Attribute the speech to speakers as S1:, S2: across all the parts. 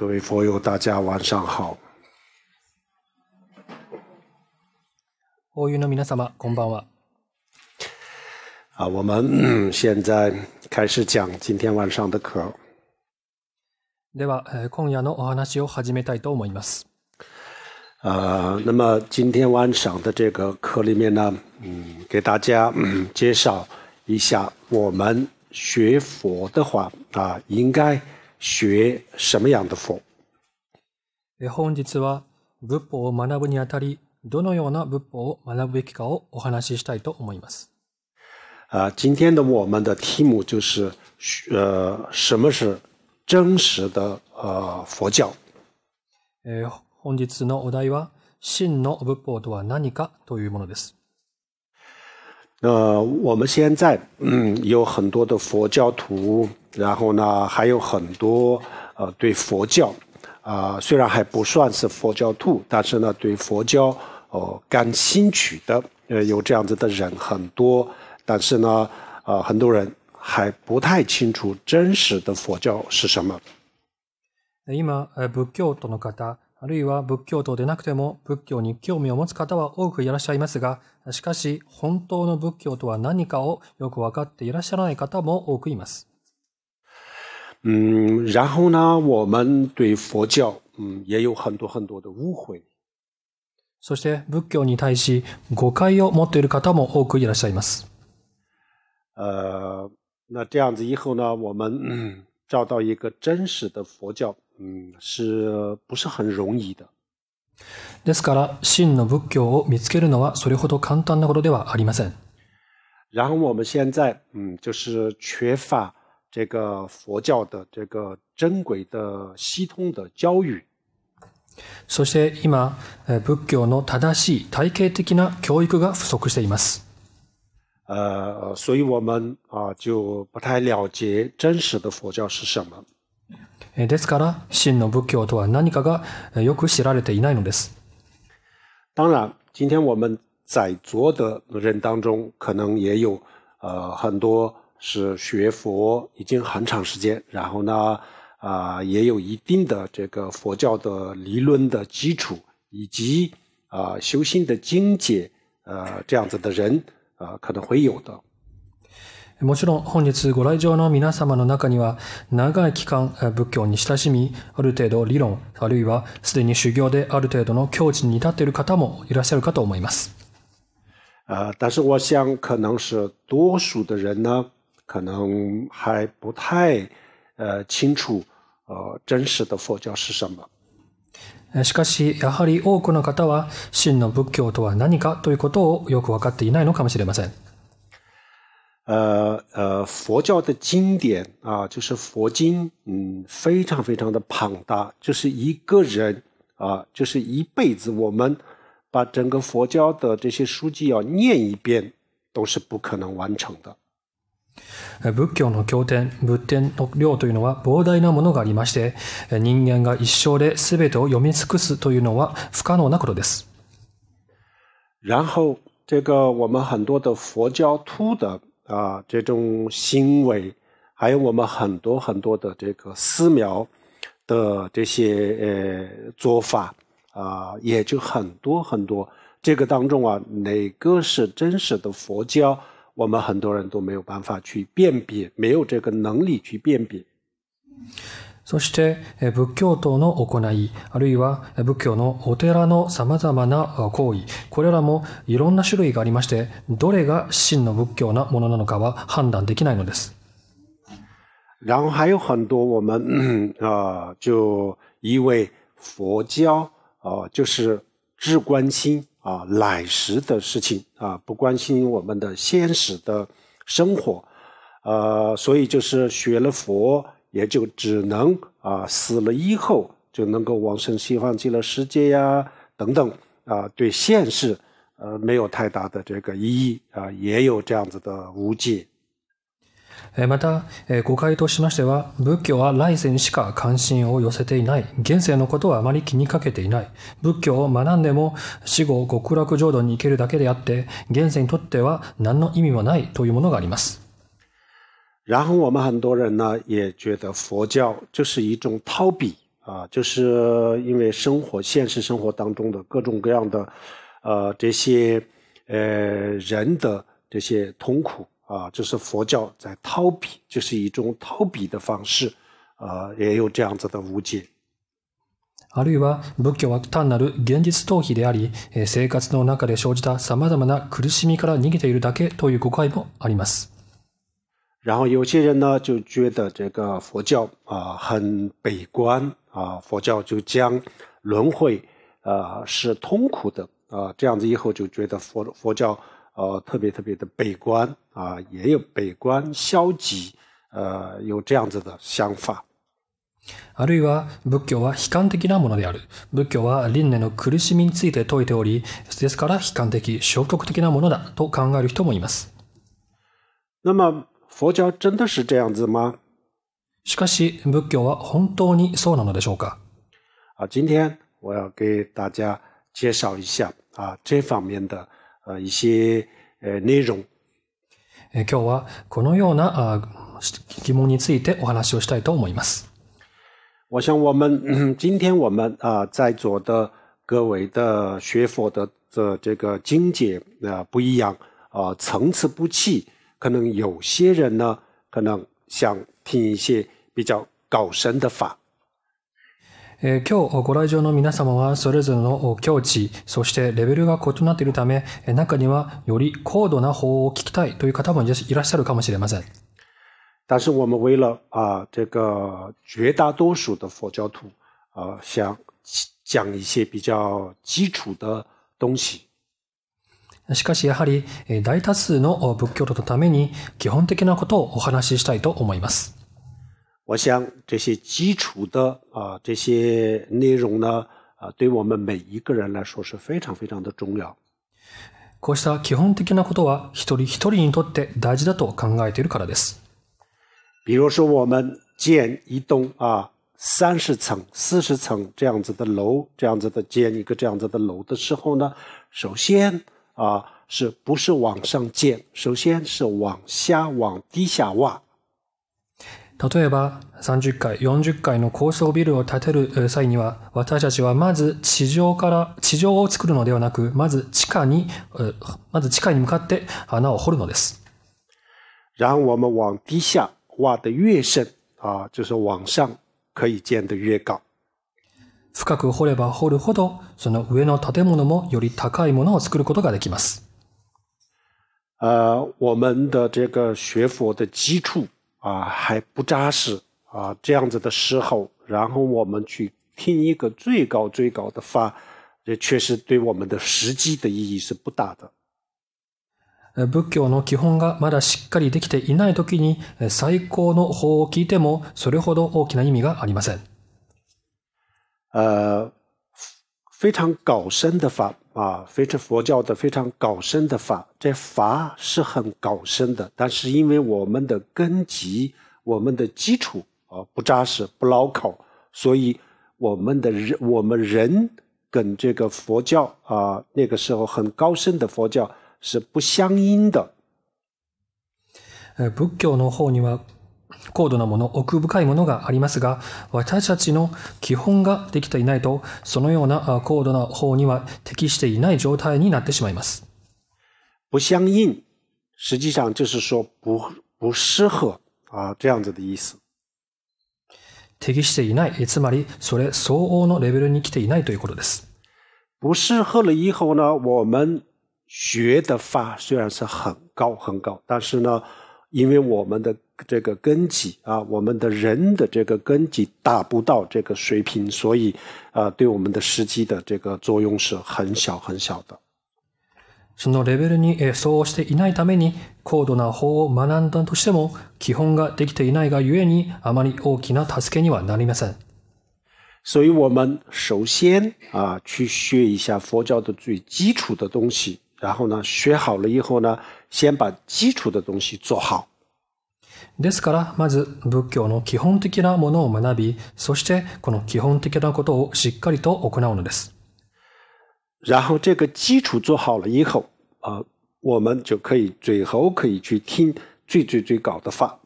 S1: 各位佛友，大家晚上好。
S2: おゆの皆様，こんばんは。
S1: 啊，我们现在开始讲今天晚上的课。
S2: では、今夜のお話を始めたいと思います。
S1: 呃，那么今天晚上的这个课里面呢，嗯，给大家介绍一下我们学佛的话啊，应该。学什么样的佛？
S2: 本日は仏法を学ぶにあたり、どのような仏法を学ぶべきかをお話ししたいと思います。
S1: 啊，今天的我们的题目就是，呃，什么是真实的呃佛教？
S2: 本日のお題は真の仏法とは何かというものです。
S1: 那我们现在有很多的佛教徒。然后呢，还有很多呃对佛教啊，虽然还不算是佛教徒，但是呢对佛教哦感兴趣的，呃有这样子的人很多。但是呢，啊很多人还不太清楚真实的佛教是什么。
S2: 今仏教徒の方、あるいは仏教徒でなくても仏教に興味を持つ方は多くいらっしゃいますが、しかし本当の仏教とは何かをよく分かっていらっしゃらない方も多くいます。
S1: 嗯，然后呢，我们对佛教，嗯，也有很多很多的误会。
S2: そして仏教に対し誤解を持っている方も多くいらっしゃいます。
S1: 呃，那这样子以后呢，我们找到一个真实的佛教，嗯，是不是很容易的？
S2: ですから真の仏教を見つけるのはそれほど簡単なことではありません。
S1: 然后我们现在，嗯，就是缺乏。这个佛教的这个正规的系统的教
S2: 育，そして今、え、仏教の正しい体系的な教育が不足しています。
S1: 呃，所以我们啊就不太了解真实的佛教是什么。
S2: ですから、真の仏教とは何かがよく知られていないのです。
S1: 当然，今天我们在座的人当中，可能也有呃很多。是学佛已经很长时间，然后呢，啊，也有一定的这个佛教的理论的基础，以及啊修心的精解，呃，这样子的人，啊，可能会有的。
S2: もちろん本日ご来場の皆様の中には、長い期間仏教に親しみ、ある程度理論あるいはすでに修行である程度の境地に立っている方もいらっしゃるかと思います。
S1: 啊，但是我想可能是多数的人呢。可能还不太呃清楚呃真实的佛教是什么。
S2: しかし、やはり多くの方は真の仏教とは何かということをよく分かっていないのかもしれません。
S1: 呃呃，佛教的经典啊，就是佛经，嗯，非常非常的庞大，就是一个人啊，就是一辈子，我们把整个佛教的这些书籍要念一遍，都是不可能完成的。
S2: 仏教の経典、仏典の量というのは膨大なものがありまして、人間が一生で全てを読み尽くすというのは不可能なことです。
S1: 然后，这个我们很多的佛教徒的啊这种行为，还有我们很多很多的这个寺庙的这些呃做法啊，也就很多很多。这个当中啊，哪个是真实的佛教？我们很多人都没有办法去辨别，没有这个能力去辨别。
S2: そして、仏教徒の行いあるいは仏教のお寺のさまざまな行為、これらもいろんな種類がありまして、どれが真の仏教なものなのかは判断できないのです。
S1: 然后还有很多我们 啊，就以为佛教啊，就是只关心。啊，来时的事情啊，不关心我们的现实的生活，呃，所以就是学了佛，也就只能啊，死了以后就能够往生西方极乐世界呀等等啊，对现世呃没有太大的这个意义啊，也有这样子的无解。
S2: また、誤解としましては、仏教は来世にしか関心を寄せていない。現世のことはあまり気にかけていない。仏教を学んでも死後極楽浄土に行けるだけであって、現世にとっては何の意味もないというものがあります。
S1: 然后我们很多人呢也觉得佛教就是一种逃避啊，就是因为生活现实生活当中的各种各样的，呃，这些呃人的这些痛苦。啊，这是佛教在逃避，这是一种逃避的方式，啊，也有这样子的误解。然后有些人呢就觉得这个佛教啊很悲观啊，佛教就将轮回啊是痛苦的啊，这样子以后就觉得佛佛教。哦，特别特别的悲观啊，也有悲观、消极，呃，有这样子的想法。
S2: あるいは仏教は悲観的なものである。仏教は輪廻の苦しみについて説いており、ですから悲観的、消極的なものだと考える人もいます。
S1: 那么佛教真的是这样子吗？
S2: しかし仏教は本当にそうなのでしょう
S1: か？啊，今天我要给大家介绍一下啊，这方面的。呃，一些呃内容。
S2: 呃，今日はこのようなあ質疑問についてお話をしたいと思います。
S1: 我想我们 今天我们啊在座的各位的学佛的这这个境界啊不一样啊层次不齐，可能有些人呢可能想听一些比较高深的法。
S2: え今日ご来場の皆様はそれぞれの境地、そしてレベルが異なっているため、中にはより高度な法を聞きたいという方もいらっしゃるかもしれません。
S1: 但是我们为了啊，这个绝大多数的佛教徒啊，想讲一些比较基础的东西。
S2: しかしやはり大多数の仏教徒のために基本的なことをお話ししたいと思います。
S1: 我想这些基础的啊这些内容呢啊，对我们每一个人来说是非常非常的重要。
S2: こうした基本的なことは一人一人にとって大事だと考えているからです。
S1: 比如说我们建一栋啊三十层、四十层这样子的楼，这样子的建一个这样子的楼的时候呢，首先啊是不是往上建，首先是往下往地下挖。
S2: 例えば、30階、40階の高層ビルを建てる際には、私たちはまず地上から、地上を作るのではなく、まず地下に、まず地下に向かって穴を掘るのです。
S1: 然后我们往地下挖得越深、啊、就是往上可以建得越高。
S2: 深く掘れば掘るほど、その上の建物もより高いものを作ることができます。
S1: 呃，我们的这个学佛的基础啊、呃、还不扎实啊、这样子的时候，然后我们去听一个最高最高的这确实对我们的实际的意义是
S2: 不大的。仏教の基本がまだしっかりできていないときに最高の法を聞いてもそれほど大きな意味がありません。
S1: 呃，非常高深的法啊，非常佛教的非常高深的法，这法是很高深的。但是因为我们的根基、我们的基础啊不扎实、不牢靠，所以我们的人、我们人跟这个佛教啊那个时候很高深的佛教是不相应的。
S2: 诶，佛教の方には。高度なもの、奥深いものがありますが、私たちの基本ができていないと、そのような高度な方には適していない状態になってしまいます。
S1: 不相应、实际上就是说不、不适
S2: 合、啊、这
S1: 样子的意思。
S2: 適していない、つまり、それ相応のレベルに来ていないということです。
S1: 不适合了以后呢，我们学的法虽然是很高很高，但是呢，因为我们的这个根基啊，我们的人的这个根基达不到这个水平，所以啊，对我们的时机的这个作用是很小很小的。
S2: そのレベルにえそうしていないために高度な法を学んだとしても基本ができていないがゆえにあまり大きな助けにはなりません。
S1: 所以我们首先啊，去学一下佛教的最基础的东西，然后呢，学好了以后呢，先把基础的东西做好。
S2: ですから、まず仏教の基本的なものを学び、そしてこの基本的なことをしっかりと行うのです。
S1: 然后这个基础做好了以后、啊、我们就可以最后可以去听最最最高的法。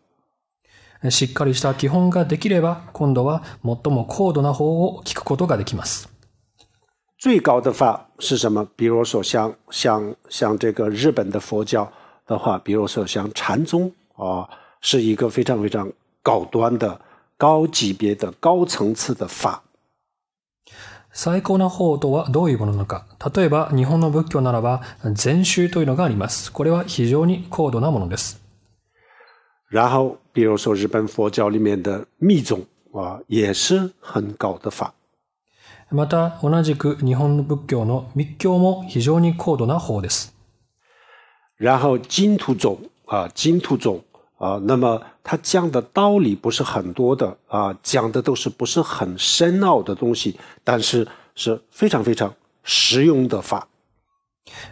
S2: しっかりした基本ができれば、今度は最も高度な方を聞くことができます。
S1: 最高的法是什么？比如说像像像这个日本的佛教的话，比如说像禅宗啊。哦是一个非常非常高端的、高级别的、高层次的法。
S2: 最高な法とはどういうものなのか。例えば日本の仏教ならば禅宗というのがあります。これは非常に高度なものです。然
S1: 后，比如说日本佛教里面的密宗啊，也是很高的法。
S2: また同じく日本の仏教の密教も非常に高度な法です。
S1: 然后，金土种啊，金土种。啊，那么他讲的道理不是很多的啊，讲的都是不是很深奥的东西，但是是非常非常实用的法。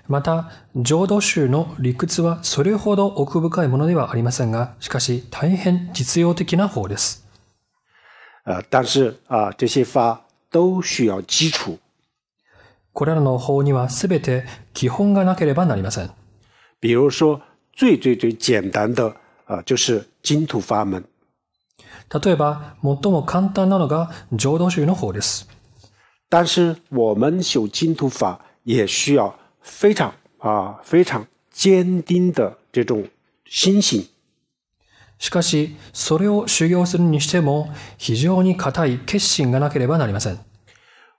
S2: また浄土経の理屈はそれほど奥深いものではありませんが、しかし大変実用的な法です。
S1: 呃，但是啊，这些法都需要基础。
S2: これらの法にはすべて基本がなければなりません。
S1: 比如说最最最简单的。啊，就是净土法门。
S2: 例えば最も簡単なのが浄土修の方です。
S1: 但是我们修净土法也需要非常啊非常坚定的这种信心。
S2: しかしそれを修行するにしても非常に硬い決心がなければなりません。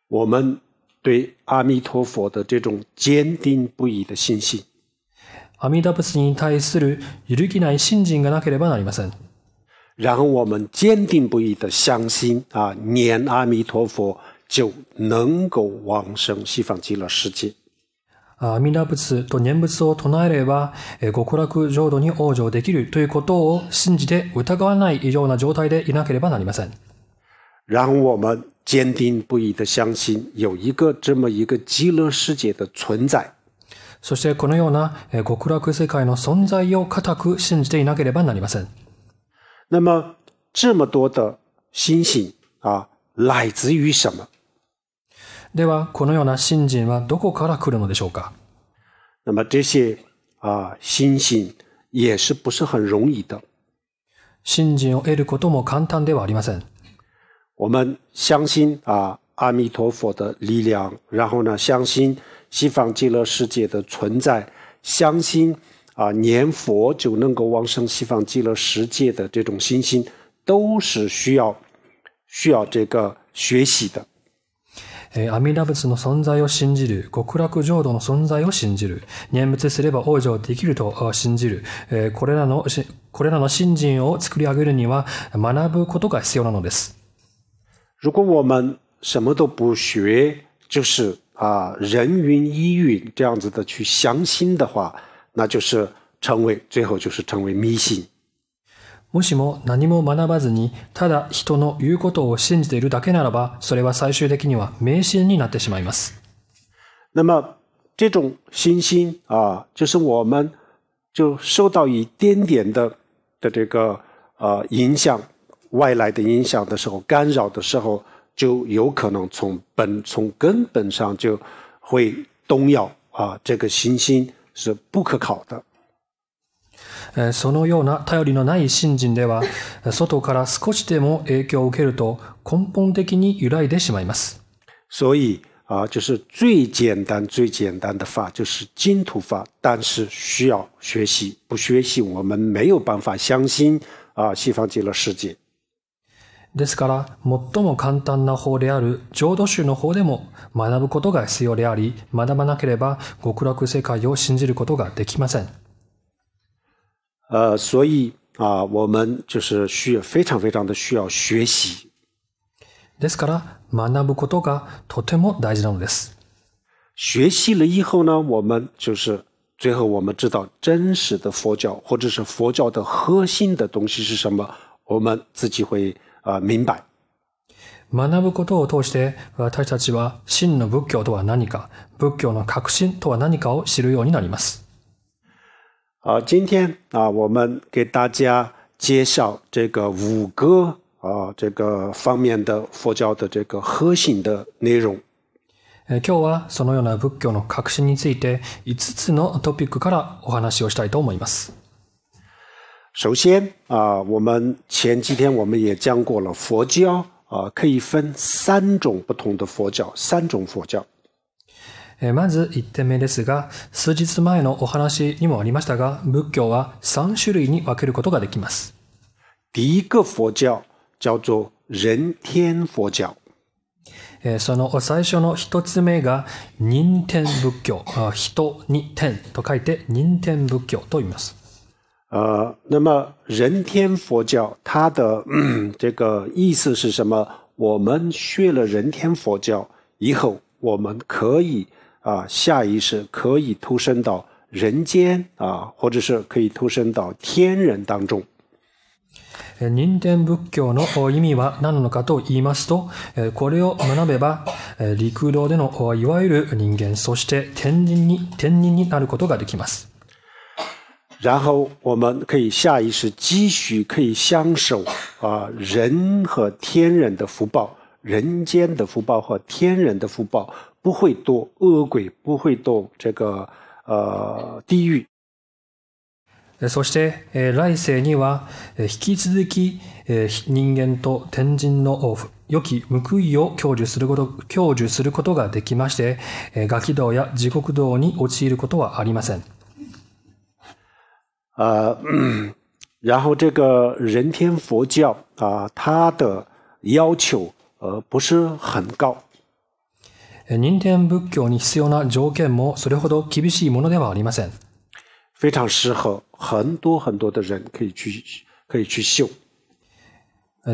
S1: 我们对阿弥陀佛的这种坚定不移的信心。
S2: 阿弥陀仏に対する揺るぎない信心がなければなりません。
S1: 然后我们坚定不移的相信啊，念阿弥陀佛就能够往生西方极乐世界。
S2: 阿弥陀仏と念仏を唱えれば、極楽浄土に往生できるということを信じて疑わないような状態でいなければなりません。
S1: 然后我们坚定不移的相信有一个这么一个极乐世界的存在。
S2: そしてこのような極楽世界の存在を固く信じていなければなりません。
S1: 那么、这么多的啊、来自于什么
S2: では、このような信心はどこから来るのでしょうか
S1: 那么这些啊、也是不是很容易的。
S2: 信心を得ることも簡単ではありません。
S1: 我们相信啊阿弥陀佛的力量，然后呢，相信西方极乐世界的存在，相信啊念佛就能够往生西方极乐世界的这种信心，都是需要需要这个学习
S2: 的。え、阿弥陀仏の存在を信じる、極楽浄土の存在を信じる、念仏すれば往生できると信じる、え、これらのこれらの信心を作り上げるには学ぶことが必要なのです。
S1: 如果我们什么都不学，就是。啊，人云亦云这样子的去相信的话，那就是成为最后就是成为迷信。
S2: もしも何も学ばずに、ただ人の言うことを信じているだけならば、それは最終的には迷信になってしまいます。
S1: 那么这种信心啊，就是我们就受到一点点的的这个啊影响，外来的影响的时候，干扰的时候。就有可能从本从根本上就会动摇啊！这个信心是不可靠的。
S2: え、そのような頼りのない信心では、外から少しでも影響を受けると根本的に揺らいでしまいます。
S1: 所以啊，就是最简单最简单的法，就是净土法，但是需要学习。不学习，我们没有办法相信啊西方极乐世界。
S2: ですから、最も簡単な方である浄土宗の方でも学ぶことが必要であり、学ばなければ極楽世界を信じることができません。
S1: 呃，所以啊，我们就是需要非常非常的需要学习。
S2: ですから、学ぶことがとても大事なのです。
S1: 学习了以后呢，我们就是最后我们知道真实的佛教，或者是佛教的核心的东西是什么，我们自己会。啊，明白。
S2: 学ぶことを通して、私たちは真の仏教とは何か、仏教の核心とは何かを知るようになります。
S1: 啊，今天啊，我们给大家介绍这个五个啊这个方面的佛教的这个核心的内容。
S2: 今日はそのような仏教の核心について、五つのトピックからお話をしたいと思います。
S1: 首先啊、呃，我们前几天我们也讲过了，佛教啊、呃、可以分三种不同的佛教，三种佛教。
S2: えまず1点目ですが、数日前のお話にもありましたが、仏教は3種類に分けることができます。
S1: 第一个佛教叫做人天佛教。
S2: その最初の一つ目が人天仏教、人に天と書いて人天仏教と言います。
S1: 呃，那么人天佛教它的这个意思是什么？我们学了人天佛教以后，我们可以啊下意识可以投身到人间啊，或者是可以投身到天人当中。
S2: 人天教の意味は何なのかと言いますと、これを学べば、陸道でのいわゆる人間そして天人に天人になることができます。
S1: 然后我们可以下意识积蓄，可以相守啊，人和天人的福报，人间的福报和天人的福报不会多，恶鬼不会多，这个
S2: 呃地狱。そして来世には引き続き人間と天人の良き報いを享受することができまして、楽道や地獄道に陥ることはありません。
S1: 呃，然后这个人天佛教啊，它的要求呃不是很
S2: 高。忍天佛教に必要な条件もそれほど厳しいものではありません。
S1: 非常适合很多很多的人可以去可以去修。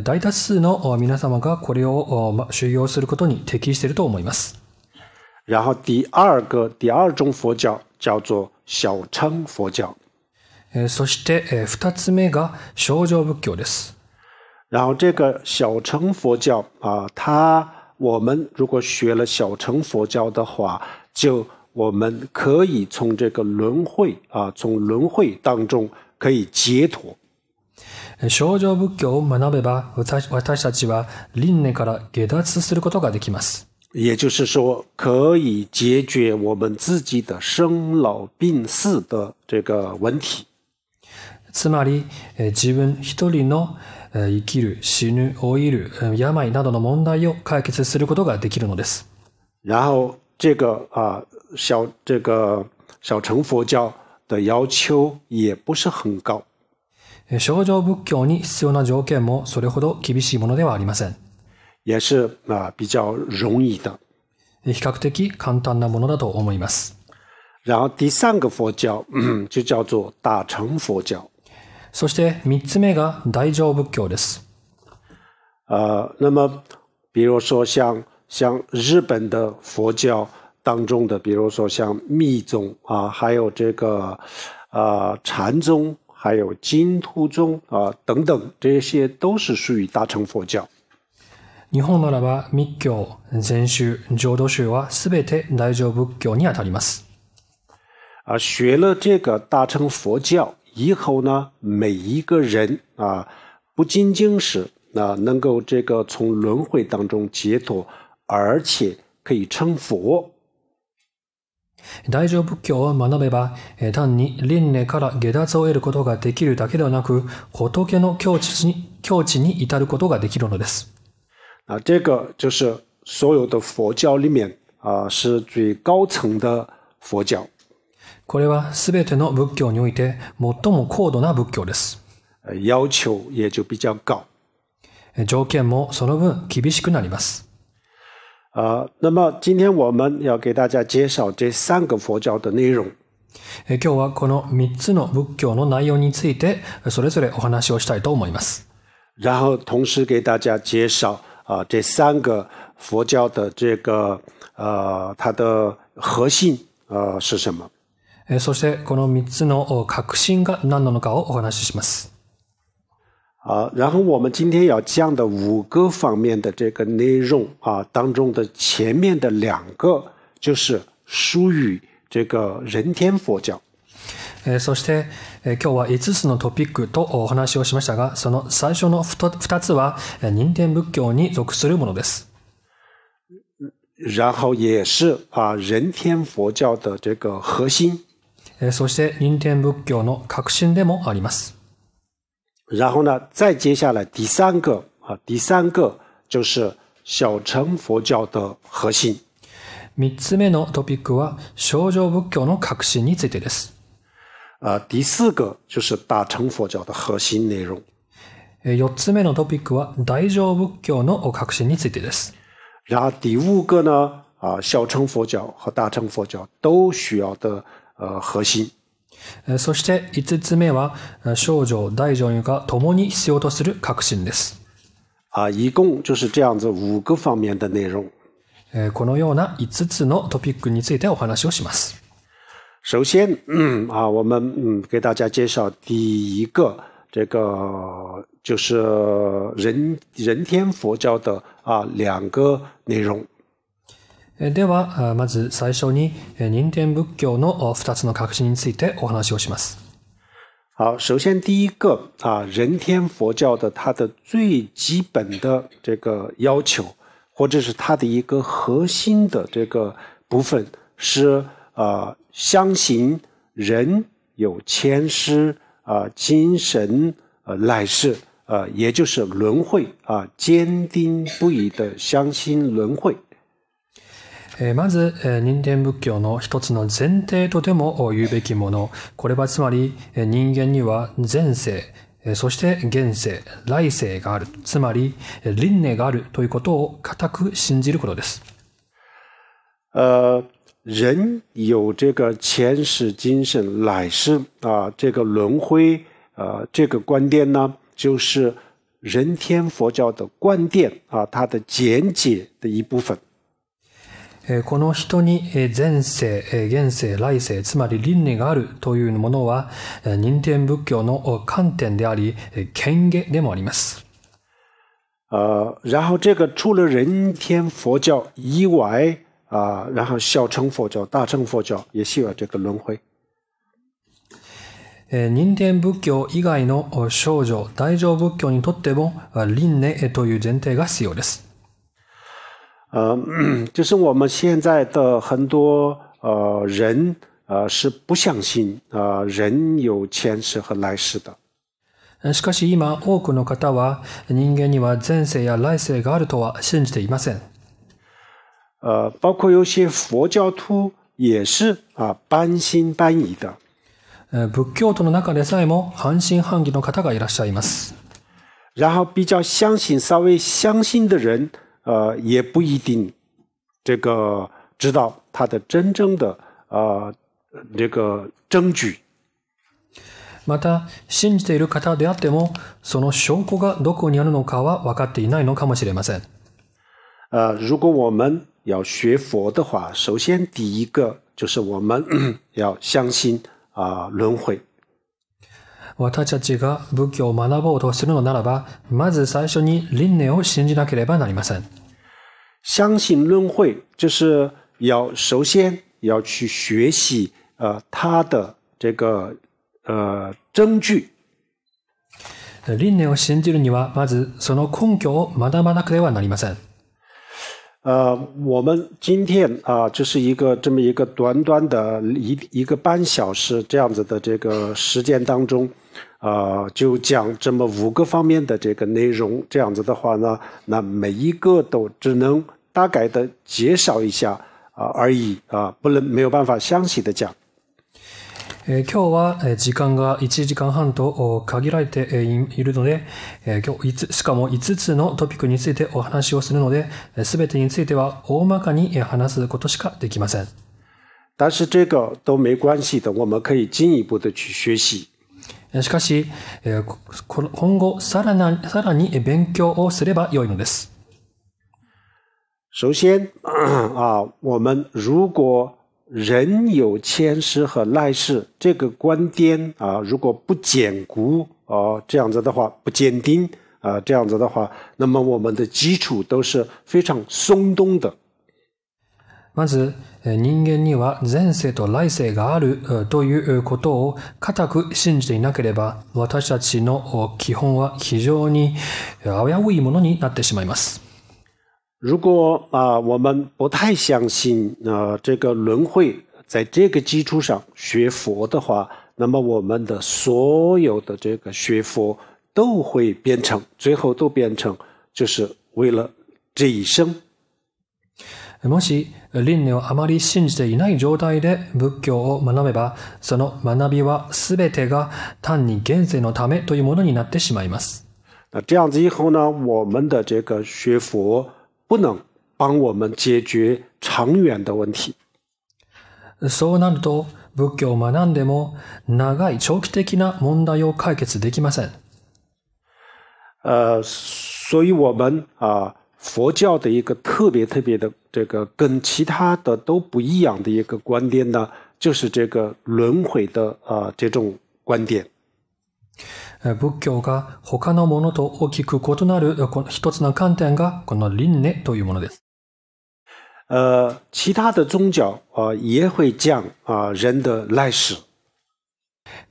S2: 大多数の皆様がこれを修養することに適していると思います。
S1: 然后第二个第二种佛教叫做小乘佛教。
S2: そして二つ目が少女仏教です。
S1: 然后这个小乘佛教啊，它我们如果学了小乘佛教的话，就我们可以从这个轮回啊，从轮回当中可以解脱。
S2: 少女仏教を学べば私たちは輪廻から下脱することができます。
S1: 也就是说，可以解决我们自己的生老病死的这个问题。
S2: つまり、自分一人の生きる、死ぬ、老いる、病などの問題を解決することができるのです。
S1: 然后、这个、啊、小、这个、小乘佛教的要求也不是很高。
S2: 症状仏教に必要な条件もそれほど厳しいものではありません。
S1: 也是、啊、比较容易的。
S2: 比較的簡単なものだと思います。然后第
S1: 三个佛教、就叫做大乘佛教。
S2: そして3つ目が大乗仏教です。
S1: 呃，那么比如说像像日本的佛教当中的，比如说像密宗啊，还有这个呃、禅宗，还有金突宗啊等等，这些都是属于大乘佛教。
S2: 日本ならば密教、禅宗、浄土宗はすべて大乗仏教にあたります。
S1: 学了这个大乘佛教。以后呢，每一个人啊，不仅仅是啊能够这个从轮回当中解脱，而且可以成佛。
S2: 大乗仏教を学べば、単に輪廻から解脱を得ることができるだけではなく、仏教の境地に至ることができるのです。
S1: 啊，这个就是所有的佛教里面啊，是最高层的佛教。
S2: これは全ての仏教において最も高度な仏教です。
S1: 要求也就比较高。
S2: 条件もその分厳しくなります。
S1: 呃，那么今天我们要给大家介绍这三个佛教的内容。
S2: 今日はこの3つの仏教の内容についてそれぞれお話をしたいと思います。
S1: 然后同时给大家介绍啊、呃、这三个佛教的这个呃它的核心呃是什么。
S2: そしてこの3つの核心が何なのかをお話しします。
S1: 啊，然后我们今天要讲的五个方面的这个内容啊，当中的前面的两个就是属于这个人天
S2: 佛教。そして、え今日は5つのトピックとお話をしましたが、その最初のつは、人天仏教に属するものです。
S1: 然后也是啊，人天佛教的这个核心。
S2: そして任天仏教の核心でもあります。
S1: 然后呢，再接下来第三个啊，第三个就是小乘佛教的核心。
S2: 三つ目のトピックは少女仏教の核心についてです。
S1: 啊、呃，第四个就是大乘佛教的核心内容。
S2: 四つ目のトピックは大乗仏教の核心についてです。然后
S1: 第五个呢，小乘佛教和大乘佛教都需要的。呃，核心。
S2: そして五つ目は、少女大乗がともに必要とする確信です。
S1: 啊，一共就是这样子五个方面的内容。
S2: このような五つのトピックについてお話をします。
S1: 首先，啊，我们嗯给大家介绍第一个，这个就是人人天佛教的啊两个内容。
S2: ではまず最初に人天佛教の二つの核心についてお話をします。
S1: 好，首先第一个啊，人天佛教的它的最基本的这个要求，或者是它的一个核心的这个部分，是呃相信人有前世啊、精神啊、来世啊，也就是轮回啊，坚定不移的相信轮回。
S2: まず、人間仏教の一つの前提とでも言うべきもの。これはつまり、人間には前世、そして現世、来世がある。つまり、輪廻があるということを固く信じることです。
S1: 呃，人有这个前世、今生、来世啊，这个轮回啊，这个观点呢，就是人天佛教的观点啊，它的简解的一部分。
S2: この人に前世、現世、来世、つまり輪廻があるというものは、任天仏教の観点であり、権下でもあります。
S1: 呃，然后这个除了人天佛教以外，啊、呃，然后小乘佛教、大乘佛教也需要这个轮回。
S2: 任天仏教以外の少女、大乗仏教にとっても輪廻という前提が必要です。呃，
S1: 就是我们现在的很多呃人呃是不相信啊，人有前世和来世的。
S2: しかし今多くの方は人間には前世や来世があるとは信じていません。
S1: 呃，包括有些佛教徒也是啊，半信半
S2: 疑的。呃，仏教徒の中でさえも半信半疑の方がいらっしゃいます。
S1: 然后比较相信稍微相信的人。呃，也不一定，这个知道他的真正的呃这个
S2: 证据。また信じている方であっても、その証拠がどこにあるのかは分かっていないのかもしれません。
S1: 啊，如果我们要学佛的话，首先第一个就是我们 要相信啊轮回。
S2: 私たちが仏教を学ぼうとするのならば、まず最初に輪廻を信じなければなりません。相信
S1: 輪回就是要首先要去学习呃它的这个呃证据。
S2: 輪廻を信じるには、まずその根拠を学ばなくてはなりません。
S1: 呃，我们今天啊，就是一个这么一个短短的一一个半小时这样子的这个时间当中，啊，就讲这么五个方面的这个内容，这样子的话呢，那每一个都只能大概的介绍一下啊而已啊，不能没有办法详细的讲。
S2: えー、今日は時間が1時間半と限られているので、えー、今日しかも5つのトピックについてお話をするので、すべてについては大まかに話すことしかできません。
S1: 但是这个都没关系的，我们可以进一步的去学习。
S2: しかし、今後さらなさらに勉強をすればよいのです。首先
S1: 啊，我们如果人有千世和来世这个观点啊，如果不坚固啊，这样子的话不坚定啊，这样子的话，那么我们的基础都是非常松动的。
S2: まず、人間には前世と来世があるということを堅く信じていなければ、私たちの基本は非常に危ういものになってしまいます。
S1: 如果啊，我们不太相信啊，这个轮回，在这个基础上学佛的话，那么我们的所有的这个学佛都会变成，最后都变成，就是为了这一生。
S2: もし輪にあまり信じていない状態で仏教を学めば、その学びはすべてが単に現世のためというものになってしまいます。
S1: 那这样子以后呢，我们的这个学佛。不能帮我们解决长远的问题。
S2: そうなると仏教学んでも長い長期的な問題を解決できません。
S1: 呃，所以我们啊，佛教的一个特别特别的这个跟其他的都不一样的一个观点呢，就是这个轮回的啊这种观点。
S2: 仏教が他のものと大きく異なる一つの観点がこの輪廻というものです。
S1: 呃，其他的宗教啊、呃、也会讲啊、呃、人的来世。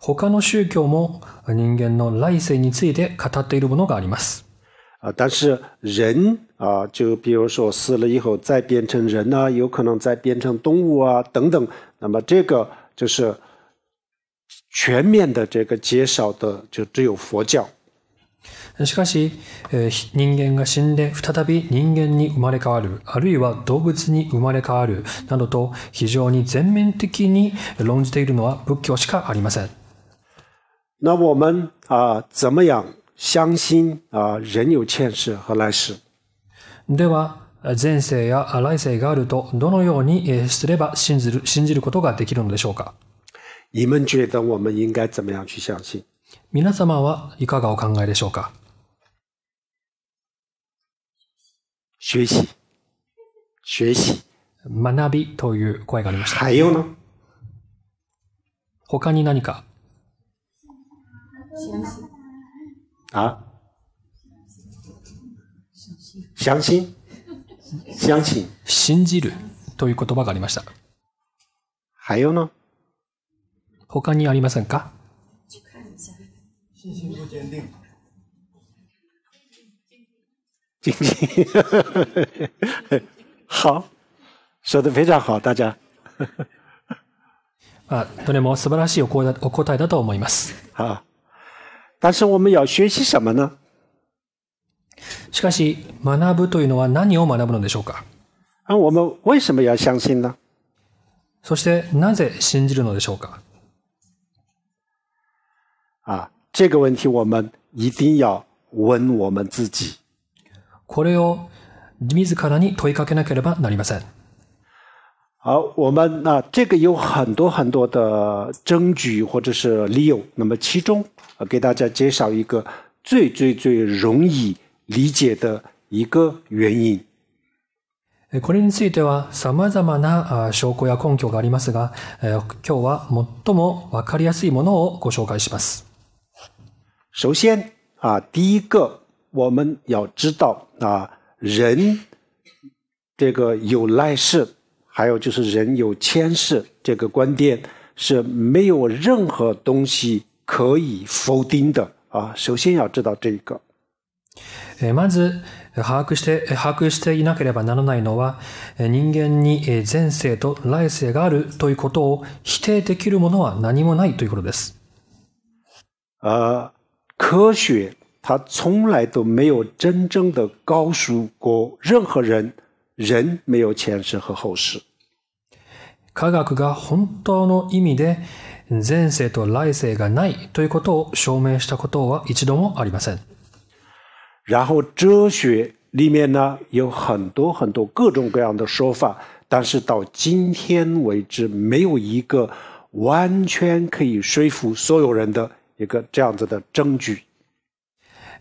S2: 他の宗教も人間の来世について語っているものがあります。
S1: 啊，但是人啊，就比如说死了以后再变成人啊，有可能再变成动物啊等等。那么这个就是全面的这个减少的就只有佛教。
S2: しかし、え人間が死んで再び人間に生まれ変わる、あるいは動物に生まれ変わるなどと非常に全面的に論じているのは仏教しかありません。
S1: 那我们啊，怎么样相信啊人有前世和来世？
S2: では、前世や来世があるとどのようにすれば信じる信じることができるのでしょうか？
S1: 你们觉得我们应该怎么样去相信？
S2: 皆様はいかがお考えでしょうか学习。学习。学びという声がありました。还有呢他に何か相信。あ相信相信。信じるという言葉がありました。还有呢他にありませんか
S1: 好，说的非常好，大家。
S2: あどれも素晴らしいお答えお答えだと思います。
S1: 但是我们要学习什么呢？
S2: しかし、学ぶというのは何を学ぶのでしょうか？我们为什么要相信呢？そして、なぜ信じるのでしょうか？
S1: 啊，这个问题我们一定要问我们自己。好，我们那这个有很多很多的证据或者是理由，那么其中啊，给大家介绍一个最最最容易理解的一个原因。
S2: についてはさまざまな証拠や根拠がありますが、今日は最もわかりやすいものをご紹介します。首先啊，第一
S1: 个我们要知道啊，人这个有来世，还有就是人有前世，这个观点是没有任何东西可以否定的啊。首先要知道这个。
S2: えまず把握して把握していなければならないのは、人間に前生と来生があるということを否定できるものは何もないということです。
S1: あ。科学它从来都没有真正的告诉过任何人，人没有前世和后世。
S2: 科学が本当の意味で前世と来世がないということを証明したことは一度もありません。
S1: 然后哲学里面呢有很多很多各种各样的说法，但是到今天为止，没有一个完全可以说服所有人的。一个这样子的证据。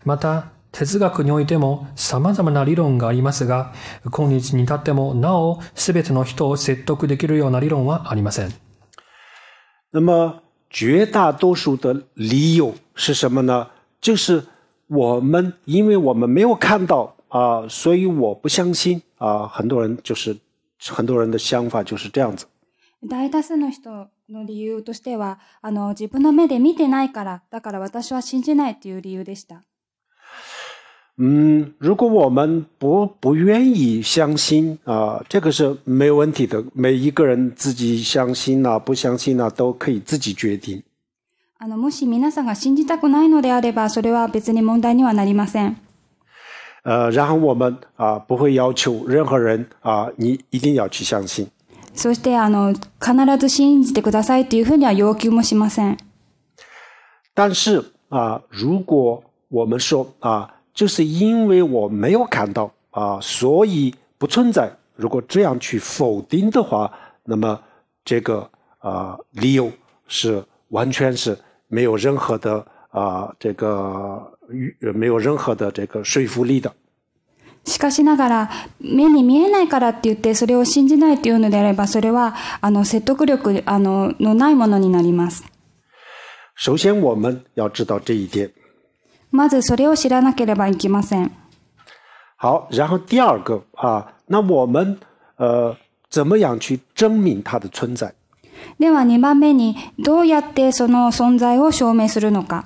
S2: また、哲学においても様々な理論がありますが、今日に至ってもなお、全ての人を説得できるような理論はありません。那么，
S1: 绝大多数的理由是什么呢？就是我们，因为我们没有看到啊，所以我不相信啊。很多人就是很多人的想法就是这样子。
S3: 大多数の人。の理由としては、あの、自分の目で見てないから、だから私は信じないという理由でした。
S1: 嗯，如果我们不不愿意相信あ、这个是没问题的。每一个人自己相信啊，不相信啊，都可以自己决定。
S3: あの、もし皆さんが信じたくないのであれば、それは別に問題にはなりません。
S1: 呃，然后我们啊、呃、不会要求任何人啊、呃，你一定要去相信。
S3: そしてあの必ず信じてくださいというふうには要求もしません。
S1: 但是啊，如果我们说啊，就是因为我没有看到啊，所以不存在。如果这样去否定的话，那么这个啊理由是完全是没有任何的啊这个没有任何的这个说服力的。
S3: しかしながら、目に見えないからって言って、それを信じないっていうのであれば、それは、あの、説得力、あの、のないものになります。
S1: 首先我们要知道这一点。
S3: まずそれを知らなければいけません。
S1: 好、然后第二个、啊、那我们、呃、怎么样去证明的存在
S3: では2番目に、どうやってその存在を証明するのか。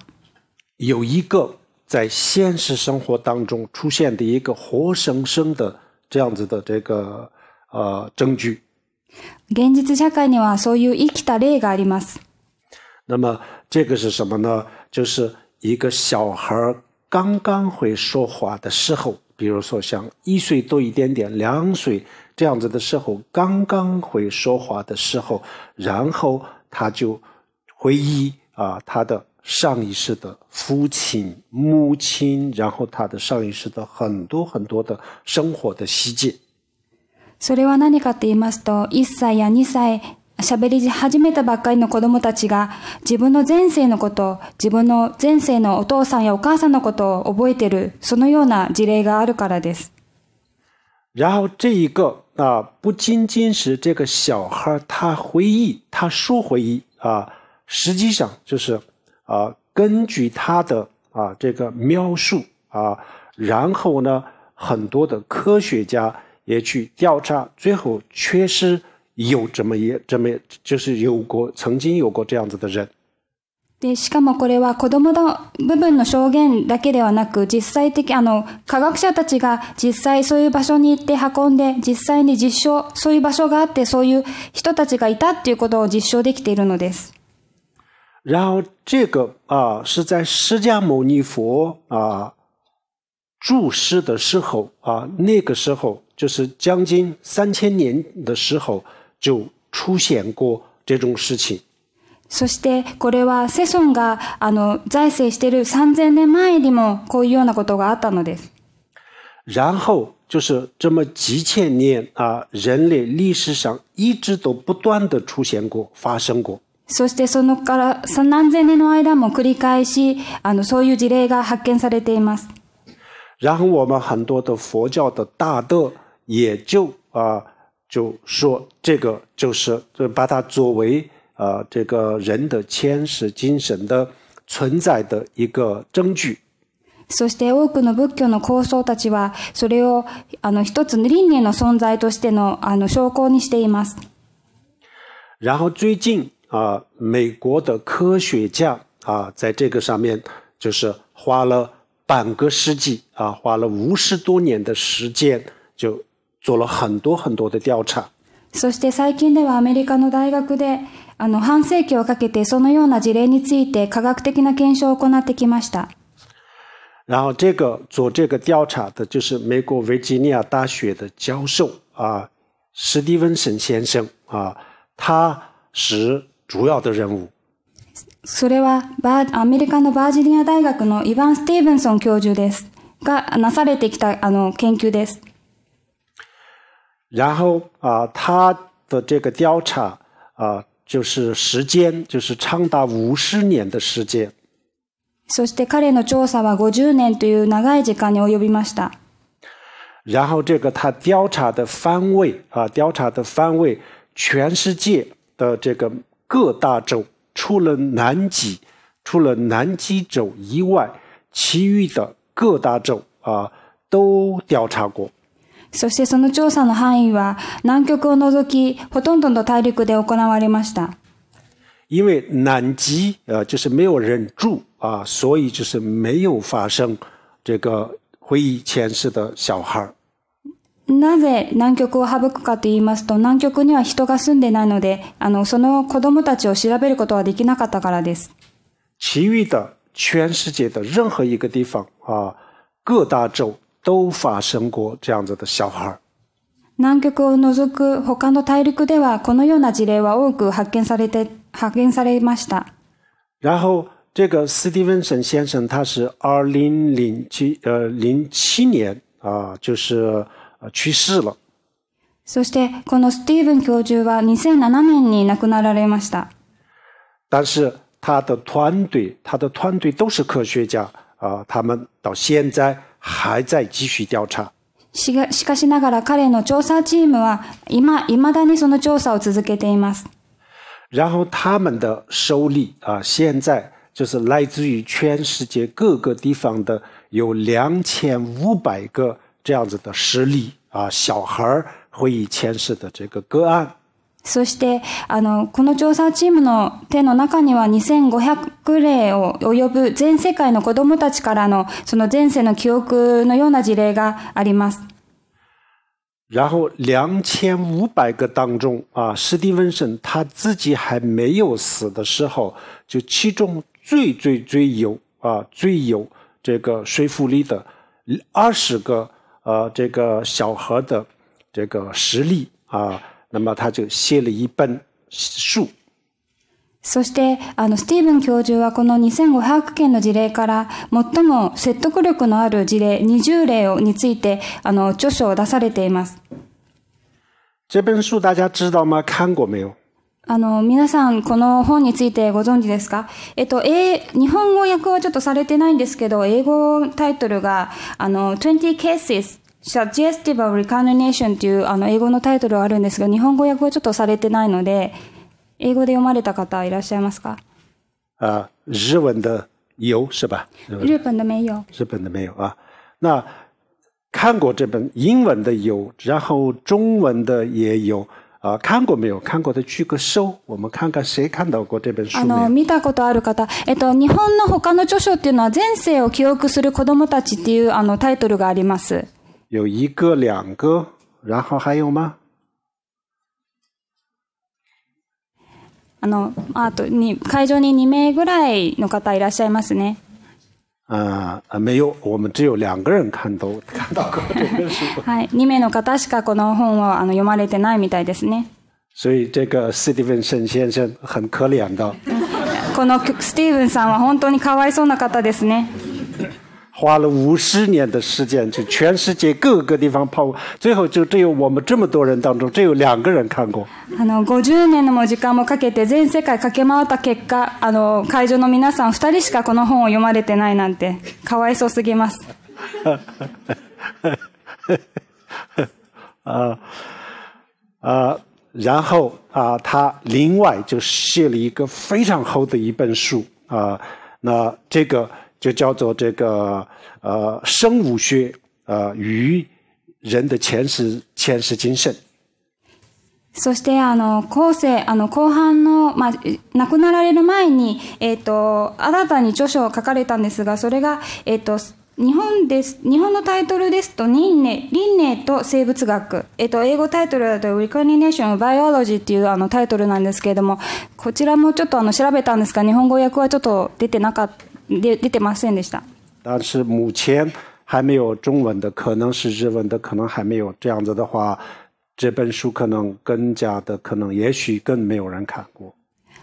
S1: 有一个在现实生活当中出现的一个活生生的这样子的这个呃证据。
S3: 社会にはそういう生きた例があります。
S1: 那么这个是什么呢？就是一个小孩儿刚刚会说话的时候，比如说像一岁多一点点、两岁这样子的时候，刚刚会说话的时候，然后他就回忆啊他的。上一世的父亲、母亲，然后他的上一世的很多很多的生活的细节。
S3: それは何かと言いますと、一歳や二歳、喋り始めたばっかりの子供たちが自分の前世のこと、自分の前世のお父さんやお母さんのことを覚えてるそのような事例があるからです。
S1: 然后这一个啊，不仅仅是这个小孩他回忆，他说回忆啊，实际上就是。啊，根据他的啊这个描述啊，然后呢，很多的科学家也去调查，最后确实有这么一这么就是有过曾经有过这样子的
S3: 人。で、しかもこれは子供の部分の証言だけではなく、実際的、あの、科学者たちが実際そういう場所に行って運んで、実際に実証、そういう場所があって、そういう人たちがいたっていうことを実証できているのです。
S1: 然后，这个啊，是在释迦牟尼佛啊注释的时候啊，那个时候就是将近三千年的时候，就出现过这种事情。
S3: そしてこれはがあの在世している3000年前にもこういうようなことがあったのです。
S1: 然后就是这么几千年啊，人类历史上一直都不断的出现过、发生过。
S3: そしてそのから何千年の間も繰り返し、あの、そういう事例が発見されています。
S1: 然后我们很多的佛教的大德也就啊、呃，就说这个就是就把它作为啊、呃、这个人的前世今生的存在的一个证据。
S3: そして多くの仏教の構想たちは、それをあの一つの輪廻の存在としてのあの証拠にしています。
S1: 然后最近啊，美国的科学家啊，在这个上面就是花了半个世纪啊，花了五十多年的时间，就做了很多很多的调查。
S3: そして最近ではアメリカの大学で、あの半世紀をかけてそのような事例について科学的な検証を行ってきました。
S1: 然后这个做这个调查的就是美国维吉尼亚大学的教授啊，史蒂文森先生啊，他是。主要的任务。
S3: それはバアメリカのバージニア大学のイァン・ステーブソン教授です。がなされてきたあの研究です。
S1: 然后啊，他的这个调查啊，就是时间，就是长达五十年的时间。
S3: そして彼の調査は50年という長い時間に及びました。
S1: 然后这个他调查的方位啊，调查的方位，全世界的这个。各大洲除了南极，除了南极洲以外，其余的各大洲啊都调查过。
S3: そしてその調査の範囲は南極を除きほとんどの大陸で行われました。
S1: 因为南极呃就是没有人住啊，所以就是没有发生这个回忆前世的小孩儿。
S3: なぜ南極を省くかと言いますと、南極には人が住んでないので、あの、その子供たちを調べることはできなかったからです。
S1: 其余的全世界的任何一个地方啊，各大洲都发生过这样子的小孩。
S3: 南極を除く他の大陸ではこのような事例は多く発見されて発見されました。
S1: 然后这个斯蒂文森先生他是2零零七呃零七年啊，就是。去世了。
S3: そしてこのスティーブン教授は2007年に亡くなられました。
S1: 但是他的团队，他的团队都是科学家啊，他们到现在还在继续调查。
S3: しかし、かしながら、彼の調査チームは今、いまだにその調査を続けています。
S1: 然后他们的收力啊，现在就是来自于全世界各个地方的有两千五百个。这样子的实例啊，小孩会以前世的这个个案。
S3: そしてあのこの調査チームの手の中には例を及ぶ全世界の子どもたちからのその前世の記憶のような事例があります。
S1: 然后两千五百个当中啊，史蒂文森他自己还没有死的时候，就其中最最最有啊最有这个说服力的二十个。呃，这个小何的这个实力啊，那么他就写了一本书。
S3: そして、あのスティーブン教授はこの2500件の事例から最も説得力のある事例20例についてあの著書を出されています。
S1: 这本书大家知道吗？看过没有？
S3: あの、皆さん、この本についてご存知ですかえっと、え、日本語訳はちょっとされてないんですけど、英語タイトルが、あの、20 cases suggestive of recarnation という、あの、英語のタイトルがあるんですが、日本語訳はちょっとされてないので、英語で読まれた方いらっしゃいますか
S1: あ、日文で有是吧日
S3: 本で没有。
S1: 日本で没有あ、那看过这本英文で有，然后中文的也有。啊，看过没有？看过的举个手。我们看看谁看到过这本书。あの見
S3: たことある方、えっと日本の他の著書っていうのは前世を記憶する子供たちっていうあのタイトルがあります。
S1: 有一个、两个，然后还有吗？
S3: あのあとに会場に二名ぐらいの方いらっしゃいますね。
S1: あ没有，我们只有两个人看看到过
S4: 这书。
S3: はい、2名の方しかこの本はあの読まれてないみたいですね。
S1: 所以这个斯蒂森先生很可怜的。
S3: このスティーブンさんは本当にかわいそうな方ですね。
S1: 花了五十年的时间，就全世界各个地方跑，最后就只有我们这么多人当中，只有两个人看过。
S3: あの五十年のも時間もかけて全世界かけまった結果、あの会場の皆さん二人しかこの本を読まれてないなんて可哀想すぎます。
S1: 啊啊，然后啊，他另外就写了一个非常厚的一本书啊，那这个。就叫做这个呃生物学呃与人的前世前世今生。
S3: そして、あの、後世、あの、後半の、まあ、亡くなられる前に、えっ、ー、と、新たに著書を書かれたんですが、それが、えっ、ー、と、日本です、日本のタイトルですと、輪廻、輪廻と生物学。えっ、ー、と、英語タイトルだと、Recombination of Biology っていうあのタイトルなんですけれども、こちらもちょっとあの、調べたんですが、日本語訳はちょっと出てなかった。で出てませんでした。
S1: 但是目前还没有中文的，可能是日文的，可能还没有。这样子的话，这本书可能更加的，可能也许更没有人看过。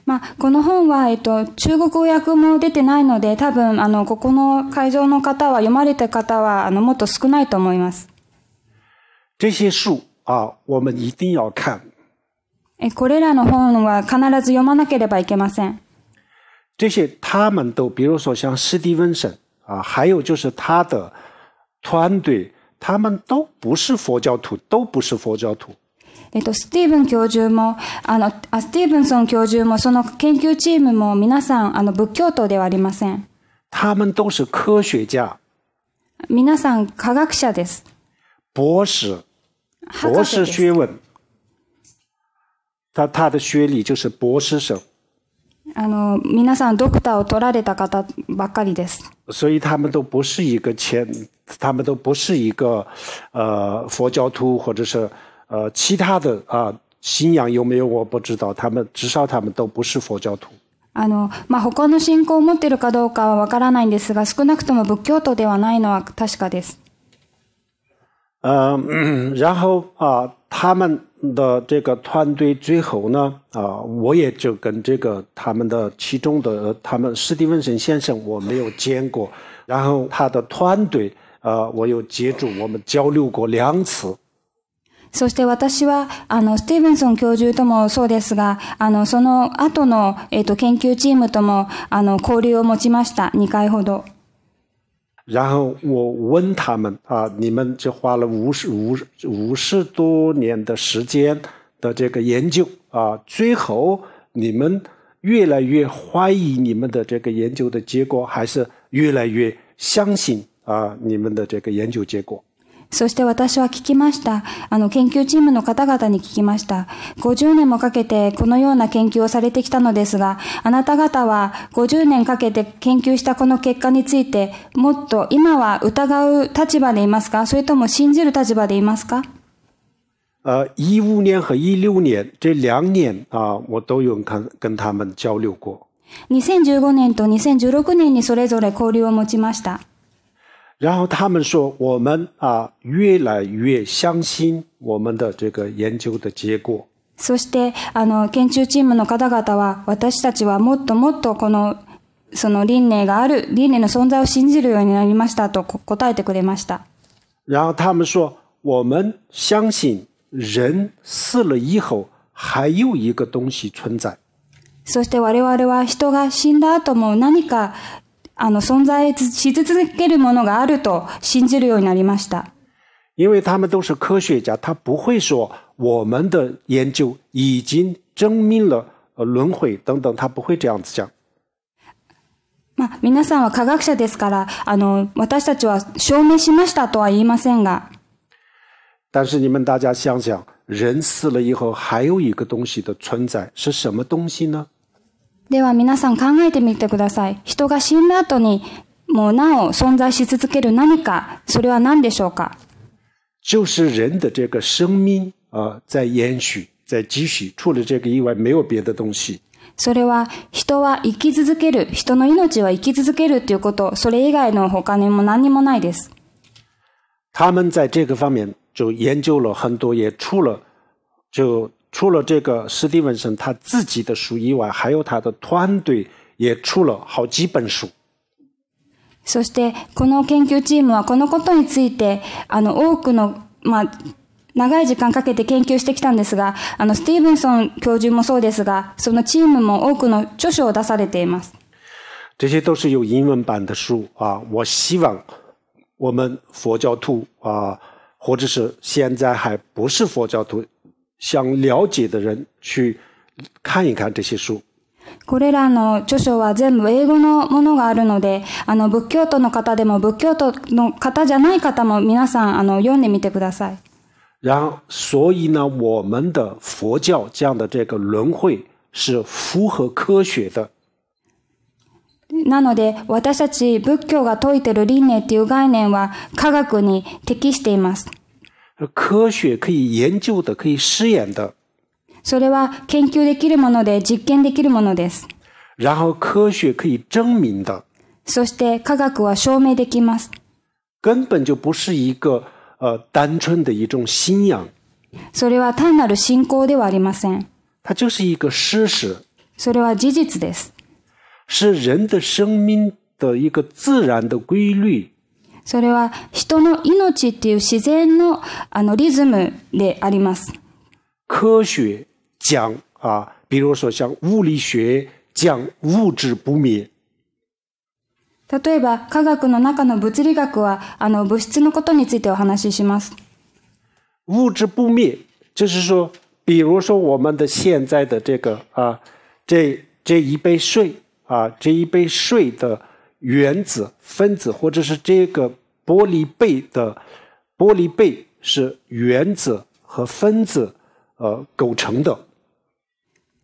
S3: まあ、この本は、えっと、中国語訳も出てないので、多分、あの、ここの会場の方は、読まれた方は、あの、もっと少ないと思います。
S1: 这些书啊，我们一定要看。
S3: これらの本は必ず読まなければいけません。
S1: 这些他们都，比如说像斯蒂文森啊，还有就是他的团队，他们都不是佛教徒，都不是佛教徒。
S3: えっと、スティーブン教授もあの、スティーブンソン教授もその研究チームも皆さんあの仏教徒ではありません。
S1: 他们都是科学家。
S3: 皆さん、科学者です。
S1: 博士、博士学问。他他的学历就是博士生。
S3: あの皆さんドクターを取られた方ばっかりです。
S1: 所以他们都不是一个前，他们都不是一个呃佛教徒或者是呃其他的啊信仰有没有我不知道，他们至少他们都不是佛教徒。
S3: あのまあ、他の信仰を持っているかどうかはわからないんですが、少なくとも仏教徒ではないのは確かです。
S1: 嗯，然后啊，他们的这个团队最后呢，啊，我也就跟这个他们的其中的他们史蒂文森先生我没有见过，然后他的团队，呃，我有接触，我们交流过两次。
S3: そして私はあのスティーブンソン教授ともそうですが、あのその後のえっと研究チームともあの交流を持ちました二回ほど。
S1: 然后我问他们啊，你们就花了五十、五五十多年的时间的这个研究啊，最后你们越来越怀疑你们的这个研究的结果，还是越来越相信啊你们的这个研究结果？
S3: そして私は聞きました。あの、研究チームの方々に聞きました。50年もかけてこのような研究をされてきたのですが、あなた方は50年かけて研究したこの結果について、もっと今は疑う立場でいますかそれとも信じる立場でいますか
S1: 呃，一五年和年这年我都有跟他们交流过。
S3: 2015年と2016年にそれぞれ交流を持ちました。
S1: 然后他们说，我们啊越来越相信我们的这个研究的结果。
S3: そしてあの研究チームの方々は私たちはもっともっとこのその輪廻がある輪廻の存在を信じるようになりましたと答えてくれました。
S1: 然后他们说，我们相信人死了以后还有一个东西存在。
S3: そして我々は人が死んだ後も何かあの、存在し続けるものがあると信じるようになりました。
S1: 因为他们都是科学家，他不会说我们的研究已经证明了轮回等等，他不会这样子讲。
S3: まあ、皆さんは科学者ですから、あの、私たちは証明しましたとは言いませんが。
S1: 但是你们大家想想，人死了以后还有一个东西的存在是什么东西呢？
S3: では皆さん考えてみてください。人が死んだ後にもうなお存在し続ける何か、それは何でしょうか
S1: 就是人的这个生命啊，在延续、在继续，除了这个以外，没有别的东西。
S3: それは人は生き続ける、人の命は生き続けるということ、それ以外の他にも何にもないです。
S1: 他们在这个方面就研究了很多，也出了就除了这个史蒂文森他自己的书以外，还有他的团队也出了好几本书。
S3: そしてこの研究チームはこのことについてあの多くのまあ長い時間かけて研究してきたんですが、あのスティーブンソン教授もそうですが、そのチームも多くの著書を出されています。
S1: 这些都是有英文版的书啊！我希望我们佛教徒啊，或者是现在还不是佛教徒。想了解的人去看一看这些书。
S3: これらの著書は全部英語のものがあるので、あの仏教徒の方でも仏教徒の方じゃない方も皆さんあの読んでみてください。
S1: 然后，所以呢，我们的佛教这样的这个轮回是符合科学的。
S3: なので私たち仏教が説いている輪廻という概念は科学に適しています。
S1: 科学可以研究的，可以试验的；，
S3: それは研究できるもので実験できるものです。
S1: 然后科学可以证明的；，
S3: そして科学は証明できます。
S1: 根本就不是一个呃单纯的一种信仰；，
S3: それは単なる信仰ではありません。
S1: 它就是一个事实；，
S3: それは事実です。
S1: 是人的生命的一个自然的规律。
S3: それは人の命っていう自然のあのリズムであります。
S1: 科学讲啊，比如说像物理学讲物质不灭。
S3: 例えば科学の中の物理学はあの物質のことについてお話しします。
S1: 物质不灭，就是说，比如说我们的现在的这个啊，这这一杯水啊，这一杯水的。原子、分子，或者是这个玻璃被的玻璃被是原子和分子呃构成的。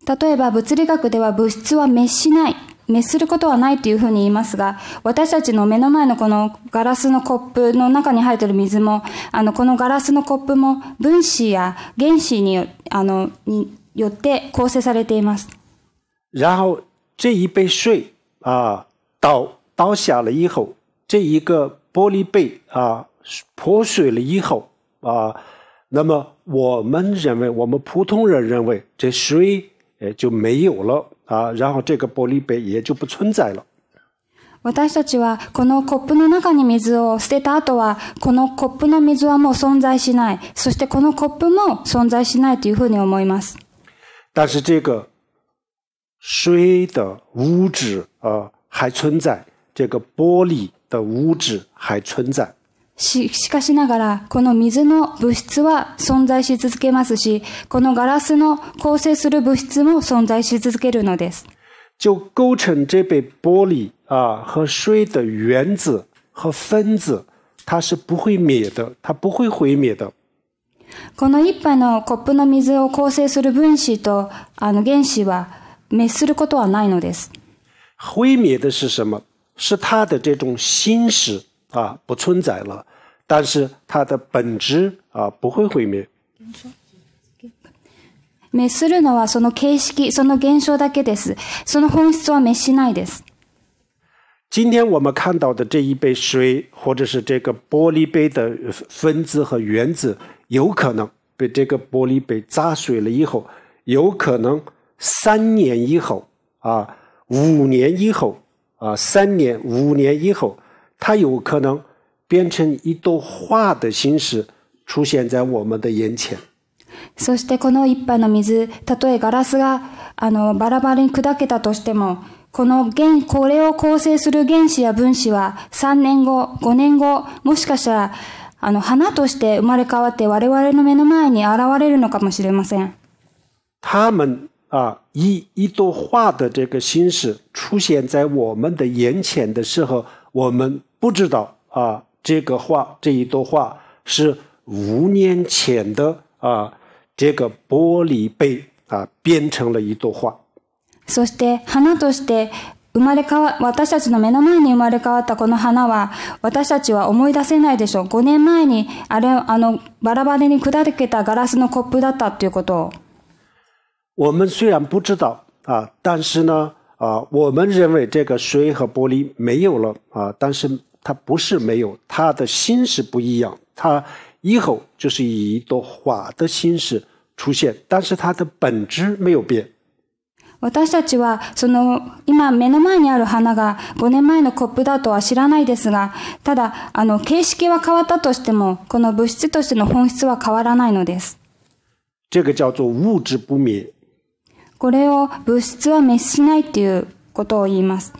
S3: 例えば物理学では物質は滅しない、滅することはないというふうに言いますが、私たちの目の前のこのガラスのコップの中に入っている水も、あの、このガラスのコップも分子や原子によ、あの、によって構成されています。
S1: 然后、这一杯水、あ、倒下了以后，这一个玻璃杯啊破碎了以后啊，那么我们认为，我们普通人认为，这水哎就没有了啊，然后这个玻璃杯也就不存在了。
S3: 私たちはこのコップの中に水を捨てた後は、このコップの水はもう存在しない。そしてこのコップも存在しないというふうに思います。
S1: 但是这个水的物质啊，还存在。这个玻璃的物质还存在。
S3: しかししながら、この水の物質は存在し続けますし、このガラスの構成する物質も存在し続けるのです。
S1: 就构成这杯玻璃啊和水的原子和分子，它是不会灭的，它不会毁灭的。
S3: この一杯のコップの水を構成する分子とあの原子は滅することはないのです。
S1: 毁灭的是什么？是他的这种心识啊不存在了，但是他的本质啊不会毁灭。
S3: するのはその形式、その現象だけです。その本質は滅しないです。
S1: 今天我们看到的这一杯水，或者是这个玻璃杯的分子和原子，有可能被这个玻璃杯砸碎了以后，有可能三年以后啊，五年以后。啊、呃、三年、五年以后，它有可能变成一朵花的形式出现在我们的眼前。
S3: そしてこの一杯の水、たとえガラスがあのバラバラに砕けたとしても、この原、これを構成する原子や分子は3年後、5年後、もしかしたら、あの、花として生まれ変わって我々の目の前に現れるのかもしれません。
S1: 他们啊，一一朵花的这个形式出现在我们的眼前的时候，我们不知道啊，这个花这一朵花是五年前的啊，这个玻璃杯啊，变成了一朵花。
S3: そして花として生まれ変わ、私たちの目の前に生まれ変わったこの花は、私たちは思い出せないでしょう。5年前にあれあのバラバラに砕けたガラスのコップだったということ。
S1: 我们虽然不知道啊，但是呢，啊，我们认为这个水和玻璃没有了啊，但是它不是没有，它的形是不一样，它以后就是以一朵花的形式出现，但是它的本质没有变。
S3: 我们是这个，现在面前的花，五年前的花，我知形式物
S1: 这个叫做物质不灭。
S3: これを物質は滅しないということを言います。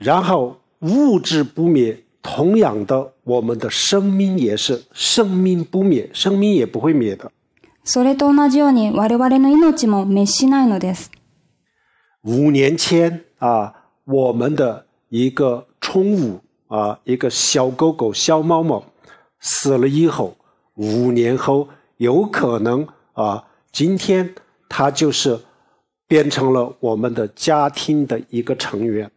S1: 然后物质不灭，同样的，我们的生命也是，生命不灭，生命也不会灭的。
S3: それと同じように我々の命も滅しないのです。
S1: 五年前啊，我们的一个宠物啊，一个小狗狗、小猫猫死了以后，五年后有可能啊，今天它就是。变成了我们的家庭的一个成员。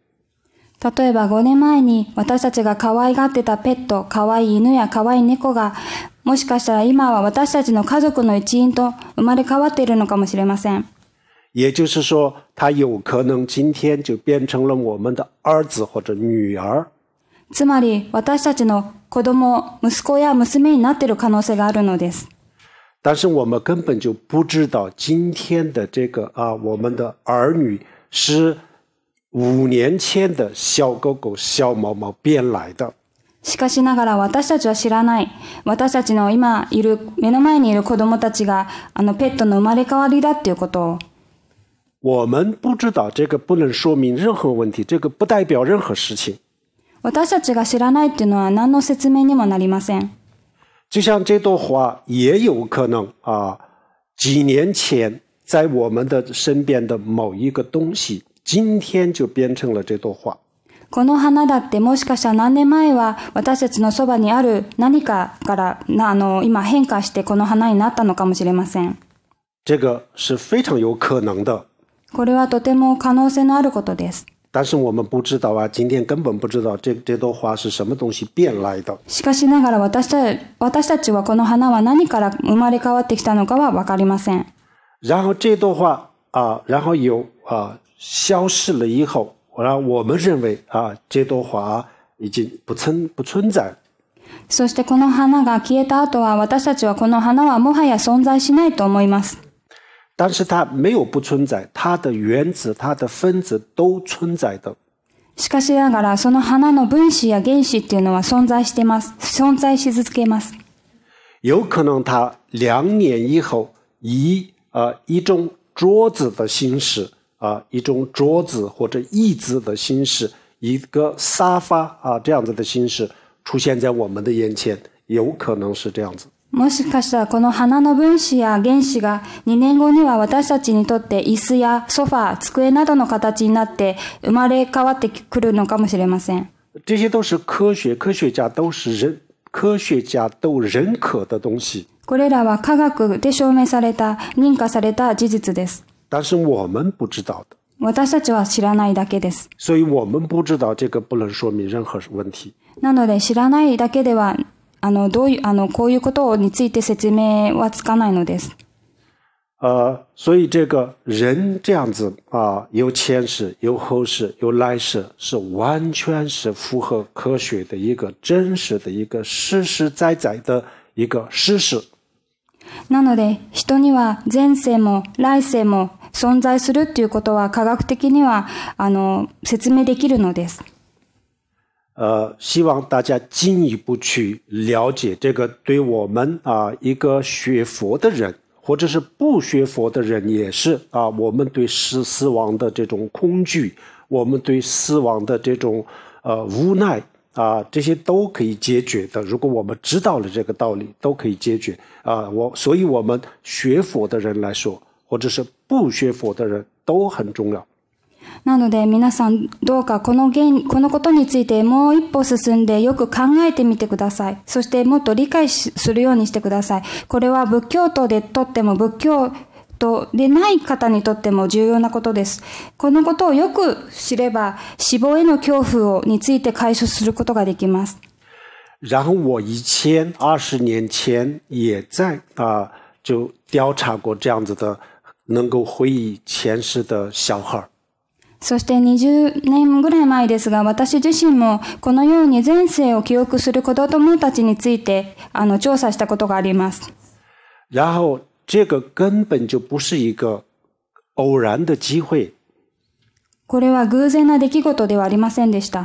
S3: 例えば5年前に私たちが可愛がってたペット、可愛い犬や可愛い猫が、もしかしたら今は私たちの家族の一員と生まれ変わっているのかもしれません。
S1: 也就是说，他有可能今天就变成了我们的儿子或者女儿。
S3: つまり、私たちの子供、息子や娘になっている可能性があるのです。
S1: 但是我们根本就不知道今天的这个啊，我们的儿女是五年前的小狗狗、小猫猫变来的。
S3: しかしながら、私たちは知らない。私たちの今いる目の前にいる子供たちが、あのペットの生まれ変わりだっていうことを。
S1: 我们不知道这个，不能说明任何问题，这个不代表任何事情。
S3: 私たちが知らないっていうのは、何の説明にもなりません。
S1: 就像这朵花，也有可能啊，几年前在我们的身边的某一个东西，今天就变成了这朵花。
S3: この花だってもしかしたら何年前は私たちのそばにある何かからなあの今変化してこの花になったのかもしれません。
S1: 这个是非常有可能的。
S3: これはとても可能性のあることです。
S1: 但是我们不知道啊，今天根本不知道这这朵花是什么东西变来的。
S3: しかし、ながら私たち私たちはこの花は何から生まれ変わってきたのかは分かりません。
S1: 然后这朵花啊，然后有啊，消失了以后，然后我们认为啊，这朵花已经不存不存在。
S3: そしてこの花が消えた後は、私たちはこの花はもはや存在しないと思います。
S1: 但是它没有不存在，它的原子、它的分子都存在的。
S3: しかしながらその花の分子や原子いうのは存在してます。存在しけます。
S1: 有可能它两年以后以呃一种桌子的形式啊，一种桌子或者椅子的形式，一个沙发啊这样子的形式出现在我们的眼前，
S3: 有可能是这样子。もしかしたらこの花の分子や原子が2年後には私たちにとって椅子やソファー、机などの形になって生まれ変わってくるのかもしれません。
S1: 这些都是科学，科学家都是人，科学家都可的东西。
S3: これらは科学で証明された、認可された事実です。
S1: 但是我们不知道的。
S3: 私たちは知らないだけです。
S1: 所以我们不知道这个不能说明任何问题。
S3: なので知らないだけではあの、どういう、あの、こういうことについて説明はつかないのです。
S1: 呃，所以这个人这样子啊，有前世、有后世、有来世，是完全是符合科学的一个真实的一个实实在在的一个事实。
S3: なので、人には前世も来世も存在するということは科学的には、あの、説明できるのです。
S1: 呃，希望大家进一步去了解这个，对我们啊，一个学佛的人，或者是不学佛的人，也是啊，我们对死死亡的这种恐惧，我们对死亡的这种呃无奈啊，这些都可以解决的。如果我们知道了这个道理，都可以解决啊。我，所以我们学佛的人来说，或者是不学佛的人，都很重要。
S3: なので皆さんどうかこの原このことについてもう一歩進んでよく考えてみてください。そしてもっと理解するようにしてください。これは仏教徒でとっても仏教徒でない方にとっても重要なことです。このことをよく知れば死亡への恐怖をについて解消することができます。
S1: 然后我以前二十年前也在啊就调查过这样子的能够回忆前世的小孩。
S3: そして20年ぐらい前ですが、私自身もこのように前世を記憶する子供たちについて、あの、調査したことがあります。
S1: 然后、这个根本就不是一个偶然的机会。
S3: これは偶然な出来事ではありませんでした。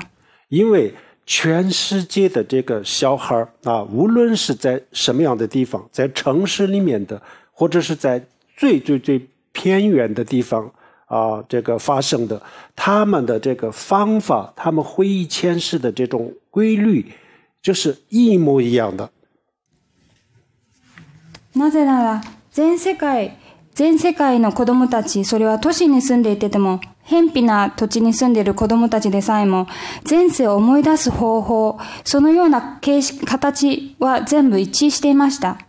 S1: 因为全世界的这个小孩儿啊，无论是在什么样的地方，在城市里面的，或者是在最最最偏远的地方。啊，这个发生的，他们的这个方法，他们会议前世的这种规律，就是一模一样的。
S3: なぜなら、全世界、全世界の子どもたち、それは都市に住んでいてても、偏僻な土地に住んでいる子どもたちでさえも、前世を思い出す方法、そのような形、形は全部一致していました。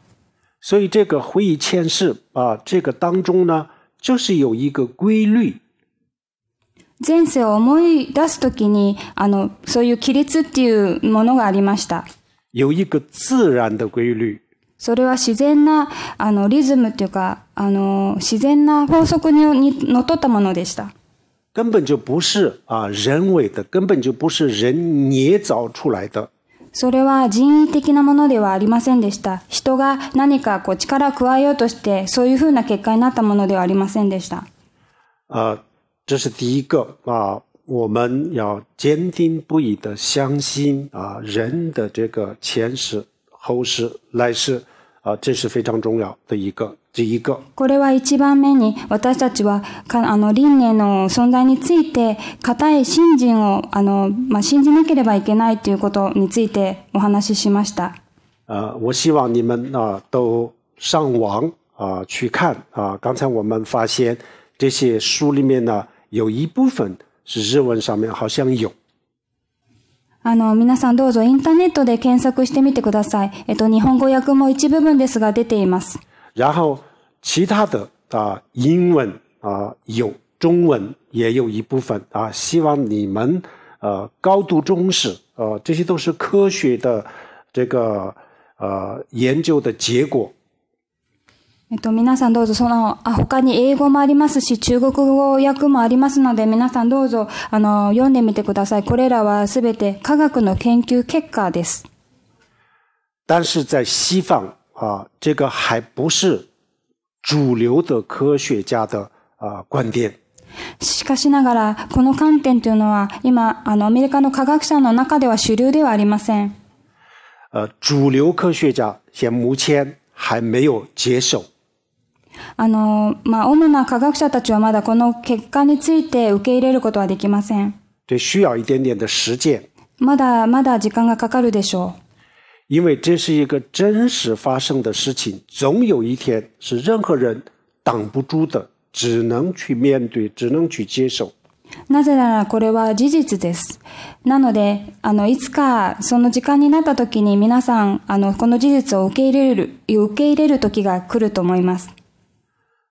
S1: 所以这个会议前世啊，这个当中呢。这是有一个规律。
S3: 前世を思い出すときに、あの、そういう規律っていうものがありました。
S1: 有一个自然的规律。
S3: それは自然な、あの、リズムというか、あの、自然な法則にのっとったものでした。
S1: 根本就不是啊人为的，根本就不是人捏造出来的。
S3: それは人為的なものではありませんでした。人が何かこう力を加えようとして、そういうふうな結果になったものではありませんでした。
S1: あ、这是第一个啊。我们要坚定不移的相信啊，人的这个前世、后世、来世啊，这是非常重要的一个。
S3: これは一番目に私たちはあの輪廻の存在について固い信心をあの、まあ、信じなければいけないということについてお話ししました。
S1: 呃，我希望你们啊、呃、都上网啊、呃、去看啊、呃。刚才我们发现这些书里面呢，有一部分是日文上面好像有。
S3: あの、皆さんどうぞインターネットで検索してみてください。えっと、日本語訳も一部分ですが出ています。
S1: 然后其他的啊，英文啊有，中文也有一部分啊，希望你们呃高度重视，呃，这些都是科学的这个呃研究的结果。
S3: えっと皆さんどうぞそのあ他に英語もありますし中国語訳もありますので皆さんどうぞあの読んでみてくださいこれらはすべて科学の研究結果です。
S1: 但是在西方。啊，这个还不是主流的科学家的啊观点。
S3: しかしながら、この観点というのは、今、あの、アメリカの科学者の中では主流ではありません。
S1: 呃，主流科学目前还没有接受。
S3: あの、まあ、主な科学者たちはまだこの結果について受け入れることはできません。
S1: で、需要一点点的实践。
S3: まだまだ時間がかかるでしょう。
S1: 因为这是一个真实发生的事情，总有一天是任何人挡不住的，只能去面对，只能去接受。
S3: なぜならこれは事実です。なので、あのいつかその時間になった時に皆さんあのこの事実を受け入れる、受け入れる時が来ると思います。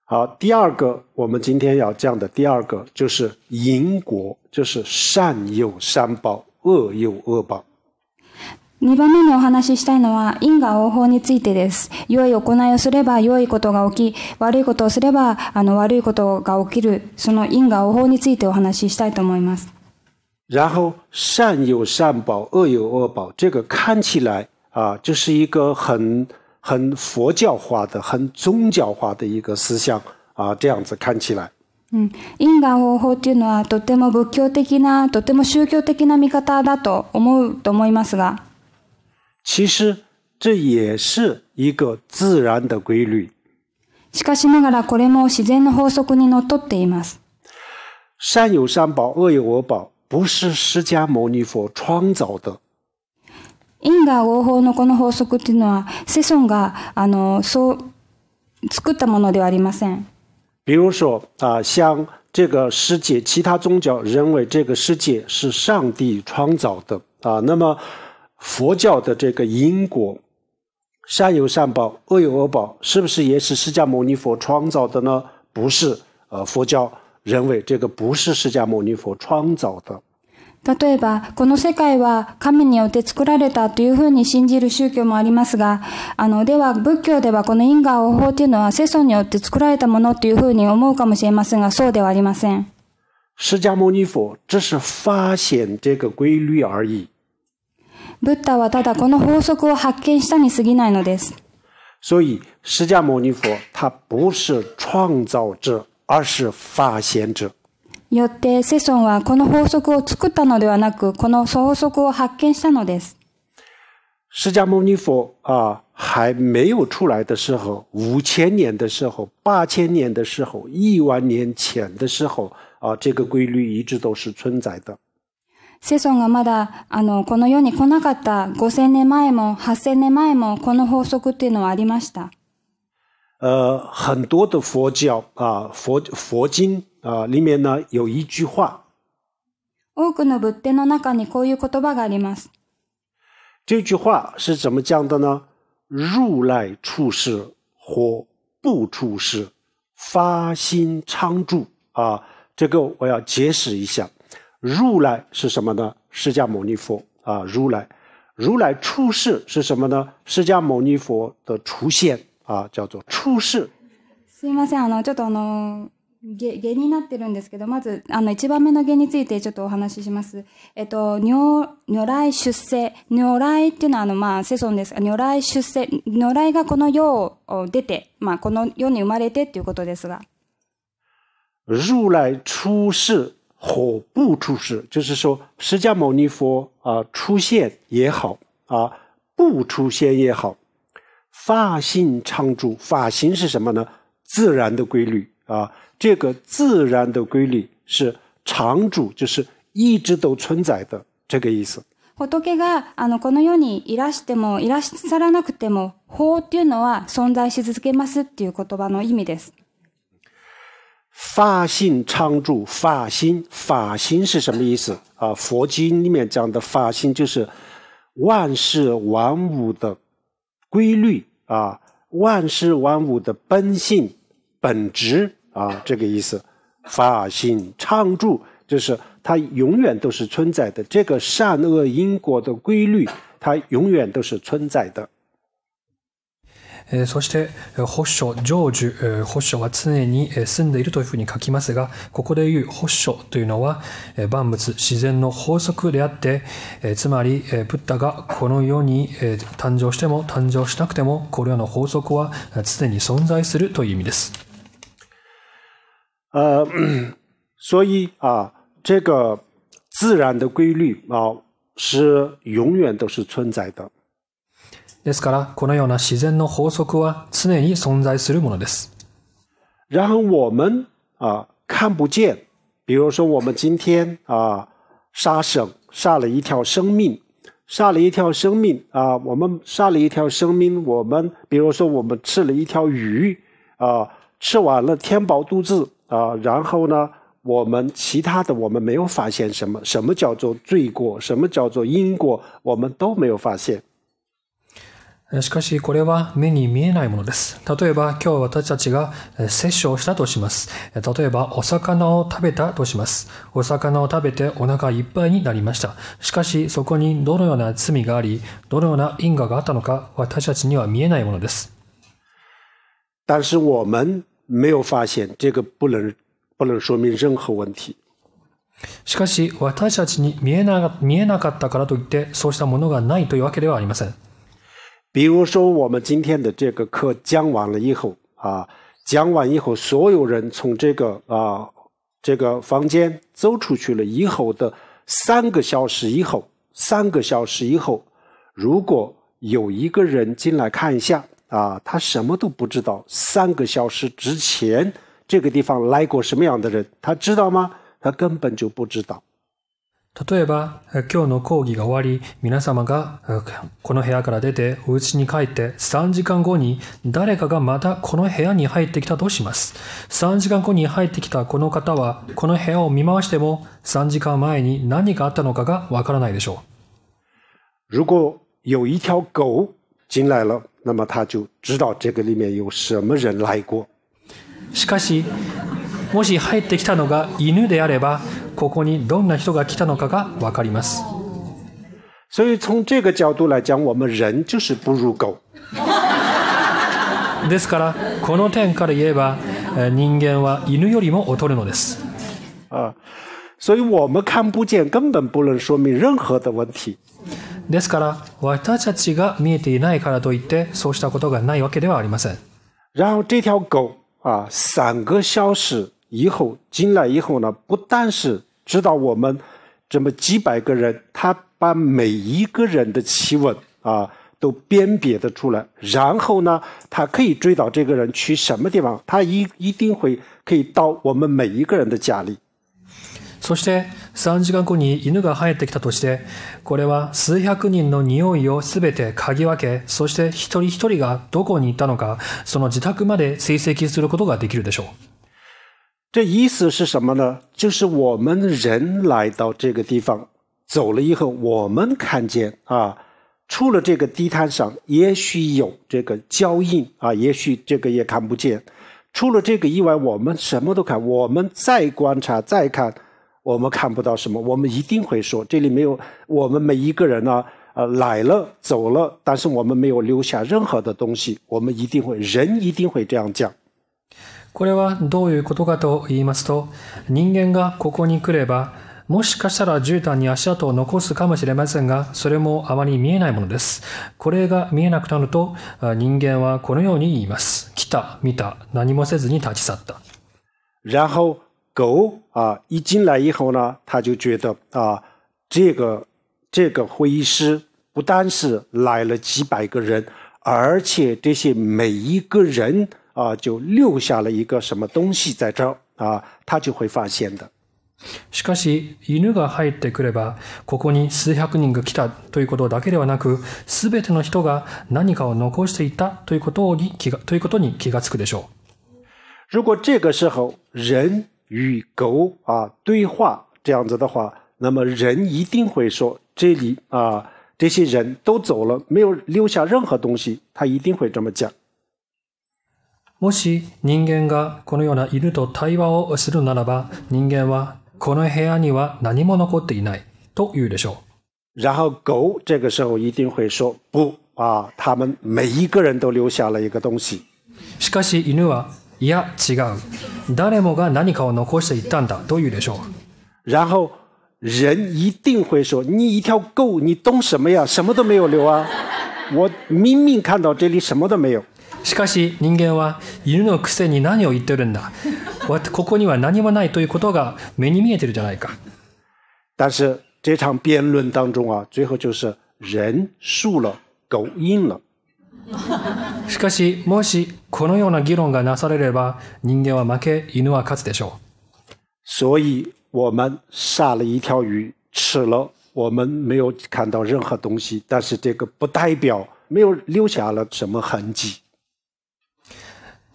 S1: 好，第二个我们今天要讲的第二个就是因果，就是善有善报，恶有恶报。
S3: 2番目にお話ししたいのは因果応報についてです。良い行いをすれば良いことが起き、悪いことをすればあの悪いことが起きる、その因果応報についてお話ししたいと思います。
S1: 然后善有善报，恶有恶报，这个看起来啊，就是一个很很佛教化的、很宗教化的一个思想啊，这样子看起来。
S3: うん、因果応報っていうのはとても仏教的な、とても宗教的な見方だと思うと思いますが。
S1: 其实这也是一个自然的规律。
S3: しかし、ながら、これも自然の法則にのっとっています。
S1: 善有善报，恶有恶报，不是释迦牟尼佛创造的。
S3: 因果応報のこの法則というのは、世尊があのそう作ったものではありません。
S1: 比如说啊，像这个世界，其他宗教认为这个世界是上帝创造的啊，那么。佛教的这个因果，善有善报，恶有恶报，是不是也是释迦牟尼佛创造的呢？不是，呃，佛教认为这个不是释迦牟尼佛创造的。
S3: 例えばこの世界は神によって作られたというふうに信じる宗教もありますが、あのでは仏教ではこの因果応報というのは世尊によって作られたものというふうに思うかもしれませんが、そうではありません。
S1: 释迦牟尼佛只是发现这个规律而已。
S3: ブッダはただこの法則を発見したに過ぎないのです。
S1: 所以，释迦牟尼佛他不是创造者，而是发现者。
S3: よってセソンはこの法則を作ったのではなく、この法則を発見したのです。
S1: 释迦牟尼佛啊，还没有出来的时候，五千年的时候，八千年的时候，一万年前的时候啊，这个规律一直都是存在的。
S3: 世尊がまだ、あの、この世に来なかった5000年前も8000年前もこの法則っていうのはありました。
S1: 呃，很多的佛教啊，佛佛经啊里面呢有一句话。
S3: 多くの仏典の中にこういう言葉があります。
S1: 这句话是怎么讲的呢？入来出世或不出世，发心常住啊。这个我要解释一下。如来是什么呢？释迦牟尼佛啊，如来，如来出世是什么呢？释迦牟尼佛的出现啊，叫做
S3: 出世。すみません、あのちょっとあのげげになってるんですけど、まずあの一番目のげについてちょっとお話しします。えっと、如如来出世、如来っていうのはあのまあ世尊です如来出世、如来がこの世を出て、まあこの世に生まれてっていうことですが。
S1: 如来出世。火不出世？就是说，释迦牟尼佛啊，出现也好，啊，不出现也好，法性常住。法性是什么呢？自然的规律啊，这个自然的规律是常住，就是一直都存在的这个意思。
S3: 仏があのこの世にいらしてもいらっしゃらなくても法っていうのは存在し続けますっていう言葉の意味です。
S1: 法性常住，法心，法心是什么意思啊？佛经里面讲的法心就是万事万物的规律啊，万事万物的本性本质啊，这个意思。法性常住就是它永远都是存在的，这个善恶因果的规律，它永远都是存在的。
S2: そして保守成就保守は常に住んでいるというふうに書きますがここでいう保守というのは万物自然の法則であってつまりブッダがこの世に誕生しても誕生しなくてもこれらの法則は常に存在するという意味です。
S1: 呃，所以啊，这个自然的规律啊，是永远都是存在的。然后我们啊看不见，比如说我们今天啊杀生，杀了一条生命，杀了一条生命啊，我们杀了一条生命，我们比如说我们吃了一条鱼啊，吃完了填饱肚子啊，然后呢，我们其他的我们没有发现什么，什么叫做罪过，什么叫做因果，我们都没有发现。
S2: しかしこれは目に見えないものです。例えば今日私たちが摂取をしたとします。例えばお魚を食べたとします。お魚を食べてお腹いっぱいになりました。しかしそこにどのような罪があり、どのような因果があったのか私たちには見えないものです。
S1: 但是我们没有发现这个不能不能说明任何问题。
S2: しかし私たちに見えな見えなかったからといってそうしたものがないというわけではありません。
S1: 比如说，我们今天的这个课讲完了以后啊，讲完以后，所有人从这个啊这个房间走出去了以后的三个小时以后，三个小时以后，如果有一个人进来看一下啊，他什么都不知道。三个小时之前这个地方来过什么样的人，他知道吗？他根本就不知道。
S2: 例えば、今日の講義が終わり、皆様がこの部屋から出てお家に帰って3時間後に誰かがまたこの部屋に入ってきたとします。3時間後に入ってきたこの方は、この部屋を見回しても3時間前に何があったのかがわからないでしょ
S1: う。如果有一条狗进来了，那么他就知道这个里面有什么人来过。
S2: しかし、もし入ってきたのが犬であれば、ここにどんな人が来たのかがわかります。
S1: 所以从这个角度来讲，我们人就是不如狗。
S5: で
S2: すから、この点から言えば、人間は犬よりも劣るのです。所以我们看不见，根本
S1: 不能说明任何的问题。
S2: ですから、私たちが見えていないからといって、そうしたことがないわけではありません。
S1: 然后这条狗啊，三个小时以后进来以后呢，不但是知道我们这么几百个人，他把每一个人的企稳啊都辨别的出来，然后呢，他可以追到这个人去什么地方，他一一定会可以到我们每一个人的家里。
S2: そして、3時間後に犬が入ってきたとして、これは数百人の匂いをすべて嗅ぎ分け、そして一人一人がどこにいたのか、その自宅まで精査することができるでしょう。
S1: 这意思是什么呢？就是我们人来到这个地方，走了以后，我们看见啊，除了这个地摊上也许有这个脚印啊，也许这个也看不见。除了这个以外，我们什么都看。我们再观察，再看，我们看不到什么。我们一定会说，这里没有我们每一个人呢，呃，来了走了，但是我们没有留下任何的东西。我们一定会，人一定会这样讲。
S2: これはどういうことかと言いますと、人間がここに来れば、もしかしたら絨毯に足跡を残すかもしれませんが、それもあまり見えないものです。これが見えなくなると、人間はこのように言います。来た、見た、何もせずに立ち去った。
S1: 然后、狗、啊、一进来以后呢、他就觉得、啊、这个、这个会议室、不但是来了几百个人、而且这些每一个人、啊，就留下了一个什么东西在这儿啊，他就会发现的。
S2: しかし犬が入ってくれば、ここに数百人が来たということだけではなく、すべての人が何かを残していたということに気が、ということに気がつくでしょう。
S1: 如果这个时候人与狗啊对话这样子的话，那么人一定会说：“这里啊，这些人都走了，没有留下任何东西。”他一定会这么讲。
S2: もし人間がこのような犬と対話をするならば、人間はこの部屋には何も残っていないと言うでしょ
S1: う。然后狗这个时候一定会说不啊，他们每一个人都留下了一个东西。
S2: しかし犬はいや違う。誰もが何かを残していったんだと言うでしょう。然后人一定会说你
S1: 一条狗，你懂什么呀？什么都没有留啊！我明明看
S2: 到这里什么都没有。しかし人間は犬のくせに何を言ってるんだここには何もないということが目に見えてるじゃないか。但是这
S1: 场辩论当中啊，最后就是人输了，狗赢了。
S2: しかし、もしこのような議論がなされれば、人間は負け、犬は勝つでしょ
S1: う。所以我们杀了一条鱼，吃了，我们没有看到任何东西，但是这个不代表没有留下了什么痕迹。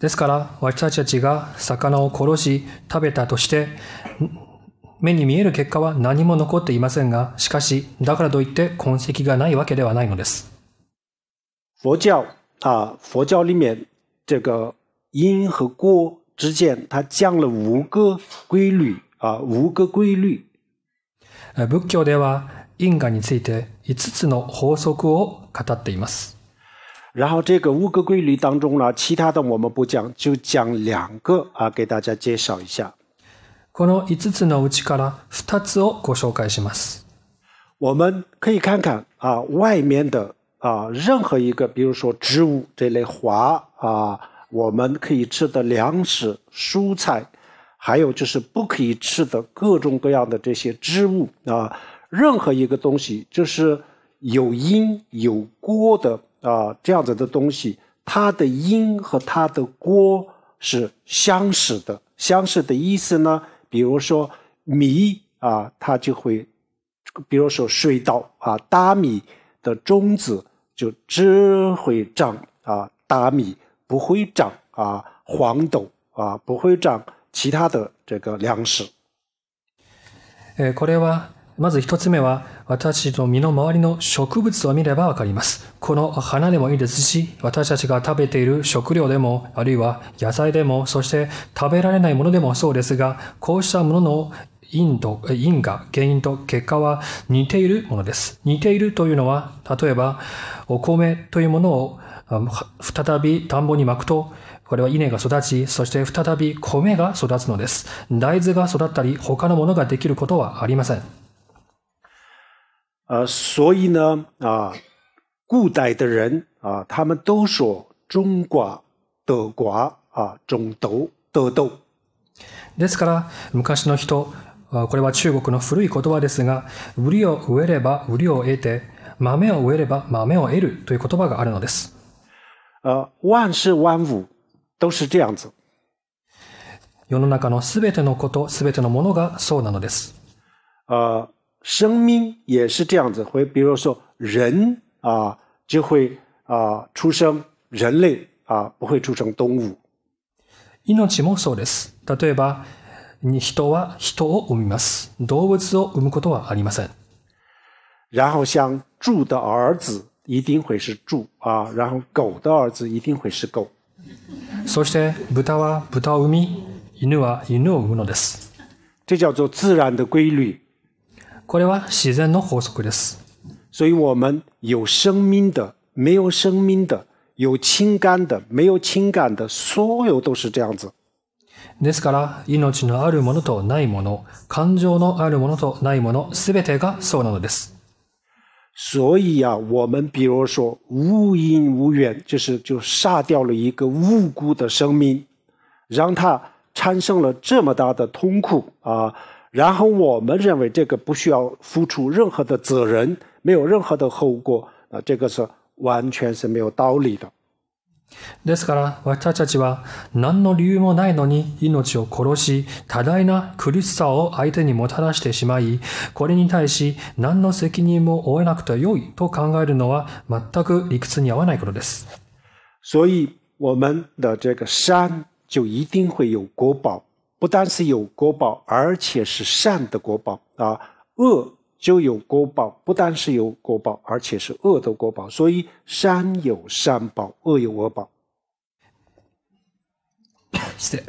S2: ですから私たちが魚を殺し食べたとして目に見える結果は何も残っていませんがしかしだからといって痕跡がないわけではないのです。
S1: 佛教啊，佛教里面这个因和果之间，讲了五个规律啊，五个规律。
S2: 仏教では因果について5つの法則を語っています。
S1: 然后这个五个规律当中呢，其他的我们不讲，就讲两个啊，给大家介绍一下。我们可以看看啊，外面的啊，任何一个，比如说植物这类花啊，我们可以吃的粮食、蔬菜，还有就是不可以吃的各种各样的这些植物啊，任何一个东西，就是有因有果的。啊，这样子的东西，它的因和它的果是相似的。相似的意思呢，比如说米啊，它就会，比如说水稻啊，大米的种子就只会长啊，大米不会长啊，黄豆啊不会长其他的这个粮食。
S2: 诶，これは。まず1つ目は、私の身の回りの植物を見ればわかります。この花でもいいですし、私たちが食べている食料でも、あるいは野菜でも、そして食べられないものでもそうですが、こうしたものの因と、因が原因と結果は似ているものです。似ているというのは、例えば、お米というものを再び田んぼに巻くと、これは稲が育ち、そして再び米が育つのです。大豆が育ったり、他のものができることはありません。
S1: 呃，所以呢，啊，古代的人啊，他们都说中国、德国啊、中東、德東。
S2: ですから、昔の人、これは中国の古い言葉ですが、売りを植えれば売りを得て、豆を植えれば豆を得るという言葉があるのです。
S1: 呃，万事万物都是这样子。
S2: 世の中のすべてのこと、すべてのものがそうなのです。呃。生
S1: 命也是这样子，会比如说人啊，就会啊出生；人类啊不会出生动物。
S2: 命もそうです。例えば、人は人を生みます。動物を産むことはありません。
S1: 然后像猪的儿子一定会是猪啊，然后狗的儿子一定会是狗。
S2: そして、豚は豚を生み、犬は犬を産むのです。
S1: 这叫做自然的规律。これは自然の法則所以我们有生命的，没有生命的，有情感的，没有情感的，所有都是这样子。
S2: ですから、命のあるものとないもの、感情のあるものとないもの、すべてがそうなのです。
S1: 所以啊，我们比如说无因无缘，就是就杀掉了一个无辜的生命，让他产生了这么大的痛苦啊。然后我们认为这个不需要付出任何的责任，没有任何的后果，啊，这个是完全是没有道理
S2: 的。ですから、私たちは何の理由もないのに命を殺し、多大な苦しさを相手にもたらしてしまい、これに対し何の責任も負えなくてよいと考えるのは全く理屈に合わないことです。
S1: 所以我们的这个山就一定会有国宝。不单是有国宝，而且是善的国宝啊！恶就有国宝，不单是有国宝，而且是恶的国宝。所以善有善报，恶有恶报。
S2: 是 的。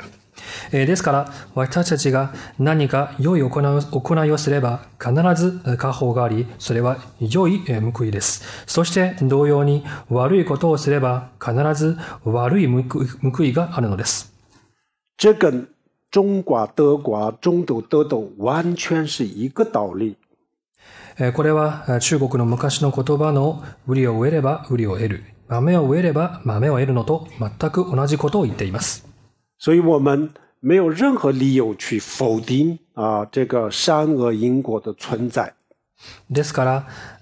S2: 诶，ですから、私たちが何か良い行う行いをすれば必ず家宝があり、それは良い報いです。そして同様に悪いことをすれば必ず悪い報いがあるのです。这个。
S1: 中瓜德瓜，中豆德豆，完全是一个道理。
S2: 诶，これは中国の昔の言葉の、雨を植えれば雨を得る、豆を植えれば豆を得るのと全く同じことを言っています。
S1: 所以我们没有任何理由去否定啊这个善恶因果的存在。
S2: ですか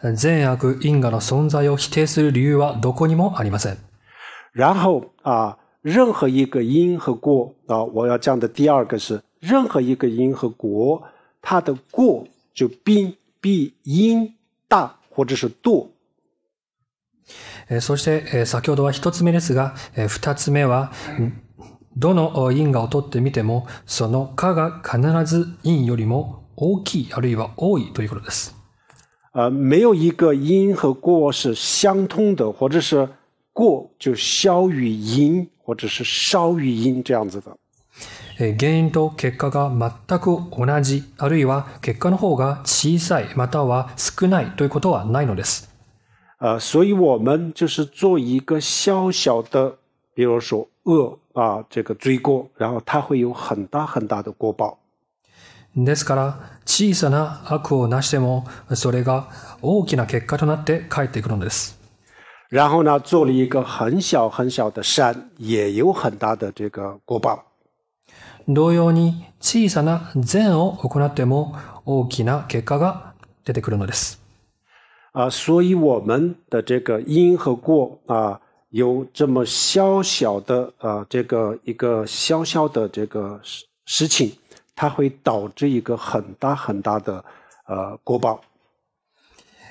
S2: ら善悪因果の存在を否定する理由はどこにもありません。
S1: 然后啊。任何一个因和果啊，我要讲的第二个是，任何一个因和果，它的过就必比因大或者是多。
S2: えそしてえ先ほどは一つ目ですが、え二つ目はどの因果をとってみても、その果が必ず因よりも大きいあるいは多いということです。
S1: 啊，没有一个因和果是相通的，或者是果就小于因。我只是烧语音这样子的。
S2: 原因と結果が全く同じ、あるいは結果の方が小さいまたは少ないということはないのです。
S1: 啊，所以我们就是做一个小小的，比如说恶啊这个罪过，然后它会有很大很大的果报。
S2: ですから小さな悪をなしても、それが大きな結果となって返ってくるのです。
S1: 然后呢，做了一个很小很小的山，也有很大的这个果报。啊，所以我们的这个因和果啊，有这么小小的啊，这个一个小小的这个事情，它会导致一个很大很大的呃果报。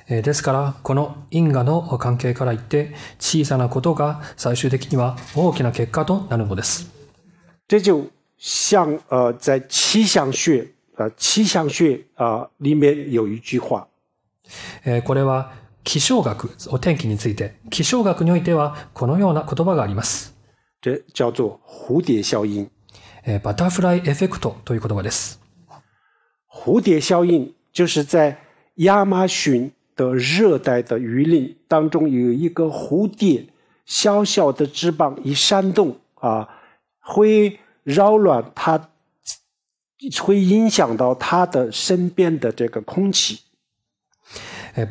S2: ですから、この因果の関係から言って、小さなことが最終的には大きな結果となるのです。
S1: 这就像呃，在七象穴呃七象穴啊、呃、里面有一句话，
S2: えこれは気象学お天気について気象学においてはこのような言葉があります。这叫做蝴蝶效应。えバタフライエフェクトという言葉です。蝴蝶效应就是在亚
S1: 马逊的热带的雨林当中有一个蝴蝶，小小的翅膀一扇动啊，会扰乱它，会影响到它的身边的这个空气。然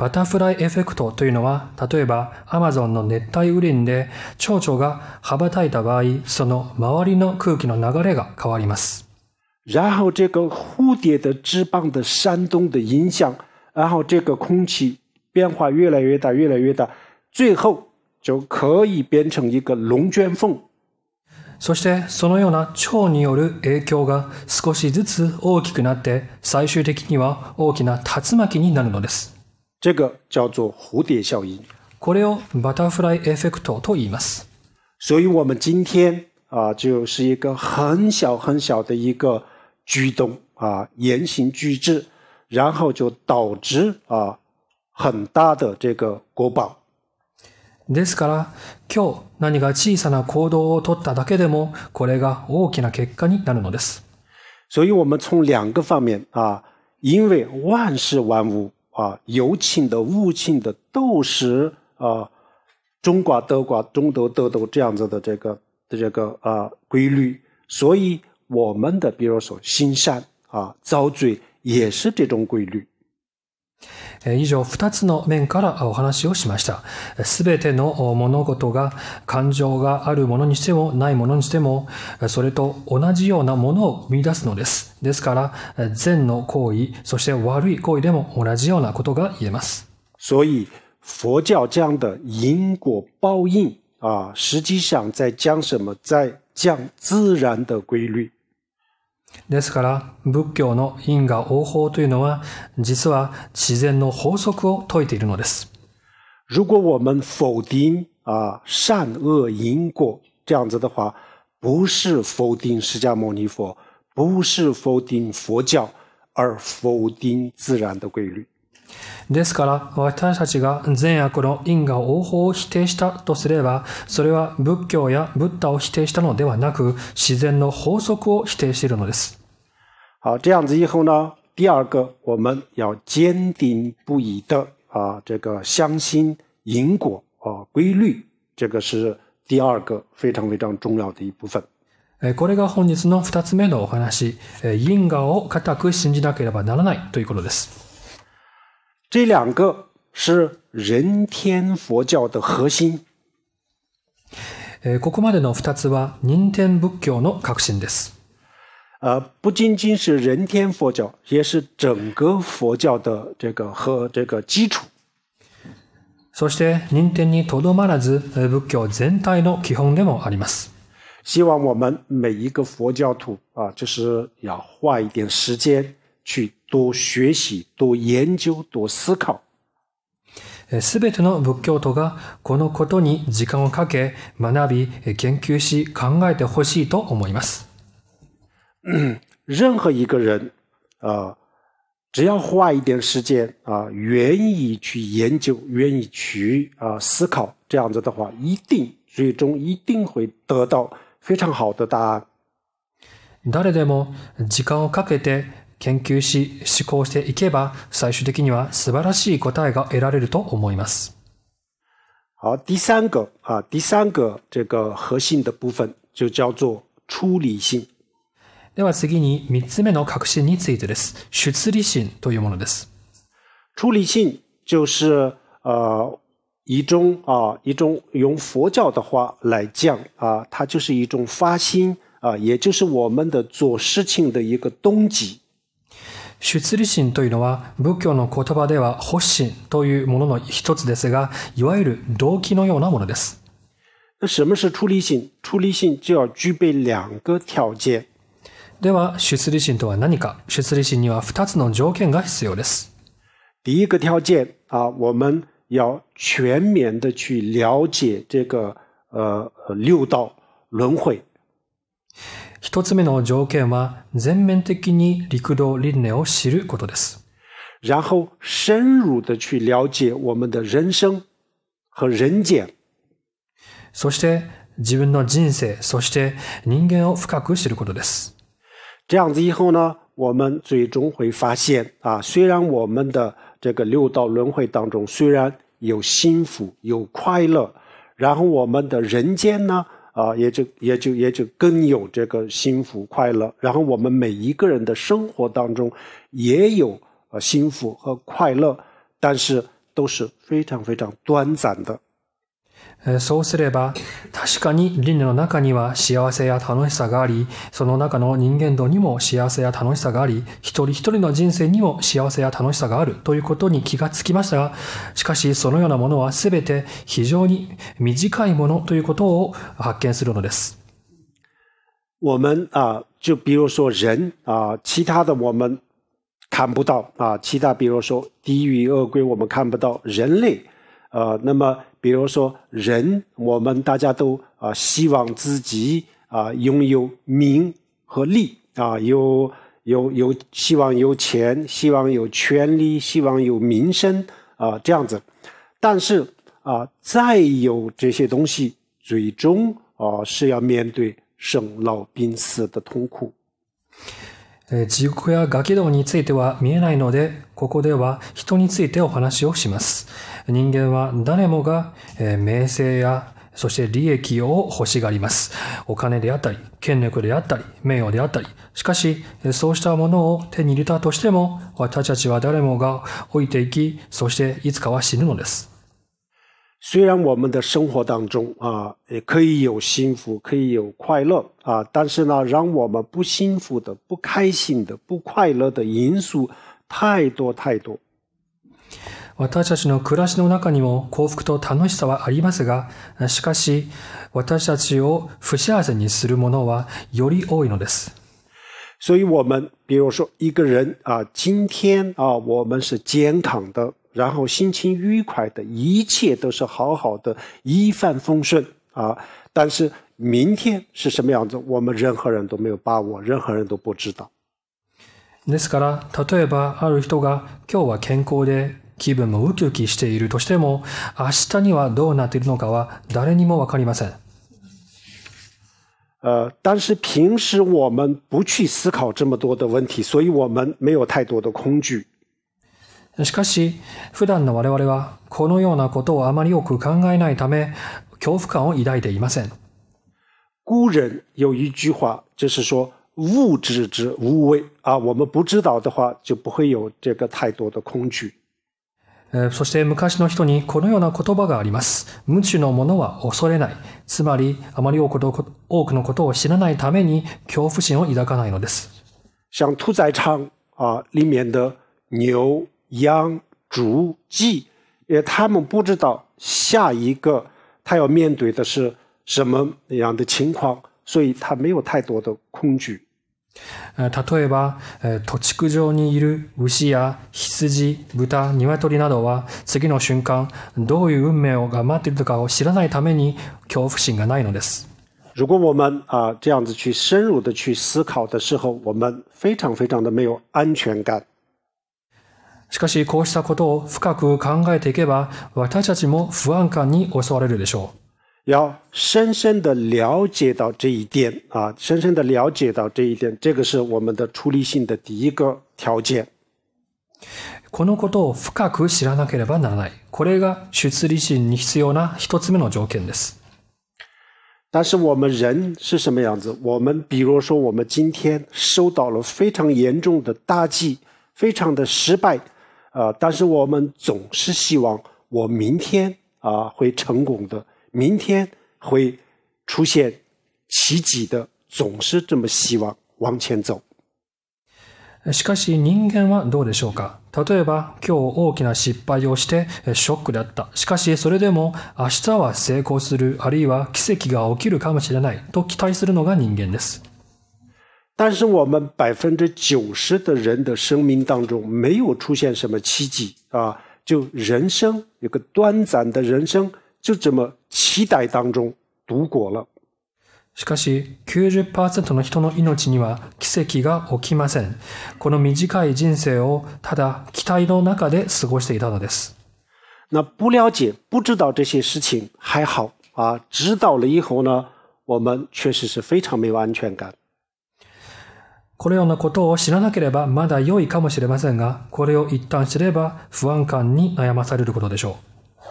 S1: 后这个蝴蝶的翅膀的扇动的影响。然后这个空气变化越来越大，越来越大，最后就可以变成一个龙卷风。
S2: そしてそのような超による影響が少しずつ大きくなって最終的には大きな竜巻になるのです。这个叫做蝴蝶效应。これをバタフライエフェクトと言います。所以我们今天
S1: 啊，就是一个很小很小的一个举动啊，言行举止。然后就导致啊很大的这个国宝。
S2: ですから、今日何か小さな行動をっただけでも、これが大きな結果になるのです。
S1: 所以我们从两个方面啊，因为万事万物啊，有情的、无情的都是啊，中寡得寡，中得得得这样子的这个的这个啊规律。所以我们的比如说心善啊，遭罪。也是这种规律。
S2: 以上二つの面からお話をしました。すべての物事が感情があるものにしてもないものにしても、それと同じようなものを見出すのです。ですから、善の行為、そして悪い行為でも同じようなことが言えます。
S1: 所以、佛教这样的因果报应啊，实际上在讲什么？在讲自然的规律。
S2: ですから、仏教の因果応報というのは、実は自然の法則を説いているのです。
S1: 如果我们否定啊善恶因果这样子的话，不是否定释迦牟尼佛，不是否定佛教，而否定自然的规律。
S2: ですから私たちが善悪の因果応報を否定したとすればそれは仏教やブッダを否定したのではなく自然の法則を否定しているのです。
S1: 好，这样子以后呢，第二个我们要坚定不移的啊，这个相信因果啊规律，这个是第二个非常非常重要的一部分。
S2: これが本日の2つ目のお話、因果を固く信じなければならないということです。这
S1: 两个是人天佛教的核心。
S2: 诶，ここまでの二つは人天仏教の核心です。
S1: 啊，不仅仅是人天佛教，也是整个佛教的这个和这
S2: 个基础。そして人天にとどまらず、仏教全体の基本でもあります。
S1: 希望我们每一个佛教徒啊，就是要花一点时间。去多学习、多研究、多思考。
S2: すべての仏教徒がこのことに時間をかけ学び研究し考えてほしいと思います。
S1: 任何一个人啊，只要花一点时间啊，愿意去研究，愿意去啊思考，这样子的话，一定最终一定会得到非常好的答案。
S2: 誰でも時間をかけて。研究し、思考していけば、最終的には素晴らしい答えが得られると思います。
S1: 好，第三个，啊，第三个这个核心的部分就叫做处理性。
S2: 那么，次に三つ目の核心についてです。出理心というものです。处理性
S1: 就是呃一种啊一种用佛教的话来讲啊，它就是一种发心啊，也就是我们的做事情的一个动机。
S2: 出離心というのは仏教の言葉では発心というものの一つですが、いわゆる動機のようなものです。
S1: 什么是出离心？出离心就要具备两个条件。
S2: では、出離心とは何か？出離心には二つの条件が必要です。第一个条
S1: 件啊，我们要全面的去了解这个呃六道轮回。
S2: 一つ目の条件は全面的に陸道輪廻を知ることです。然后深入
S1: 的去了解我们的人生和人
S2: そして自分の人生、そして人間を深く知ることです。这
S1: 样子以后呢，我们最终会发现啊，虽然我们的这个六道轮回当中虽然有幸福有快乐，然后我们的人呢。啊，也就也就也就更有这个幸福快乐。然后我们每一个人的生活当中，也有幸福和快乐，但是都是非常非常短暂的。
S2: そうすれば、確かに輪廻の中には幸せや楽しさがあり、その中の人間道にも幸せや楽しさがあり、一人一人の人生にも幸せや楽しさがあるということに気がつきましたが、しかしそのようなものは全て非常に短いものということを発見するのです。
S1: 我们啊，就比如说人啊，其他的我们看不到啊，其他比如说地狱、恶鬼我们看不到，人类，呃，那么比如说人，我们大家都啊希望自己啊拥有名和利啊有有有希望有钱，希望有权利，希望有名声啊这样子。但是啊再有这些东西，最终啊是要面对生老病死的痛苦。
S2: 地獄や道については見えないので、ここでは人についてお話をします。人間は誰もが、え名声やそして利益を欲しがります。お金であったり、権力であったり、名誉であったり。しかし、そうしたものを手に入れたとしても、私たちは誰もが置いていき、そしていつかは死ぬのです。
S1: 虽然我们的生活当中啊，也可以有幸福，可以有快乐啊，但是呢，让我们不幸福的、不开心的、不快乐的因素太多太多。
S2: 私たちの暮らしの中にも幸福と楽しさはありますが、しかし、私たちを不幸せにするものはより多いのです。所以，
S1: 我们比如说一个人啊，今天啊，我们是健康的，然后心情愉快的，一切都是好好的，一帆风顺啊。但是明天是什么样子，我们任何人都没有把握，任何人都不知道。
S2: ですから、例えばある人が今日は健康で気分もウキウキしているとしても、明日にはどうなっているのかは誰にもわかりません。
S1: 呃，但是平时我们不去思考这么多的问题，所以我们没有太多的恐惧。
S2: しかし、普段の我々はこのようなことをあまりよく考えないため、恐怖感を抱いていません。
S1: 古人有一句话，就是说物质之无味啊，我们不知道的话，就不会有这个太多的恐惧。
S2: そして昔の人にこのような言葉があります。無知の者は恐れない。つまり、あまり多くのことを知らないために恐怖心を抱かないのです。
S1: 像屠宰场啊里面的牛、羊、猪、鸡，也他们不知道下一个他要面对的是什么样的情况，所以他没有太多的恐惧。
S2: 例えば、土地区上にいる牛や羊、豚、鶏などは次の瞬間、どういう運命を頑張っているかを知らないために恐怖心がないのです。
S1: 如果我们啊这样子去深入的去思考的时候，我们非常非常的没有安全感。
S2: しかし、こうしたことを深く考えていけば、私たちも不安感に襲われるでしょう。要深
S1: 深的了解到这一点啊，深深的了解到这一点，这个是我们的出离性的第一个条件。
S2: このことを深く知らなければならない。これが出力心に必要な一つ目の条件です。
S1: 但是我们人是什么样子？我们比如说，我们今天受到了非常严重的打击，非常的失败，呃，但是我们总是希望我明天啊会成功的。明天会出现奇迹的，总是这么希望往前走。
S2: しかし人間はどうでしょうか。例えば今日大きな失敗をしてショックだった。しかしそれでも明日は成功するあるいは奇跡が起きるかもしれないと期待するのが人間です。
S1: 但是我们百分之九十的人的生命当中没有出现什么奇迹啊，就人生有个短暂的人生就这么。期待当中度
S2: 过了。しかし90%の人の命には奇跡が起きません。この短い人生をただ期待の中で過ごしていたのです。
S1: 那不了解、不知道这些事情还好啊，知道了以后呢，我们确实是非常没有安全感。
S2: このようなことを知らなければまだ良いかもしれませんが、これを一旦知れば不安感に悩まされることでしょう。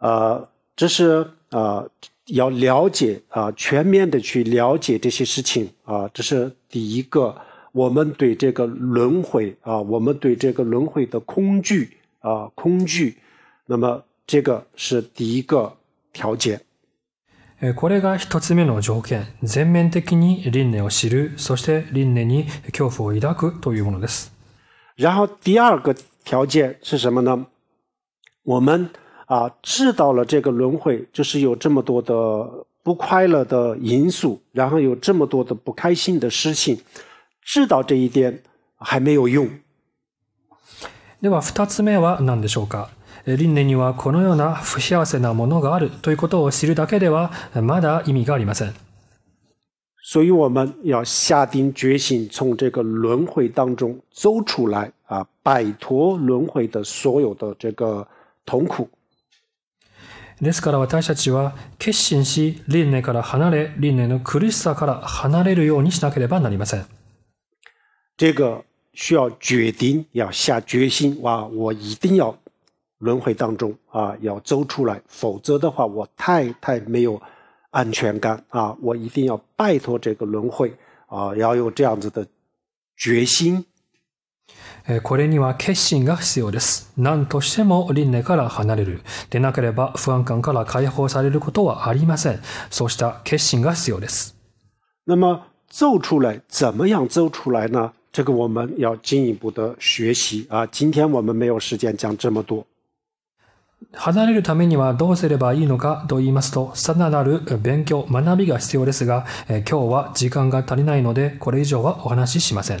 S1: あ、uh,。这是啊，要了解啊，全面的去了解这些事情啊，这是第一个。我们对这个轮回啊，我们对这个轮回的恐惧啊，恐惧。那么，这个是第一个条件。
S2: これが一つ目の条件。全面的に輪廻を知る、そして輪廻に恐怖を抱くというものです。
S1: 然后第二个条件是什么呢？我们。啊，知道了这个轮回，就是有这么多的不快乐的因素，然后有这么多的不开心的事情。知道这一点还没有用。
S2: 那么，二つ目はでしょうか。にはこのような不幸せなものがあるということを知るだけではまだ意味がありません。
S1: 所以我们要下定决心，从这个轮回当中走出来啊，摆脱轮回的所有的这个痛苦。
S2: ですから私たちは決心し輪廻から離れ輪廻の苦しさから離れるようにしなければなりません。
S1: 这个需要决定，要下决心哇！我一定要轮回当中啊，要走出来，否则的话我太太没有安全感啊！我一定要摆脱这个轮回啊，要有这样子的决心。
S2: これには決心が必要です。何としても輪廻から離れる。でなければ不安感から解放されることはありません。そうした決心が必要です。
S1: 那么奏出来怎么样奏出来呢？这个我们要进一步的学习啊。今天我们没有时间讲这么多。
S2: 離れるためにはどうすればいいのかと言いますと、さらなる勉強、学びが必要ですが、今日は時間が足りないので、これ以上はお話ししません。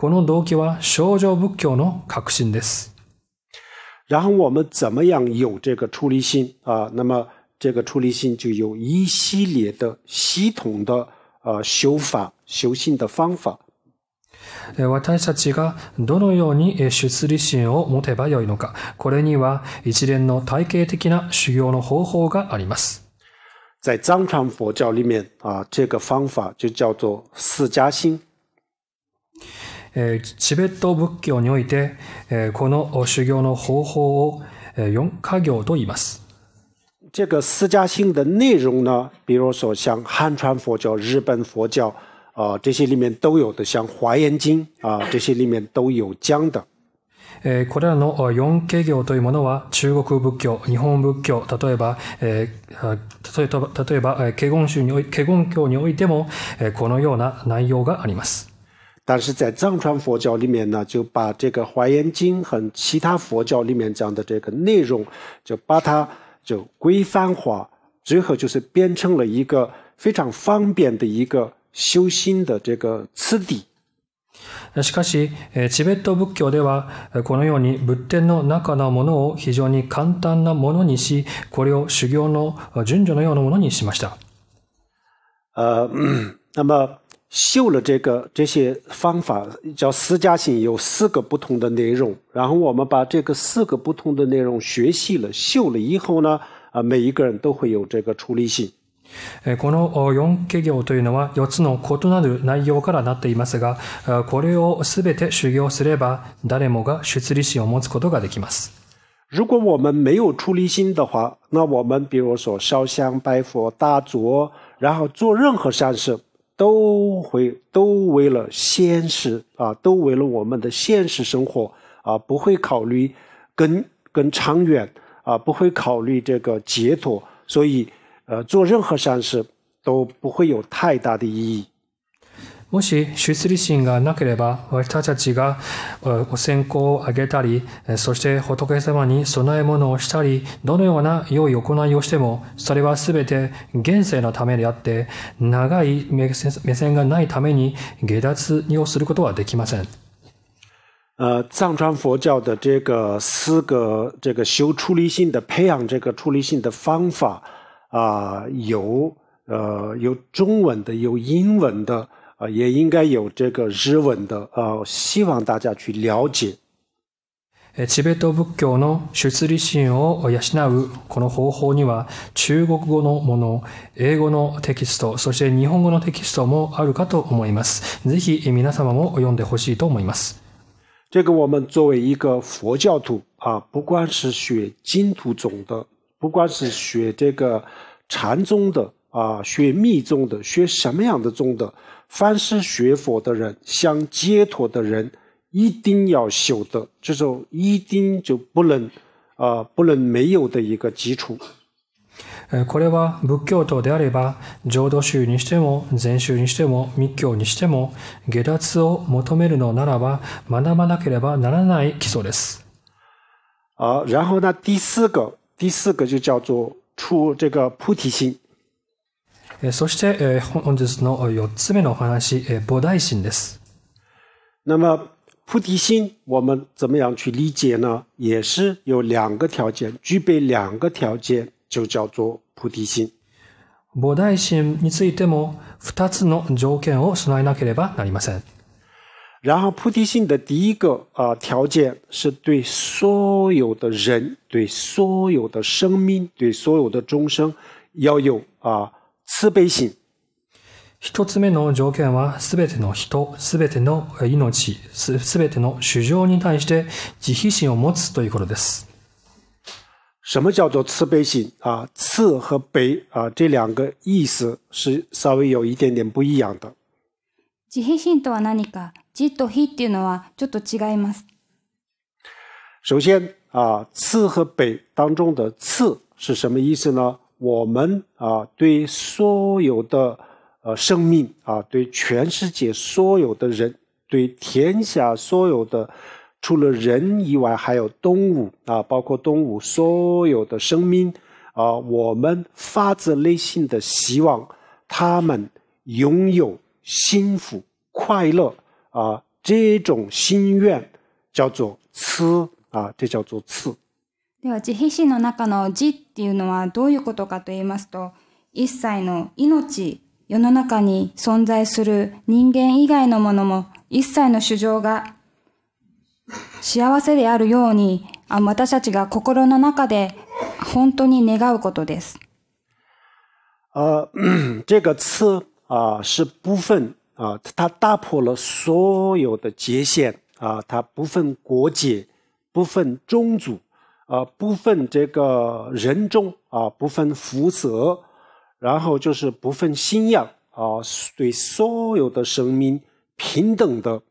S2: この動機は少女仏教の核心です。
S1: 然后我们怎么样有这个出离心啊？那么这个出离心就有一系列的系統的呃修法、修心的方法。
S2: 私たちがどのように出離心を持てばよいのか、これには一連の体系的な修行の方法があります。
S1: 在藏传佛教里面啊，这个方法就叫做四加心。
S2: チベット仏教において、この修行の方法を四家行と言います。
S1: 这个私家性的内容呢，比如说像汉传佛教、日本佛教，啊、呃，这些里面都有的，像《华严经》啊、呃，这些里面都有讲的。
S2: えー、これらの4家業というものは中国仏教、日本仏教、例えば、えー、例えば、例えば、華厳宗におい、華厳教においても、このような内容があります。
S1: 但是在藏传佛教里面呢，就把这个《华严经》和其他佛教里面讲的这个内容，就把它就规范化，最后就是变成了一个非常方便的一个修心的这个次第。
S2: しかし、チベット仏教では、このように仏典の中のものを非常に簡単なものにし、これを修行の順序のようなものにしました。
S1: あ、那么。修了这个这些方法叫私家性，有四个不同的内容。然后我们把这个四个不同的内容学习了、修了以后呢，啊，每一个人都会有这个处理性。
S2: 诶，この四企業というのは四つの異なる内容からなっていますが、これをすべて修行すれば、誰もが出离心を持つことができます。
S1: 如果我们没有出离心的话，那我们比如说烧香拜佛、打坐，然后做任何善事。都会都为了现实啊，都为了我们的现实生活啊，不会考虑更更长远啊，不会考虑这个解脱，所以呃，做任何善事都不会有太大的意义。
S2: もし、出自心がなければ、私たちがお線香をあげたり、そして仏様に供え物をしたり、どのような良い行いをしても、それはすべて現世のためであって、長い目線がないために下脱にをすることはできません。
S1: 呃，藏传佛教的这个四个这个修出离心的培养，这个出离心的方法啊、呃，有呃有中文的，有英文的。啊，也应该有这个日文的，啊，希望大家去了解。
S2: え、ット仏教の出離心を養うこの方法には、中国語のもの、英語のテキスト、そして日本語のテキストもあるかと思います。ぜひ皆様も読んでほしいと思います。
S1: 这个我们作为一个佛教徒啊，不管是学净土宗的，不管是学这个禅宗的，啊，学密宗的，学什么样的宗的？凡是学佛的人，想解脱的人，一定要修的，就是一定就不能，呃，不能没有的一个基础。
S2: 呃，これは仏教徒であれば、浄土宗にしても禅宗にしても密教にしても解脱を求めるのならば学ばなければならない基礎です。
S1: あ、然后呢？第四个，第四个就叫做出这个菩提心。
S2: そして本日の4つ目のお話、菩提心です。那么菩提
S1: 心，我们怎么样去理解呢？也是有两个条件，具备两个条件就叫做菩提心。
S2: 菩提心についても2つの条件を備えなければなりません。
S1: 然后，菩提心的第一个呃、条件是对所有的人、对所有的生命、对所有的众生要有啊、呃、慈悲心。
S2: 一つ目の条件は、すべての人、すべての命、すべての主情に対して慈悲心を持つということです。
S1: 什么叫做慈悲心啊？慈和悲啊，这两个意思是稍微有一点点不一样的。
S3: 慈悲心とは何か、慈と悲っていうのはちょっと違います。
S1: 首先啊，慈和悲当中的慈是什么意思呢？我们啊，对所有的呃生命啊，对全世界所有的人，对天下所有的，除了人以外，还有动物啊，包括动物所有的生命啊，我们发自内心的希望他们拥有幸福、快乐啊，这种心愿叫做慈啊，这叫做慈。
S3: では自閉心の中の自っていうのはどういうことかと言いますと、一切の命、世の中に存在する人間以外のものも一切の主張が幸せであるように私たちが心の中で本当に願うことです。
S1: 呃，这个刺啊是不分啊，它打破了所有的界限啊，它不分国界，不分种族。啊，不分这个人种啊，不分肤色，然后就是不分信仰啊，对所有的生命平等的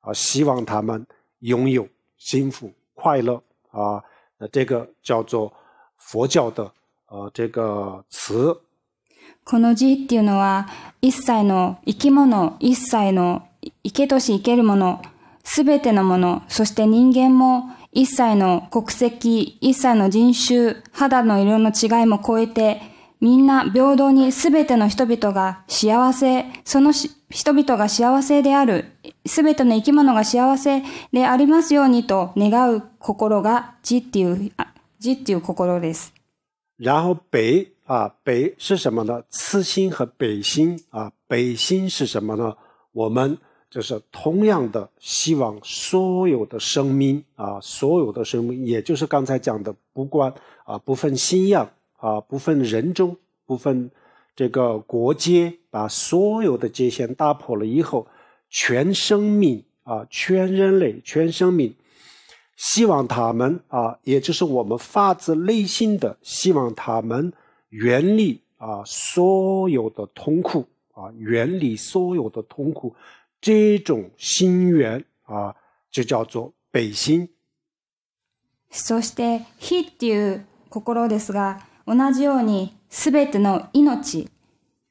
S1: 啊，希望他们拥有幸福快乐啊，那这个叫做佛教的呃这个词。
S3: この字っていうのは一切の生き物、一切の生けとし生けるもの、すべてのもの、そして人間も。一切の国籍、一切の人種、肌の色の違いも超えて、みんな平等に全ての人々が幸せ、その人々が幸せである、全ての生き物が幸せでありますようにと願う心が字っていう、字っていう心です。
S1: 然后北啊，北是什么呢？慈心和北心啊，北心是什么呢？我们就是同样的，希望所有的生命啊，所有的生命，也就是刚才讲的，不关啊，不分信仰啊，不分人种，不分这个国界，把所有的界限打破了以后，全生命啊，全人类，全生命，希望他们啊，也就是我们发自内心的希望他们远离啊所有的痛苦啊，远离所有的痛苦。这种心源啊，就叫做北心。
S3: そして火っていう心ですが、同じようにすべての命、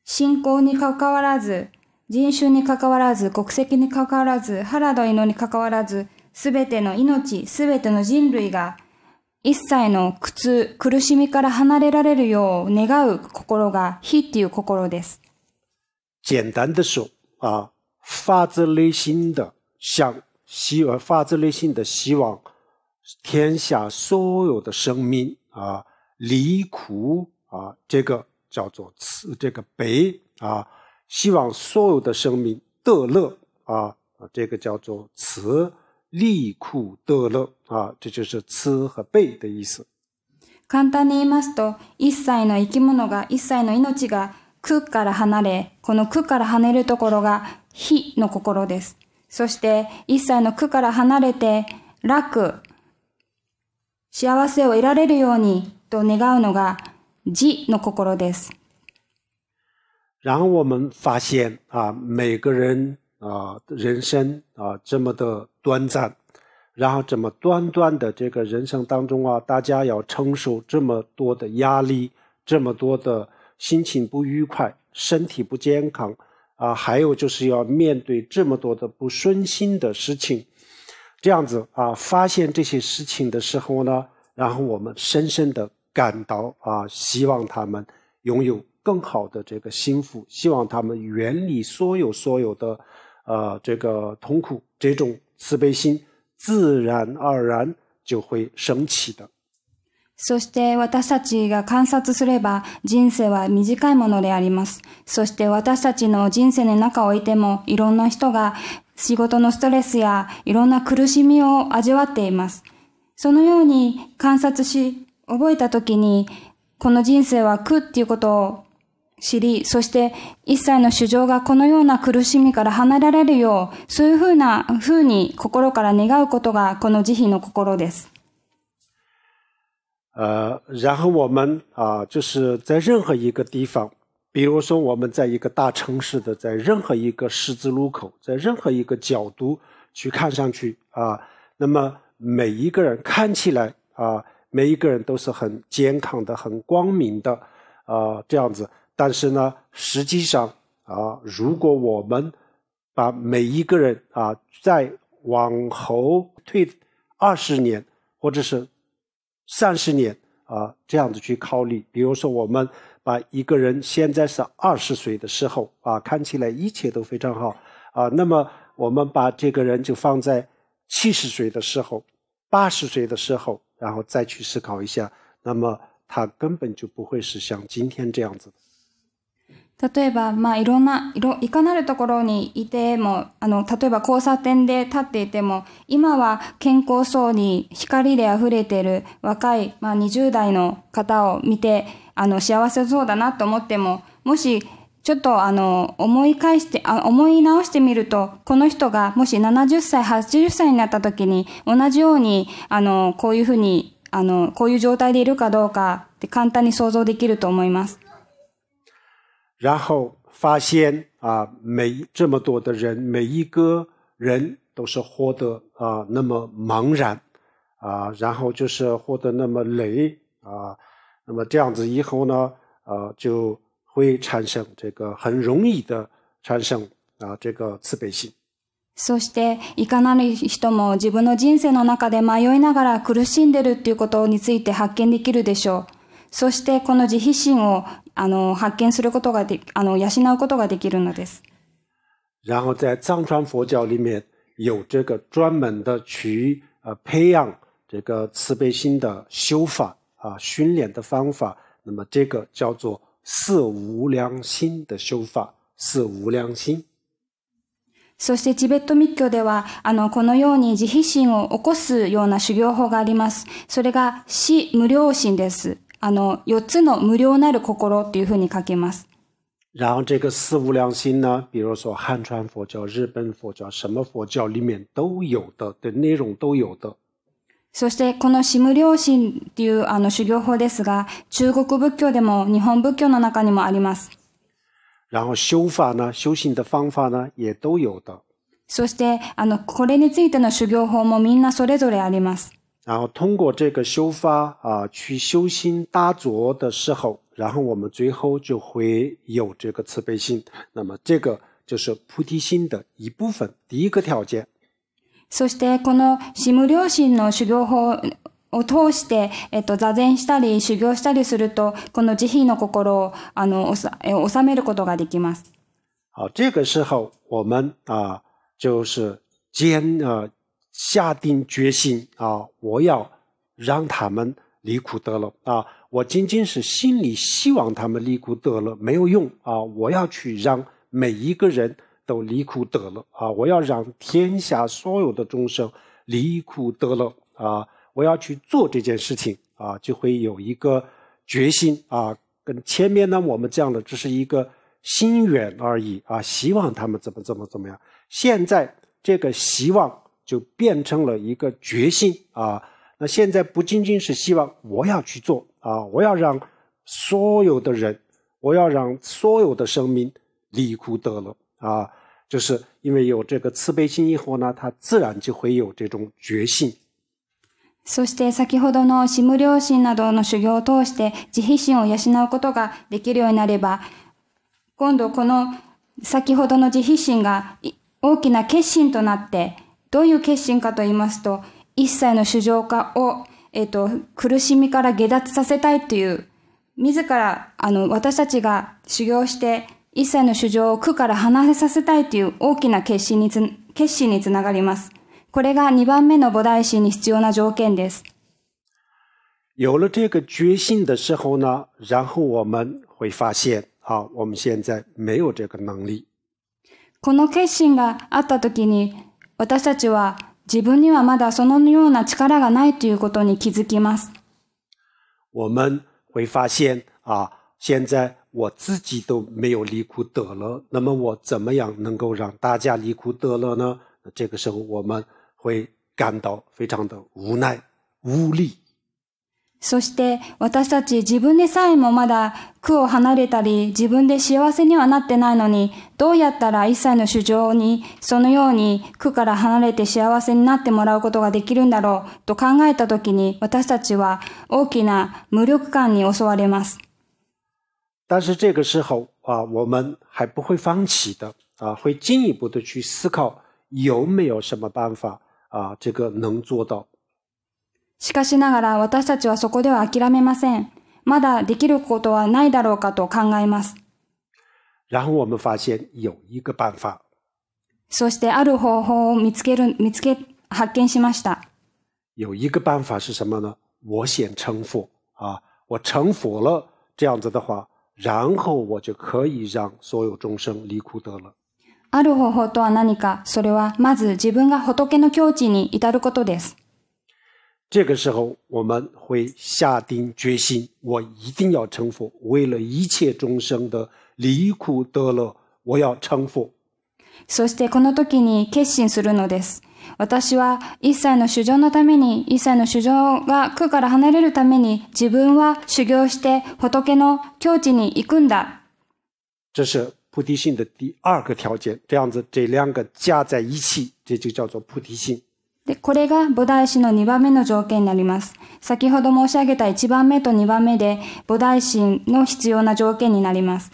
S3: 信仰にかかわらず、人種にかかわらず、国籍にかかわらず、腹の犬にかかわらず、すべての命、すべての人類が、一切の苦痛、苦しみから離れられるよう願う心が火っていう心です。
S1: 简单的说、あ、发自内心的想希望，发自内心的希望天下所有的生命啊离苦啊，这个叫做慈，这个悲啊，希望所有的生命得乐啊这个叫做慈离苦得乐啊，这就是慈和悲的意思。
S3: 簡単に言いますと、一切の生き物が、一切の命が。苦から離れ、この苦から離れるところが火の心です。そして一切の苦から離れて楽、幸せを得られるようにと願うのが自の心です。
S1: 然后我们发现啊，每个人啊，人生啊这么的短暂，然后这么短短的这个人生当中啊，大家要承受这么多的压力，这么多的。心情不愉快，身体不健康，啊，还有就是要面对这么多的不顺心的事情，这样子啊，发现这些事情的时候呢，然后我们深深的感到啊，希望他们拥有更好的这个幸福，希望他们远离所有所有的呃这个痛苦，这种慈悲心自然而然就会升起的。
S3: そして私たちが観察すれば人生は短いものであります。そして私たちの人生の中を置いてもいろんな人が仕事のストレスやいろんな苦しみを味わっています。そのように観察し、覚えた時にこの人生は苦っていうことを知り、そして一切の主張がこのような苦しみから離れられるよう、そういうふうなふうに心から願うことがこの慈悲の心です。
S1: 呃，然后我们啊，就是在任何一个地方，比如说我们在一个大城市的，在任何一个十字路口，在任何一个角度去看上去啊，那么每一个人看起来啊，每一个人都是很健康的、很光明的啊，这样子。但是呢，实际上啊，如果我们把每一个人啊，再往后退二十年或者是。三十年啊，这样子去考虑。比如说，我们把一个人现在是二十岁的时候啊，看起来一切都非常好啊。那么，我们把这个人就放在七十岁的时候、八十岁的时候，然后再去思考一下，那么他根本就不会是像今天这样子。
S3: 例えば、まあ、いろんな、いろ、いかなるところにいても、あの、例えば交差点で立っていても、今は健康そうに光で溢れている若い、まあ、20代の方を見て、あの、幸せそうだなと思っても、もし、ちょっとあの、思い返して、あ思い直してみると、この人がもし70歳、80歳になった時に、同じように、あの、こういうふうに、あの、こういう状態でいるかどうかって簡単に想像できると思います。
S1: 然后发现啊，每这么多的人，每一个人都是活得啊那么茫然，啊，然后就是活得那么累啊，那么这样子以后呢，啊，就会产生这个很容易的产生啊这个慈悲心。
S3: そしていかなる人も自分の人生の中で迷いながら苦しんでいるということについて発見できるでしょう。そしてこの慈悲心を。あの、発見することがで、あの、養うことができるのです。
S1: 然后在藏传佛教里面有这个专门的去呃培养这个慈悲心的修法啊训练的方法，那么这个叫做四无量心的修法，四无量心。
S3: そしてチベット密教では、あの、このように慈悲心を起こすような修行法があります。それが、死無量心です。あの、四つの無料なる心っていうふうに書けます。
S1: 然后这个四无量心呢，比如说汉传佛教、日本佛教、什么佛教里面都有的，的内容都有的。
S3: そして、この四無量心っていうあの修行法ですが、中国仏教でも日本仏教の中にもあります。
S1: 然后修法呢，修行的方法呢，也都有的。
S3: そして、あの、これについての修行法もみんなそれぞれあります。
S1: 然后通过这个修法啊，去修心打坐的时候，然后我们最后就会有这个慈悲心。那么这个就是菩提心的一部分，第一个条件。
S3: そしてこの師母両親の修行法を通して、えっと座禅したり修行したりすると、この慈悲の心をあの収めることができます。
S1: 好，这个时候我们啊，就是兼啊。下定决心啊！我要让他们离苦得乐啊！我仅仅是心里希望他们离苦得乐没有用啊！我要去让每一个人都离苦得乐啊！我要让天下所有的众生离苦得乐啊！我要去做这件事情啊，就会有一个决心啊。跟前面呢，我们讲的只是一个心愿而已啊，希望他们怎么怎么怎么样。现在这个希望。就变成了一个决心啊！那现在不仅仅是希望，我要去做啊！我要让所有的人，我要让所有的生命离苦得乐啊！就是因为有这个慈悲心以后呢，他自然就会有这种决心。
S3: そして先ほどの四無量心などの修行を通して慈悲心を養うことができるようになれば、今度この先ほどの慈悲心が大きな決心となって。どういう決心かと言いますと、一切の主情化を、えっ、ー、と、苦しみから下脱させたいという、自ら、あの、私たちが修行して、一切の主情を苦から離れさせたいという大きな決心につ、決心につながります。これが二番目の菩提心に必要な条件です。
S1: 有了这个决心的时候呢，然后我们会发现，我们现在没有这个能力。
S3: この決心があったきに、私たちは自分にはまだそのような力がないということに気づきます。
S1: 我们会发现啊，现在我自己都没有离苦得乐，那么我怎么样能够让大家离苦得乐呢？这个时候我们会感到非常的无奈、无力。
S3: そして私たち自分でさえもまだ苦を離れたり自分で幸せにはなってないのにどうやったら一切の主張にそのように苦から離れて幸せになってもらうことができるんだろうと考えた時に私たちは大きな無力感に襲われます。
S1: 但是这个时候啊，我们还不会放弃的啊，会进一步的去思考有没有什么办法啊，这个能做到。
S3: しかしながら私たちはそこでは諦めません。まだできることはないだろうかと考えます。
S1: 然后我们发现有一个办法。
S3: そしてある方法を見つける、見つけ、発見しました。
S1: 有一个办法是什么呢？我先成佛啊，我成佛了，这样子的话，然后我就可以让所有众生离苦得乐。
S3: ある方法とは何か、それはまず自分が仏の境地に至ることです。
S1: 这个时候，我们会下定决心，我一定要成佛，为了一切众生的离苦得乐，我要成佛。
S3: そしてこの時に決心するのです。私は一切の修行のために、一切の修行が苦から離れるために、自分は修行して仏の境地に行くんだ。
S1: 这是菩提心的第二个条件，这样子，这两个加在一起，这就叫做菩提心。
S3: で、これが菩提心の2番目の条件になります。先ほど申し上げた1番目と2番目で、菩提心の必要な条件になります。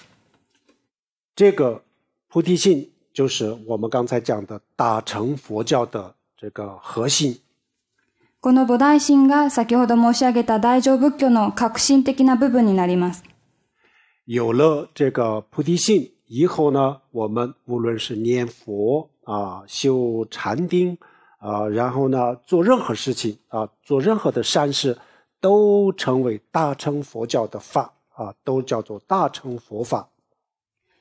S1: 这个菩提心就是我们刚才讲的打成佛教的这个核心。
S3: この菩提心が先ほど申し上げた大乗仏教の革新的な部分になります。
S1: 有了这个菩提心以后呢，我们无论是念佛啊、修禅定。啊，然后呢，做任何事情啊，做任何的善事，都成为大乘佛教的法啊，都叫做大乘佛法。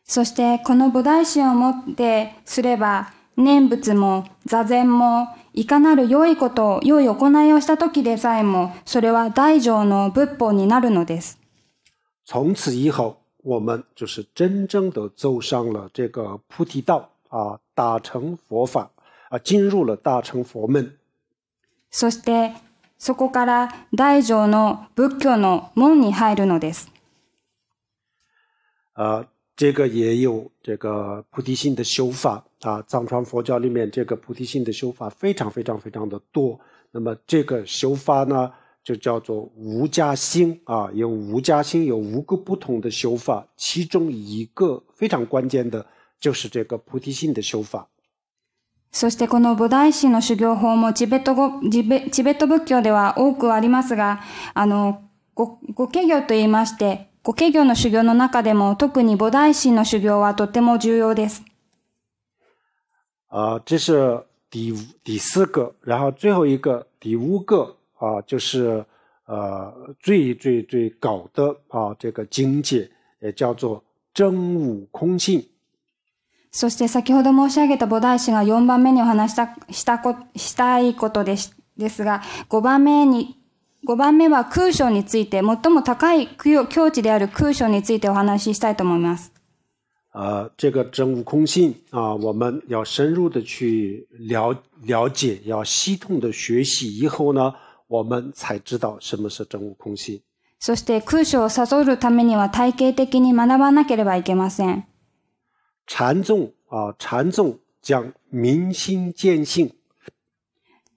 S3: そしてこの菩提心を持ってすれば、念仏も座禅もいかなる良いこと良い行いをした時でさえもそれは大乗の仏法になるのです。
S1: 从此以后，我们就是真正的走上了这个菩提道啊，大乘佛法。啊，进入了大乘佛门。
S3: そしてそこから大乗の仏教の門に入るのです。
S1: 啊，这个也有这个菩提心的修法啊。藏传佛教里面这个菩提心的修法非常非常非常的多。那么这个修法呢，就叫做无加心啊。有无加心，有五个不同的修法，其中一个非常关键的就是这个菩提心的修法。
S3: そしてこの菩提子の修行法もチベット語チベ、チベット仏教では多くありますが、あの、ご、ご家業と言いまして、ご家業の修行の中でも特に菩提子の修行はとても重要です。
S1: 啊，这是第第四个，然后最后一个、第五个啊，就是呃最最最高的啊这个境界，也叫做真武空性。
S3: そして先ほど申し上げた菩提師が4番目にお話したしたこしたいことですですが、5番目に、5番目は空所について、最も高い境地である空所についてお話ししたいと思います。
S1: 呃，这个真悟空性啊、呃，我们要深入的去了了解，要系统的学习以后呢，我们才知道什么是真悟空性。
S3: そして空所を悟るためには体系的に学ばなければいけません。
S1: 禅宗啊，禅宗讲明心见性。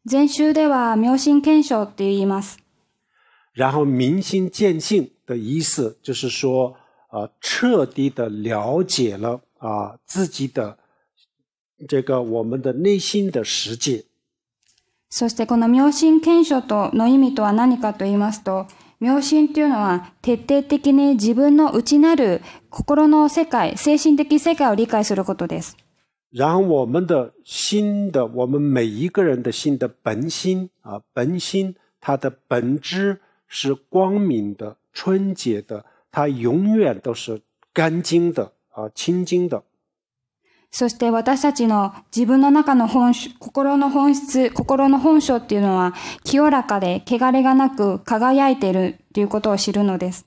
S3: 禅宗では明心見性って言います。
S1: 然后明心见性的意思就是说，呃，彻底的了解了啊自己的这个我们的内心的实际。
S3: そしてこの明心見性との意味とは何かと言いますと。妙心というのは徹底的に自分の内なる心の世界、精神的世界を理解することです。
S1: 然后我们的心的，我们每一个人的心的本心啊，本心它的本质是光明的、纯洁的，它永远都是干净的啊、清净的。
S3: そして私たちの自分の中の本心の本質、心の本性っていうのは清らかで汚れがなく輝いているということを知るのです。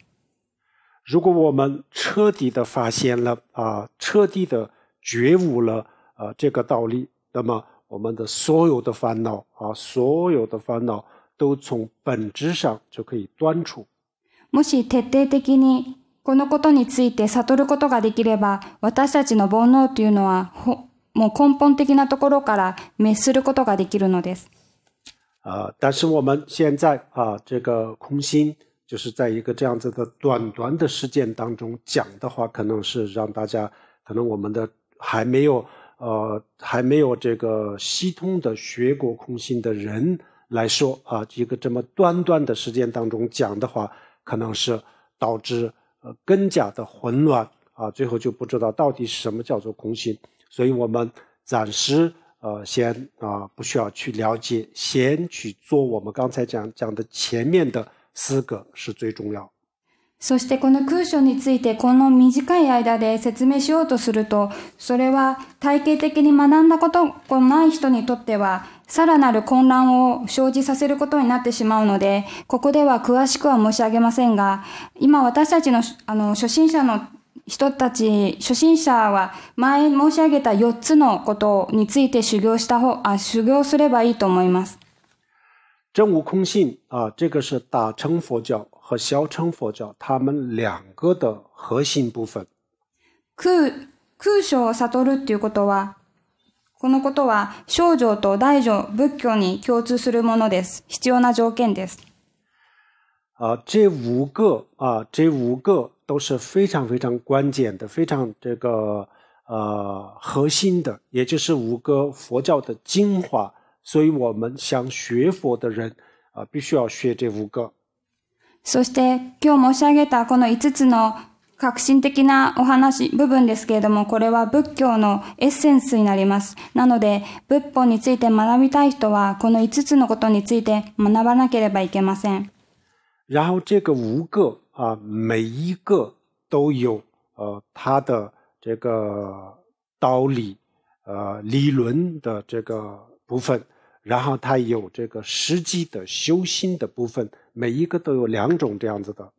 S1: 如果我们彻底的发现了啊，彻底的觉悟了啊这个道理，那么我们的所有的烦恼啊，所有的烦恼都从本质上就可以端出。
S3: もし徹底的にこのことについて悟ることができれば、私たちの煩悩というのは、もう根本的なところから滅することができるのです。
S1: 啊，但是我们现在啊，这个空心就是在一个这样子的短短的事件当中讲的话，可能是让大家，可能我们的还没有呃还没有这个系统的学过空心的人来说啊，一个这么短短的时间当中讲的话，可能是导致。呃，更加的混乱啊，最后就不知道到底什么叫做空心，所以我们暂时呃先啊不需要去了解，先去做我们刚才讲讲的前面的四个是最重要。
S3: そしてこの空所についてこの短い間で説明しようとすると、それは体系的に学んだことない人にとっては。さらなる混乱を生じさせることになってしまうので、ここでは詳しくは申し上げませんが、今私たちのあの初心者の人たち、初心者は前申し上げた4つのことについて修行した方、あ修行すればいいと思います。
S1: 真悟空心、あ、这个是打称佛教和小称佛教他们两个的核心部分。
S3: 空空性を悟るっていうことはこのことは、少女と大女、仏教に共通するものです。必要な条件です。
S1: 啊，这五个啊，这五个都是非常非常关键的，非常这个呃核心的，也就是五个佛教的精华。所以我们想学佛的人啊，必须要学这五个。
S3: そして今日申し上げたこの5つの革新的なお話、部分ですけれども、これは仏教のエッセンスになります。なので、仏法について学びたい人は、この5つのことについて学ばなければいけません。
S1: 然后这个五个啊，每一个都有呃它的这个道理，呃理论的这个部分，然后它有这个实际的修心的部分，每一个都有两种这样子的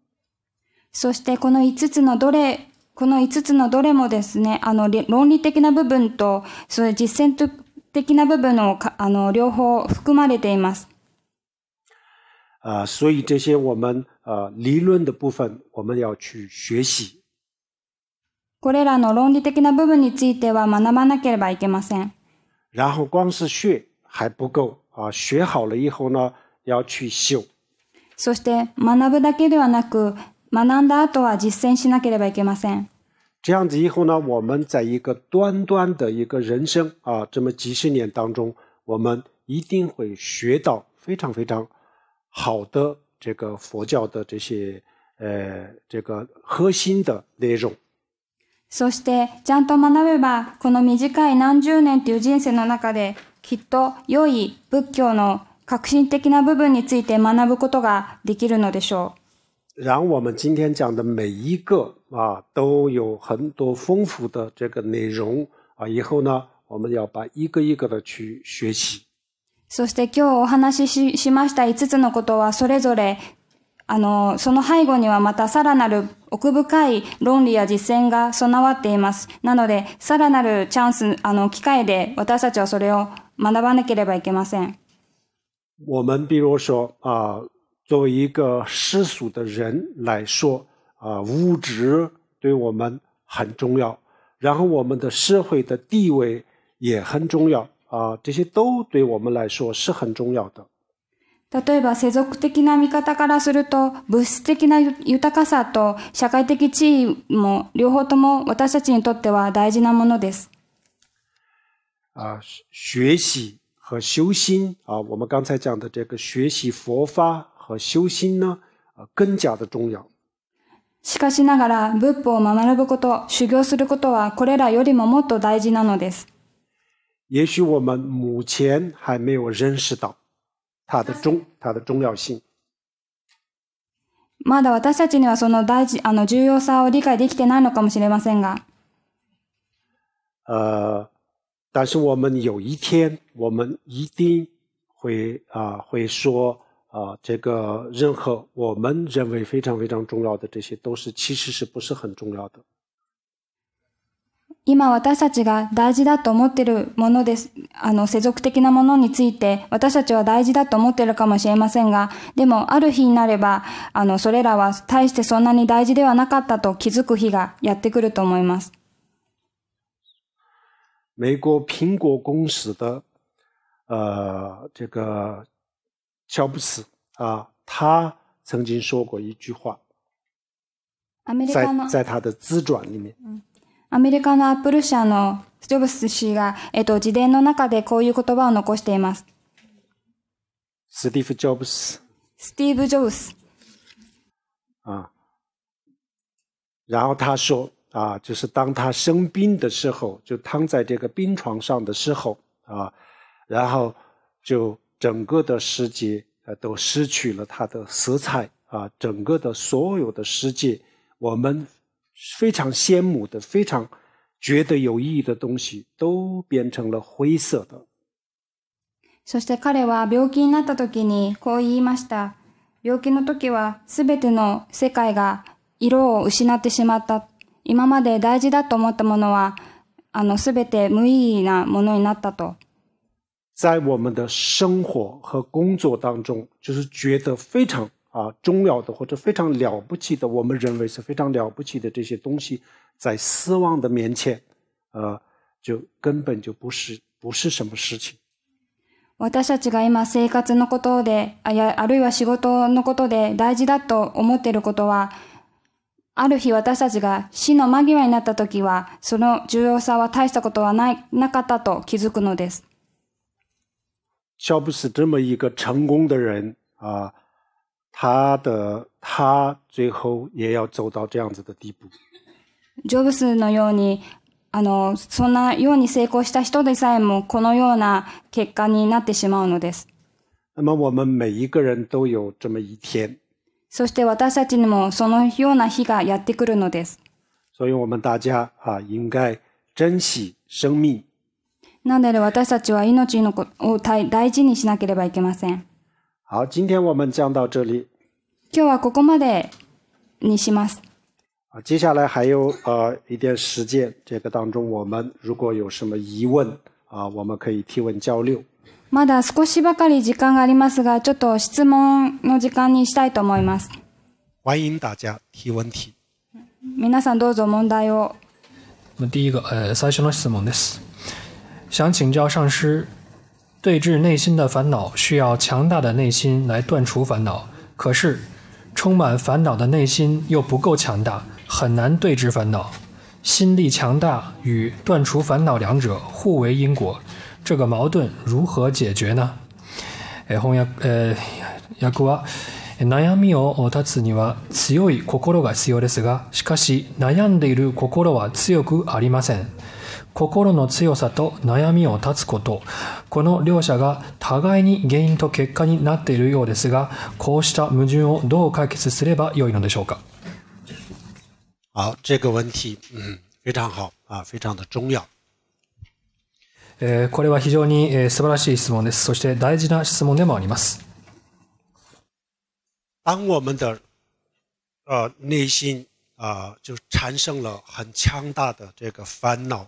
S3: そしてこの5つのどれ、この五つのどれもですね、あの、論理的な部分と、そういう実践的な部分の、あの、両方含まれています。
S1: あ、所以这些我们呃理论的部分，我们要去学习。
S3: これらの論理的な部分については学ばなければいけません。
S1: 然后光是学还不够啊，学好了以后呢，要去修。
S3: そして学ぶだけではなく、学んだ後は実践しなければいけません。
S1: 这样子以后呢，我们在一个短短的一个人生啊，这么几十年当中，我们一定会学到非常非常好的这个佛教的这些呃这个核心的内容。
S3: そしてちゃんと学べばこの短い何十年という人生の中できっと良い仏教の革新的な部分について学ぶことができるのでしょう。
S1: 然我们今天讲的每一个啊，都有很多丰富的这个内容啊。以后呢，我们要把一个一个的去学习。
S3: そして今日お話ししました5つのことはそれぞれあの、その背後にはまたさらなる奥深い論理や実践が備わっています。なので、さらなるチャンス、あの、機会で私たちはそれを学ばなければいけません。
S1: 我们比如说、啊、作为一个世俗的人来说，啊，物质对我们很重要，然后我们的社会的地位也很重要，啊，这些都对我们来说是很重要的。
S3: 例えば世俗的な見方からすると、物質的な豊かさと社会的地位も両方とも私たちにとっては大事なものです。
S1: 啊，学习和修心啊，我们刚才讲的这个学习佛法。和修心呢更加的重要。
S3: しかしながら、仏法を学ぶこと、修行することは、これらよりももっと大事なのです。
S1: 也许我们目前还没有认识到它的重它的重要性。
S3: まだ私たちにはその大事、あの重要さを理解できてないのかもしれませんが。
S1: 呃，但是我们有一天，我们一定会啊、呃、会说啊，这个任何我们认为非常非常重要的，这些都是其实是不是很重要的。
S3: 今私たちが大事だと思っているものです。あの、世俗的なものについて私たちは大事だと思っているかもしれませんが、でもある日になれば、あの、それらは大してそんなに大事ではなかったと気づく日がやってくると思います。
S1: 美国苹果公司的、呃、这个乔布斯啊，他曾经说过一句话，在在他的自传里面。
S3: 美国的 Apple 社的乔布氏自伝の中でこういう言葉を残しています。
S1: Steve Jobs。
S3: Steve Jobs。
S1: 啊，然后他说啊，就是当他生病的时候，就躺在这个病床上的时候啊，然后就。整个的世界，都失去了它的色彩啊！整个的所有的世界，我们非常羡慕的、非常觉得有意义的东西，都变成了灰色的。
S3: そして彼は病気になった時にこう言いました。病気の時はすべての世界が色を失ってしまった。今まで大事だと思ったものはあのすべて無意義なものになったと。
S1: 在我们的生活和工作当中，就是觉得非常啊重要的，或者非常了不起的，我们认为是非常了不起的这些东西，在死亡的面前，呃，就根本就不是不是什么事情。
S3: 私たちが今生活のことであるいは仕事のことで大事だと思っていることは、ある日私たちが死の間際になった時はその重要さは大したことはないなかったと気づくのです。
S1: 乔布斯这么一个成功的人啊，他的他最后也要走到这样子的地步。
S3: ジョブスのようにあのそんなように成功した人でさえもこのような結果になってしまうのです。
S1: 那么我们每一个人都有这么一天。
S3: そして私たちにもそのような日がやってくるのです。
S1: 所以我们大家啊，应该珍惜生命。
S3: なので私たちは命のを大事にしなければいけません。
S1: 好，今天我们讲到这里。
S3: 今日はここまでにします。
S1: 接下来还有呃一点时间，这个当中我们如果有什么疑问啊、我们可以提问交流。
S3: まだ少しばかり時間がありますが、ちょっと質問の時間にしたいと思います。
S2: 欢迎大家提问题。
S3: 皆さんどうぞ問題を。
S2: 第一个、え最初の質問です。想请教上师，对治内心的烦恼需要强大的内心来断除烦恼，可是充满烦恼的内心又不够强大，很难对治烦恼。心力强大与断除烦恼两者互为因果，这个矛盾如何解决呢？诶，红呀，诶，雅库瓦，悩みを持つには強い心が強いですが、しかし悩んでいる心は強くありません。心の強さと悩みを断つこと、この両者が互いに原因と結果になっているようですが、こうした矛盾をどう解決すればよいのでしょうか。好，这个问题，非常好非常的重要。えこれは非常に、え素晴らしい質問です。そして大事な質問でもあります。
S1: 当我们的内心就产生了很强大的这个烦恼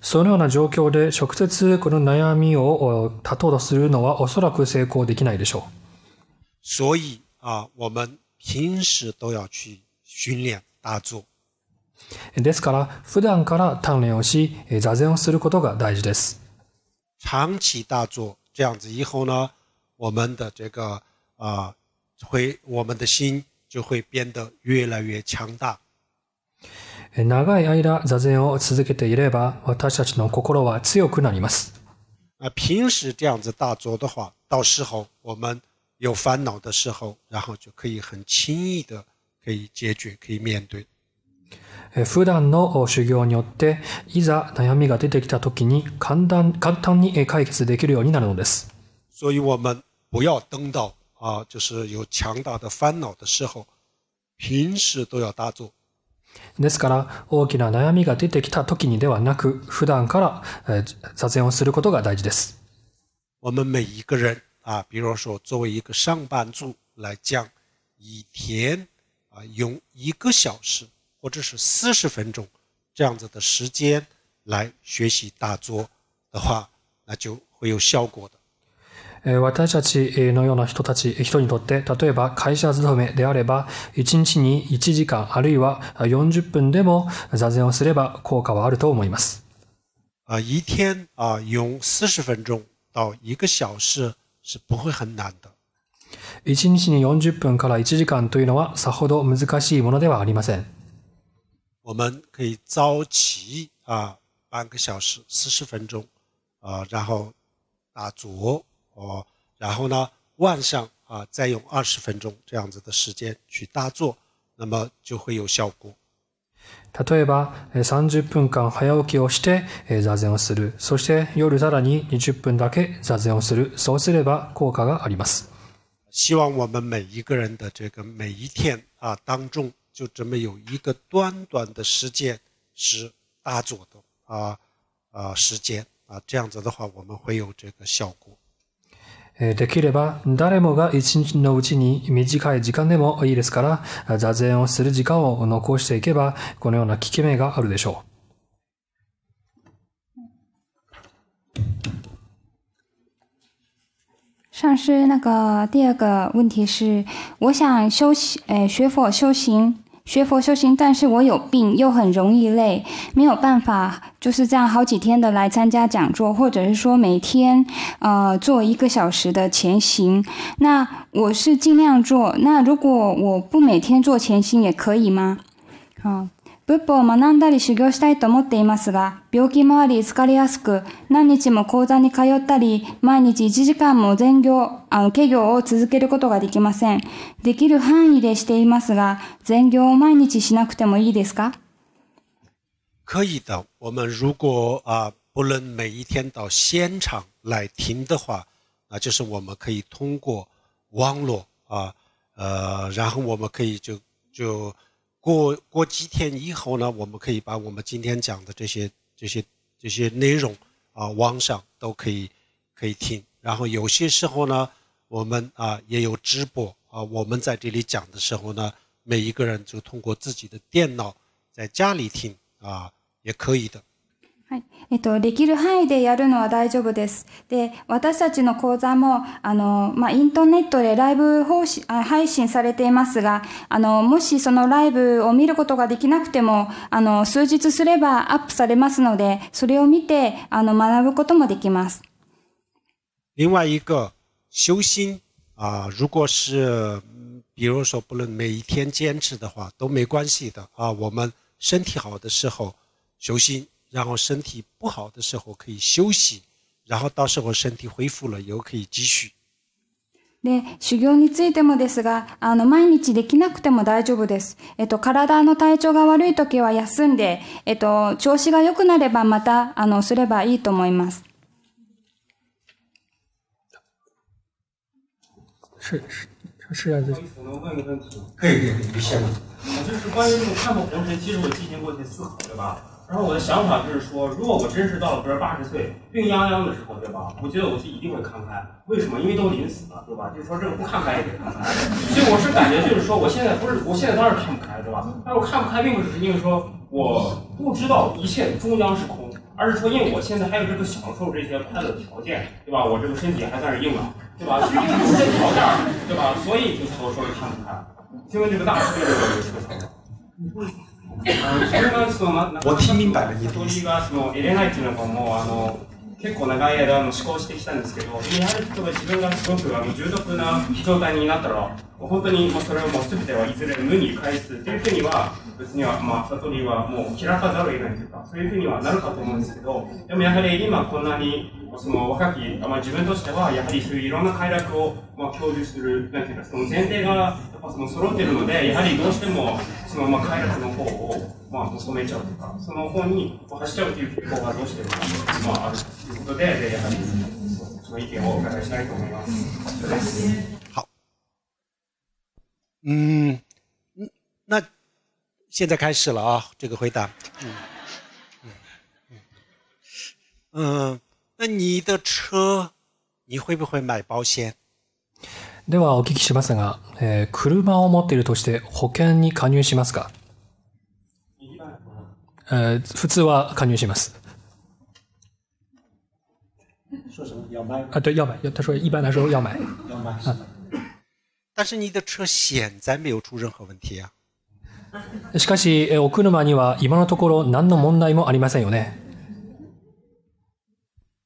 S2: そのような状況で直接この悩みを断とうとするのはおそらく成功できないでしょう。所
S1: 以啊，我们平时都要去训练打坐。
S2: ですから、普段から鍛錬をし、座禅をすることが大事です。
S1: 長期大坐，这样子以后呢，我们的这个啊、会我们的心就会变得越来越强大。
S2: 長い間座禅を続けていれば、私たちの心は強くなります。
S1: 啊，平时这样子大坐的话，到时候我们有烦恼的时候，然后就可以很轻易的可以解决，可以面对。
S2: 普段の修行によって、いざ悩みが出てきたときに簡単簡単に解決できるようになるのです。
S1: 所以我们不要等到啊，就是有强大的烦恼的时候，平时都要大坐。
S2: ですから大きな悩みが出てきた時にではなく普段から座禅をすることが大事です。
S1: 我们每一个人啊，比如说作为一个上班族来讲，一天啊用一个小时或者是四十分钟这样子的时间来学习打坐的话，那就会有效果的。
S2: 私たちのような人たち、人にとって、例えば会社勤めであれば、1日に1時間あるいは40分でも座禅をすれば効果はあると思います。
S1: 一天用四十分钟到一小时是不会很难的。
S2: 1日に40分から1時間というのはさほど難しいものではありません。
S1: 我们可以早起半个小时、分钟然后打坐。哦，然后呢，晚上啊，再用二十分钟这样子的时间去大做，那么就会有效果。
S2: 例えば、え、三十分間早起きをして座禅をする。そして夜さらに二十分だけ座禅をする。そうすれば効果があります。
S1: 希望我们每一个人的这个每一天啊当中，就这么有一个短短的时间是大做的啊啊时间啊，这样子的话，我们会有这个效果。
S2: できれば誰もが一日のうちに短い時間でもいいですから、座禅をする時間を残していけば、このような効き目があるでしょう。
S3: 上师，那个第二个问题是，我想修行，呃，学佛修行。学佛修行，但是我有病，又很容易累，没有办法就是这样好几天的来参加讲座，或者是说每天呃做一个小时的前行。那我是尽量做，那如果我不每天做前行也可以吗？啊。仏法を学んだり修行したいと思っていますが、病気もあり疲れやすく、何日も講座に通ったり、毎日1時間も全業、あの、家業を続けることができません。できる範囲でしていますが、全業を毎日しなくてもいいですか
S1: 可以的。我们如果啊，不论每一天到现场来听的话，啊，就是我们可以通过网络啊，呃，然后我们可以就就。过过几天以后呢，我们可以把我们今天讲的这些这些这些内容啊，网上都可以可以听。然后有些时候呢，我们啊也有直播啊，我们在这里讲的时候呢，每一个人就通过自己的电脑在家里听啊，也可以的。
S3: はい、えっと、できる範囲でやるのは大丈夫です。で、私たちの講座も、あの、まあ、インターネットでライブ配信されていますが、あの、もしそのライブを見ることができなくても、あの、数日すればアップされますので、それを見て、あの、学ぶこともできます。
S1: 另外一个、修心。啊、呃，如果是，比如说，不论每一天坚持的话，都没关系的啊。我们身体好的时候修心，然后身体不好的时候可以休息，然后到时候身体恢复了可以继续。
S3: で修行についてもですがあの毎日できなくても大丈夫です、えっと、体の体調が悪い時は休んで、えっと、調子が良くなればまたあのすればいいと思います
S5: 然后我的想法就是说，如果我真是到了比如八十岁病殃殃的时候，对吧？我觉得我是一定会看开。为什么？因为都临死了，对吧？就是说，这个不看开也得看开。所以我是感觉就是说，我现在不是，我现在当然看不开，对吧？但我看不开，并不是因为说我不知道一切终将是空，而是说因为我现在还有这个享受这些快乐的条件，对吧？我这个身体还算是硬朗，对吧？是因为这些条件，对吧？所以就才会说看不开。请问这个大师对这个有什么想法？你我听明白了你的意思。結構長い間あの思考してきたんですけど、やる人が自分がすごくあの重篤な状態になったら、本当にもうそれをもう全てはいずれ無に返すというふうには別には、まあ、悟りはもう開かざるを得ないというか、そういうふうにはなるかと思うんですけど、でもやはり今こんなに、その若き、まあ、自分としては、やはりそういういろんな快楽を、まあ、享受する、なんていうか、その前提が、やっぱその揃ってるので、やはりどうしても、その、まあ、快楽の方を、まあ、求めちゃうとか、その方に走っちゃうという傾向がどうして
S1: も、まあ、あるということで、でやはり、その意見をお伺いしたいと思います。以上です。うん。な、现在开始了啊！这个回答，嗯嗯嗯，那你的车你会不会买保险？
S2: ではお聞きしますが、え、車を持っているとして保険に加入しますか？は加入します。
S1: 说什么要买？
S2: 啊，对，要买。他说一般来说要买。
S1: 要买。但是你的车现在没有出任何问题啊。
S2: しかし、お車には今のところ何の問題もありませんよね。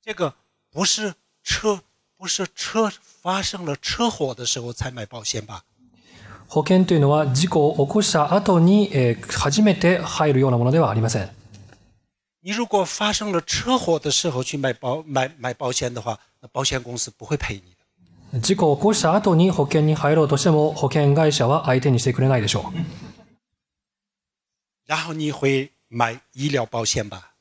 S1: 这个不是车，不是车发生了车祸的时候才买保险吧？
S2: 保険というのは事故を起こした後に、えー、初めて入るようなものではありません。
S1: 你如果发生了车祸的时候去买保买买保险的话，那保险公司不会赔你
S2: 的。事故を起こした後に保険に入ろうとしても保険会社は相手にしてくれないでしょう。然后你会买医疗保险吧。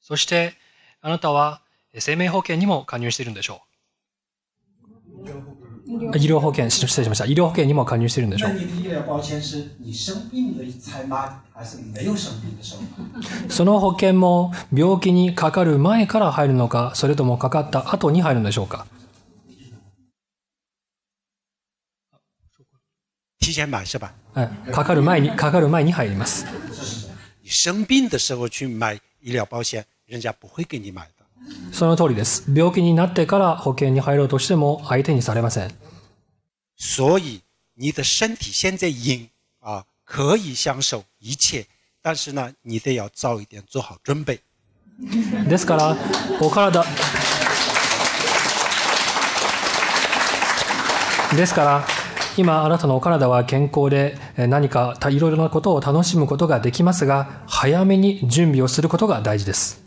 S2: そして、あなたは生命保険にも加入しているんでしょう医療保険、失礼しました。医療保険にも加入しているんでしょうその保険も病気にかかる前から入るのか、それともかかった後に入るんでしょうか提前买是吧？嗯，かかる前にかかる前に入ります。你生
S1: 病的时候去买医疗保险，人家不会给你买的。
S2: その通りです。病気になってから保険に入ろうとしても相手にされません。
S1: 所以你的身体现在因啊可以享受一切，但是呢，你
S2: 得要早一点做好准备。ですから、お体。ですから今あなたのお体は健康で何かいろいろなことを楽しむことができますが早めに準備をすることが大事です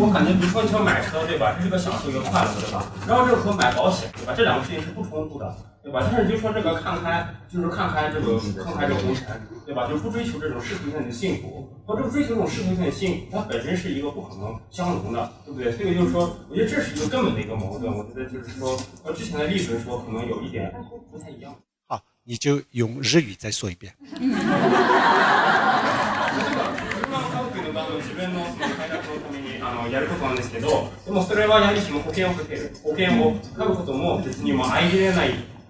S5: 我感觉，比如说你买车，对吧？个享受一个快乐，对吧？然后买保险，对吧？这两个事情是不冲突的。对吧，但是就说这个看开，就是看开这个看开这红尘，对吧？就不追求这种世俗性的幸福。而这个追求这种世俗性的幸福，它本身是一个不可能相容的，对不对？这个就是说，我觉得这是一个根本的一个矛盾。我觉得就是说，和之前的例子说，可能有一点不太一样。
S1: 好，你就用日语再说一遍。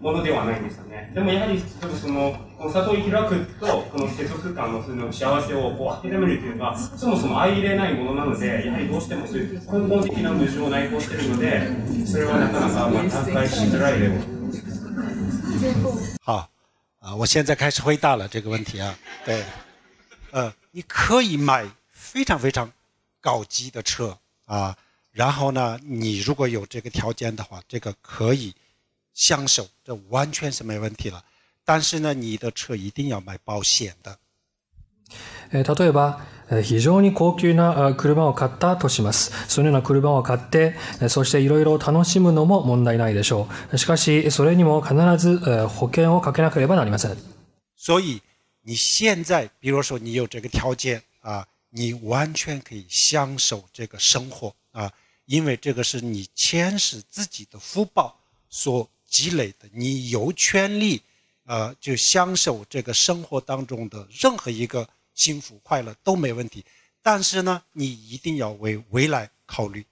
S5: ものではないんですよね。でもやはり、その、この悟り開くと、この世俗感のその幸せをこう諦めるというのそもそも相入れないものなので、やはりどうしてもそういう根本的な矛盾を内包しているので、それはなかなか、まあ、展開しづらいでも。
S1: 好，啊，我现在开始回答了这个问题啊。对，呃，你可以买非常非常高级的车啊，然后呢，你如果有这个条件的话，这个可以。相守这完全是没问题了，但是呢，你的车一定要买保险的。
S2: 诶，例えば、非常に高級な車を買ったとします。そうような車を買って、そしていろいろ楽しむのも問題ないでしょう。しかしそれにも必ず保険をかけなければなりません。
S1: 所以你现在，比如说你有这个条件啊，你完全可以相守这个生活啊，因为这个是你前世自己的福报所。积累的，你有权利，呃，就享受这个生活当中的任何一个幸福快乐都没问题。但是呢，你一定要为未来考虑。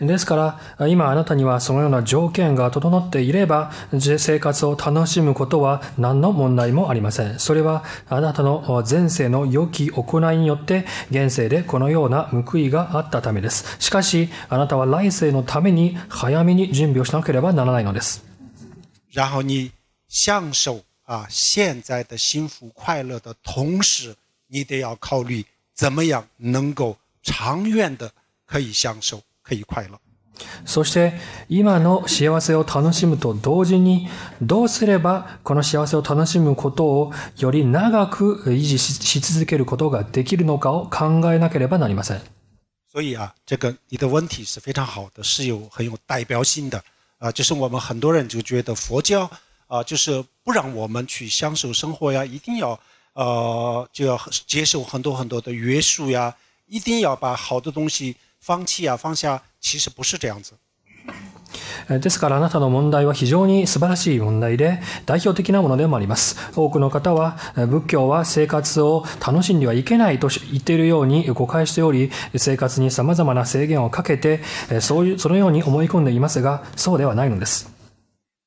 S2: ですから、今あなたにはそのような条件が整っていれば、生活を楽しむことは何の問題もありません。それは、あなたの前世の良き行いによって、現世でこのような報いがあったためです。しかし、あなたは来世のために早めに準備をしなければならないのです。
S1: 然后你享受啊现在的幸福快乐的同时，你得要考虑怎么样能够长远的可以享
S2: 受。可以快乐。そして今の幸せを楽しむと同時にどうすればこの幸せを楽しむことをより長く維持し続けることができるのかを考えなければなりません。
S1: 所以啊，这个你的问题是非常好的，是有很有代表性的啊，就是我们很多人就觉得佛教啊，就是不让我们去享受生活呀，一定要呃就要接受很多很多的约束呀，一定要把好的东西。放弃啊、放下，其实不是这样子。
S2: ですからあなたの問題は非常に素晴らしい問題で代表的なものでもあります。多くの方は仏教は生活を楽しんではいけないと言っているように誤解しており生活にざまな制限をかけてそういうそのように思い込んでいますがそうではないのです。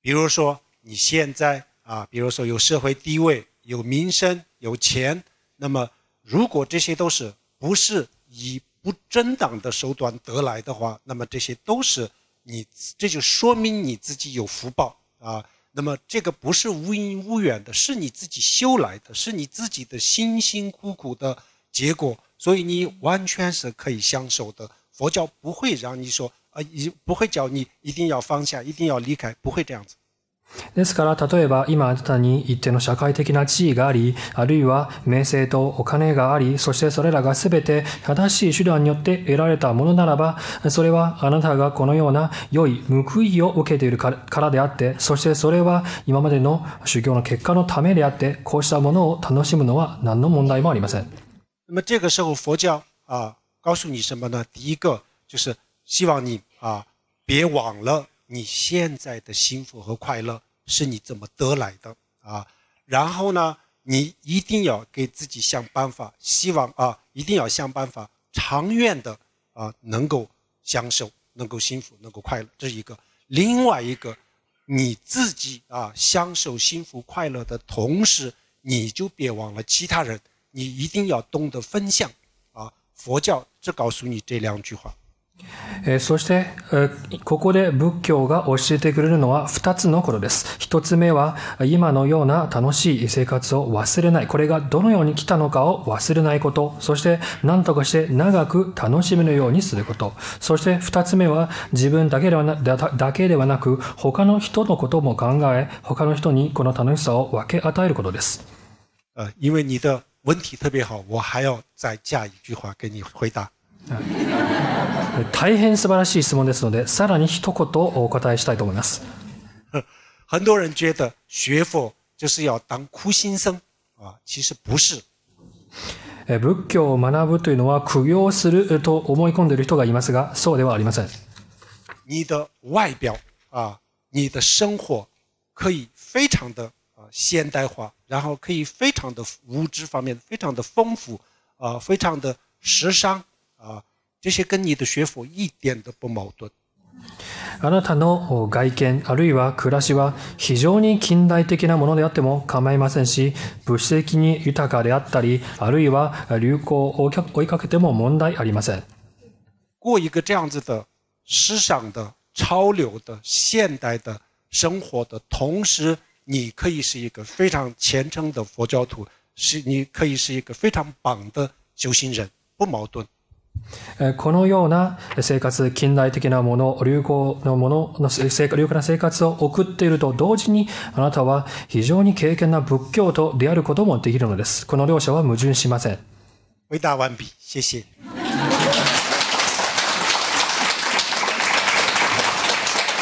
S1: 比如说你现在啊，比如说有社会地位、有名声、有钱，那么如果这些都是不是以不争当的手段得来的话，那么这些都是你，这就说明你自己有福报啊。那么这个不是无因无缘的，是你自己修来的，是你自己的辛辛苦苦的结果。所以你完全是可以享受的。佛教不会让你说啊，一不会叫你一定要放下，一定要离开，不会这样子。
S2: ですから、例えば今あなたに一定の社会的な地位があり、あるいは名声とお金があり、そしてそれらが全て正しい手段によって得られたものならば、それはあなたがこのような良い報いを受けているからであって、そしてそれは今までの修行の結果のためであって、こうしたものを楽しむのは何の問題もありません。
S1: 那么这个时候，佛教啊，告诉你什么呢？第一个就是希望你啊，别忘了你现在的幸福和快乐。是你怎么得来的啊？然后呢，你一定要给自己想办法，希望啊，一定要想办法长远的啊，能够享受、能够幸福、能够快乐。这是一个另外一个你自己啊，享受幸福快乐的同时，你就别忘了其他人，你一定要懂得分享啊。佛教只告诉你这两句话。
S2: そして、ここで仏教が教えてくれるのは2つのことです。1つ目は、今のような楽しい生活を忘れない。これがどのように来たのかを忘れないこと。そして、何とかして長く楽しめるようにすること。そして2つ目は、自分だけではなだけではなく、他の人のことも考え、他の人にこの楽しさを分け与えることです。因为你的问题特别好，我还要再加一句话给你回答。大変素晴らしい質問ですので、さらに一言お答えしたいと思います。很
S1: 多人觉得学佛就是要当苦僧啊，其实不是。
S2: 仏教を学ぶというのは苦行すると思い込んでいる人がいますが、そうではありません。
S1: 你的外表啊，你的生活可以非常的啊现代化，然后可以非常的物质方面非常的丰富啊，非常的时尚啊。这些跟你的学佛一点都不矛盾。
S2: あなたの外見あるいは暮らしは非常に近代的なものであっても構いませんし、物質的に豊かであったりあるいは流行を追いかけても問題ありません。
S1: 过一个这样子的时尚的潮流的现代的生活的同时，你可以是一个非常虔诚的佛教徒，是你可以是一个非常棒的修行人，不矛盾。
S2: このような生活、近代的なもの、流行のものの流行な生活を送っていると同時に、あなたは非常に敬虔な仏教と出会うこともできるのです。この両者は矛盾しません。回
S1: 答完毕，谢谢。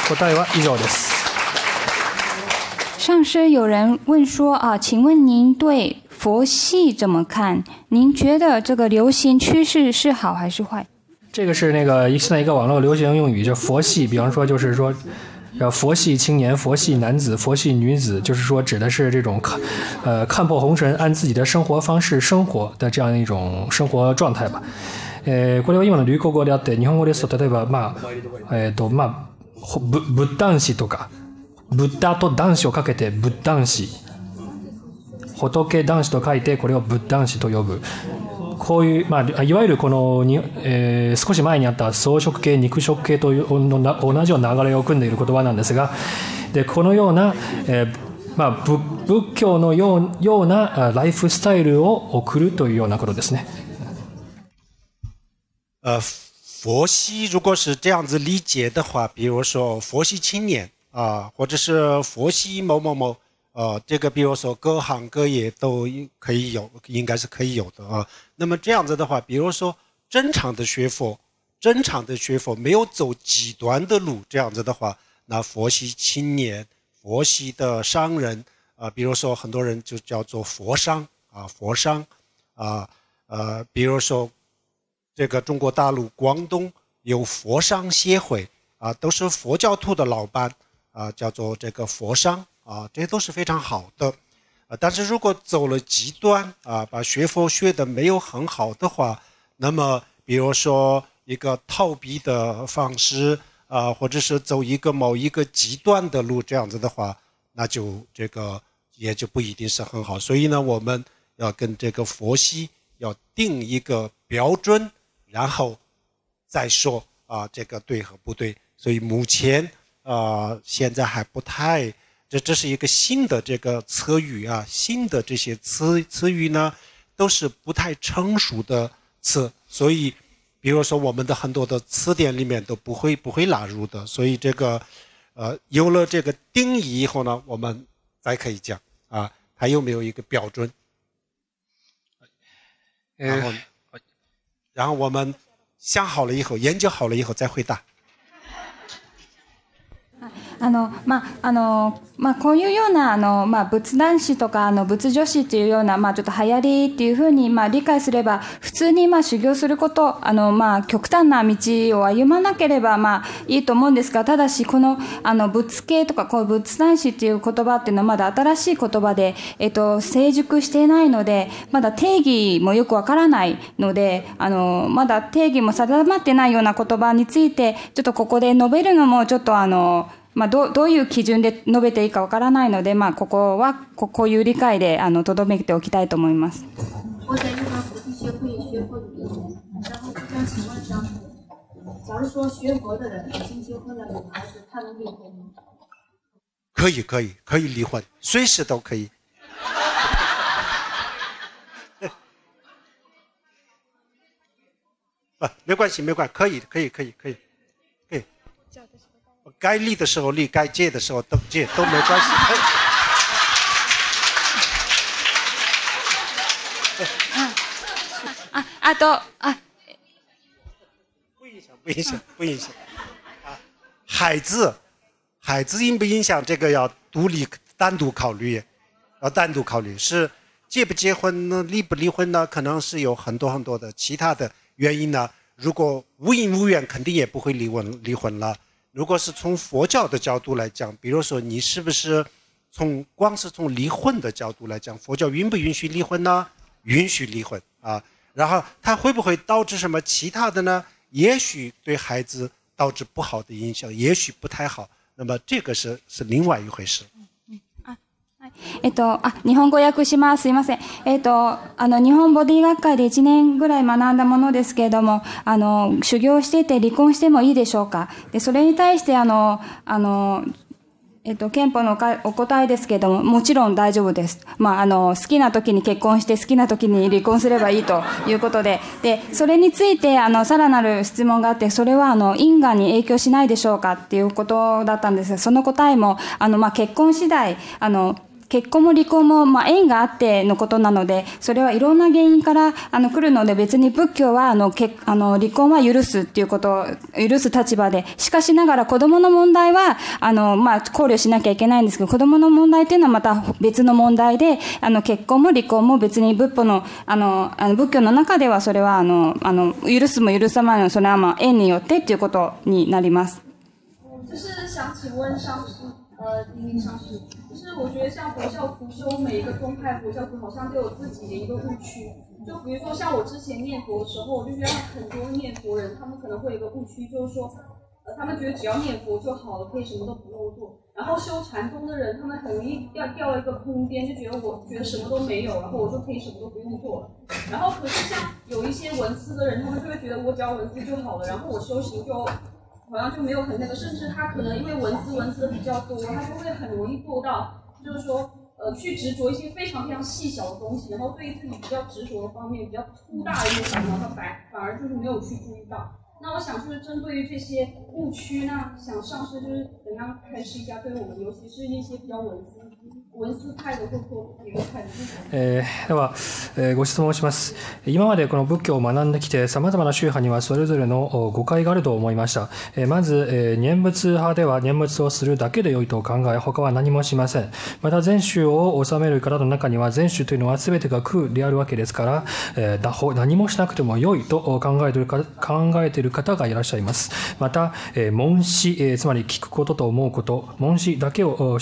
S2: 答えは以上です。
S3: 上师，有人问说啊，请问您对佛系怎么看？您觉得这个流行趋势是好还是坏？
S2: 这个是那个现在一个网络流行用语，叫佛系。比方说，就是说，叫佛系青年、佛系男子、佛系女子，就是说，指的是这种看，呃，看破红尘，按自己的生活方式生活的这样一种生活状态吧。呃，诶，国語英文的驴哥哥的，你看我這首對吧？嘛，呃，對嘛，佛不不当是對吧？ブッダと男子をかけて仏男子仏男子と書いてこれを仏男子と呼ぶこういう、まあ、いわゆるこのに、えー、少し前にあった草食系肉食系との同じような流れを組んでいる言葉なんですがでこのような、えーまあ、仏教のようようなライフスタイルを送るというようなことですね。
S1: 呃，佛系如果是这样子理解的话，比如说佛系青年，啊，或者是佛系某某某，呃，这个比如说各行各业都应可以有，应该是可以有的啊。那么这样子的话，比如说正常的学佛，正常的学佛，没有走极端的路，这样子的话，那佛系青年、佛系的商人，啊，比如说很多人就叫做佛商啊，佛商，啊，呃，比如说这个中国大陆广东有佛商协会啊，都是佛教徒的老板。啊，叫做这个佛商啊，这些都是非常好的，啊，但是如果走了极端啊，把学佛学得没有很好的话，那么比如说一个套逼的方式啊，或者是走一个某一个极端的路这样子的话，那就这个也就不一定是很好。所以呢，我们要跟这个佛系要定一个标准，然后再说啊，这个对和不对。所以目前。呃，现在还不太，这这是一个新的这个词语啊，新的这些词词语呢，都是不太成熟的词，所以，比如说我们的很多的词典里面都不会不会纳入的，所以这个，呃，有了这个定义以后呢，我们才可以讲啊，它有没有一个标准？然后，然后我们想好了以后，研究好了以后再回答。
S3: あのまああのまあ、こういうようなあの、まあ、仏男子とかあの仏女子っていうような、まあ、ちょっと流行りっていうふうに、まあ、理解すれば普通に、まあ、修行することあの、まあ、極端な道を歩まなければ、まあ、いいと思うんですがただしこのあの仏系とかこう仏男子っていう言葉っていうのはまだ新しい言葉で、えっと、成熟していないのでまだ定義もよくわからないのであのまだ定義も定まってないような言葉についてちょっとここで述べるのもちょっとあのまあ、どどういう基準で述べていいかわからないので、まあ、ここはここういう理解でとどめておきたいと思います。
S1: 可以，可以，可以离婚，随时都可以。啊，没关系，没关系，可以，可以，可以，可以。该立的时候立，该借的时候都借，都没关系。
S3: 啊啊都啊，不影响，不影响，不
S1: 影响。啊，孩子，孩子影不影响这个要独立单独考虑，要单独考虑是结不结婚呢，离不离婚呢？可能是有很多很多的其他的原因呢。如果无影无缘，肯定也不会离婚离婚了。如果是从佛教的角度来讲，比如说你是不是从光是从离婚的角度来讲，佛教允不允许离婚呢？允许离婚啊，然后它会不会导致什么其他的呢？也许对孩子导致不好的影响，也许不太好。那么这个是是另外一回事。
S3: えっと、あ、日本語訳します。すいません。えっと、あの、日本ボディ学会で1年ぐらい学んだものですけれども、あの、修行してて離婚してもいいでしょうか。で、それに対して、あの、あの、えっと、憲法のお答えですけれども、もちろん大丈夫です。まあ、あの、好きな時に結婚して、好きな時に離婚すればいいということで、で、それについて、あの、さらなる質問があって、それは、あの、因果に影響しないでしょうかっていうことだったんですが、その答えも、あの、まあ、結婚次第、あの、結婚も離婚も、まあ、縁があってのことなのでそれはいろんな原因からあの来るので別に仏教はあのけあの離婚は許すっていうことを許す立場でしかしながら子どもの問題はあの、まあ、考慮しなきゃいけないんですけど子どもの問題っていうのはまた別の問題であの結婚も離婚も別に仏法のあのあの仏教の中ではそれはあのあの許すも許さないもそれはまあ縁によってっていうことになります。
S4: 就是想请问上呃，上
S3: 我觉得像佛教徒修每一个宗派佛教徒好像都有自己的一个误区，就比如说像我之前念佛的时候，我就觉得很多念佛人他们可能会有一个误区，就是说，
S4: 呃，他们觉得只要念
S3: 佛就好了，可以什么都不用做。然后修禅宗的人，他们很容易掉掉了一个空间，就觉得我觉得什么都没有，然后我就可以什么都不用做了。然后可是像有一些文思的人，他们就会觉得我只要文思就好了，然后我修行就好像就没有很那个，甚至他可能因为文字文字的比较多，他就会很容易做到。就是说，呃，去执着一些非常非常细小的东西，然后对于自己比较执着的方面，比较粗大的一些想法，他反反而就是没有去注意到。那我想就是针对于这些误区，那想上升就是怎样开始一下，对我们，尤其是那些比较文。
S2: えー、では、えー、ご質問をします。今までこの仏教を学んできて、様々な宗派にはそれぞれの誤解があると思いました。えー、まず、えー、念仏派では念仏をするだけで良いと考え、他は何もしません。また、禅宗を治める方の中には、禅宗というのは全てが空であるわけですから、えー、何もしなくても良いと考えているか考えている方がいらっしゃいます。また、えー、問詞、えー、つまり聞くことと思うこと、文詞だけを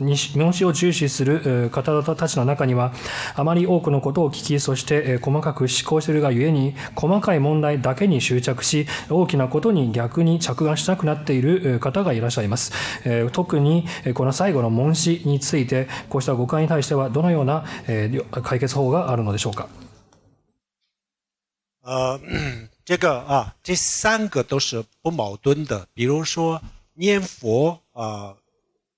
S2: 本史を重視する方々たちの中にはあまり多くのことを聞きそして細かく思考するがゆえに細かい問題だけに執着し大きなことに逆に着眼したくなっている方がいらっしゃいます特にこの最後の問詞についてこうした誤解に対してはどのような解決法があるのでしょうか
S1: 呃，这个啊，这三个都是不矛盾的。比如说念佛啊、呃，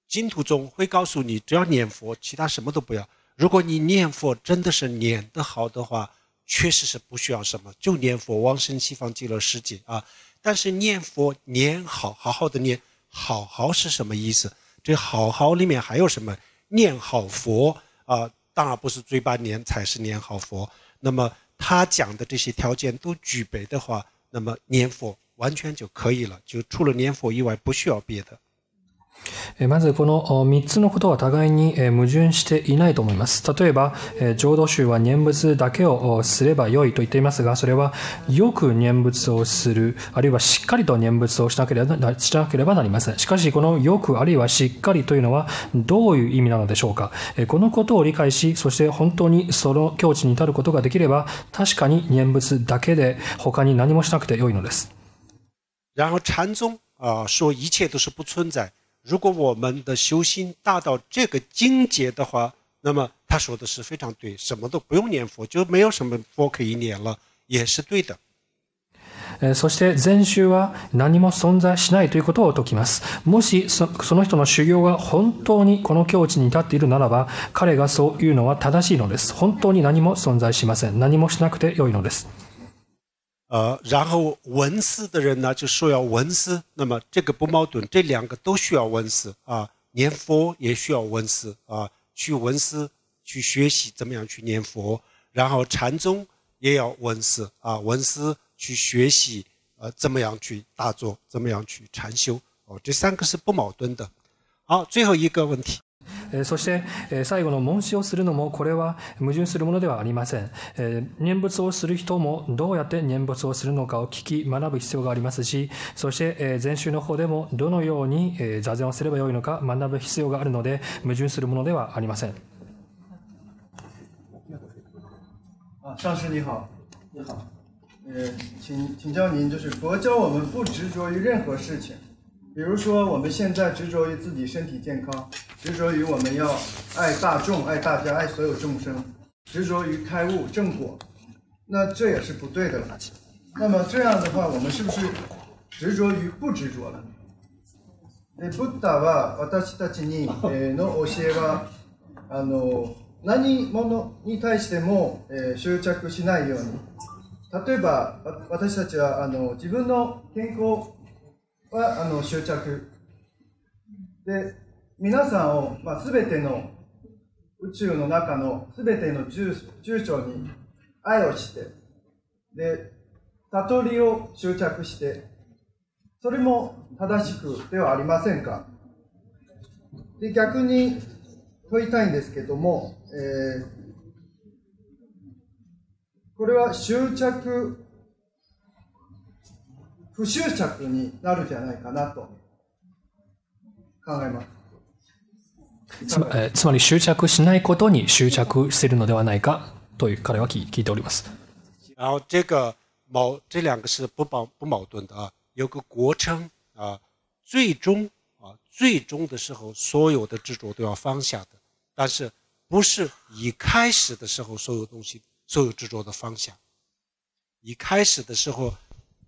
S1: 净土宗会告诉你，只要念佛，其他什么都不要。如果你念佛真的是念得好的话，确实是不需要什么，就念佛往生西方极乐世界啊。但是念佛念好，好好的念，好好是什么意思？这好好里面还有什么？念好佛啊，当然不是嘴巴念，才是念好佛。那么他讲的这些条件都具备的话，那么念佛完全就可以了，就除了念佛以外，不需要别的。
S2: まずこの3つのことは互いに矛盾していないと思います。例えば、浄土宗は念仏だけをすればよいと言っていますが、それはよく念仏をする、あるいはしっかりと念仏をしなければしなければなりません。しかし、このよくあるいはしっかりというのはどういう意味なのでしょうか。このことを理解し、そして本当にその境地に至ることができれば、確かに念仏だけで他に何もしなくてよいのです。
S1: 然后禅宗呃、说一切都是不存在。如果我们的修心到这个境界的话，那么他说的是非常对，什么都不用念佛，就没有什么佛可以念了，也是对的。
S2: そして禅宗は何も存在しないということを説きます。もしその人の修行が本当にこの境地に至っているならば、彼がそういうのは正しいのです。本当に何も存在しません。何もしなくてよいのです。
S1: 呃，然后文思的人呢，就说要文思，那么这个不矛盾，这两个都需要文思啊，念佛也需要文思啊，去文思去学习怎么样去念佛，然后禅宗也要文思啊，文思去学习呃，怎么样去打坐，怎
S2: 么样去禅修哦，这三个是不矛盾的。好，最后一个问题。そして最後の問診をするのもこれは矛盾するものではありません念仏をする人もどうやって念仏をするのかを聞き学ぶ必要がありますしそして禅宗の方でもどのように座禅をすればよいのか学ぶ必要があるので矛盾するものではありません
S4: 上师你好，你好，呃，请请教您，就是佛教我们不执着于任何事情，比如说，我们现在执着于自己身体健康，执着于我们要爱大众、爱大家、爱所有众生，执着于开悟正果，那这也是不对的。那么这样的话，我们是不是执着于不执着了？え、ブッダは私たちにの教えは、あの何ものに対しても執着しないように。例えば、私たちはあの自分の健康はあの執着で皆さんを、まあ、全ての宇宙の中の全ての住住所に愛をしてで悟りを執着してそれも正しくではありませんかで逆に問いたいんですけども、えー、これは執着不執着になるじゃないかなと考えます。
S2: つまえつまり執着しないことに執着しているのではないかという彼は聞聞いております。
S1: 然后这个矛这两个是不矛不矛盾的啊，有个国称啊，最终啊最终的时候，所有的执着都要放下的，但是不是一开始的时候所有东西所有执着的放下，一开始的时候。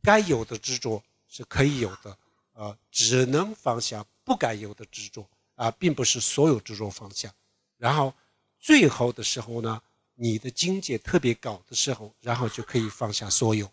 S1: 该有的执着是可以有的，呃，只能放下不该有的执着啊，并不是所有执着放下。然后，最好的时候呢，你的境界特别高的时候，然后就可以放下所有。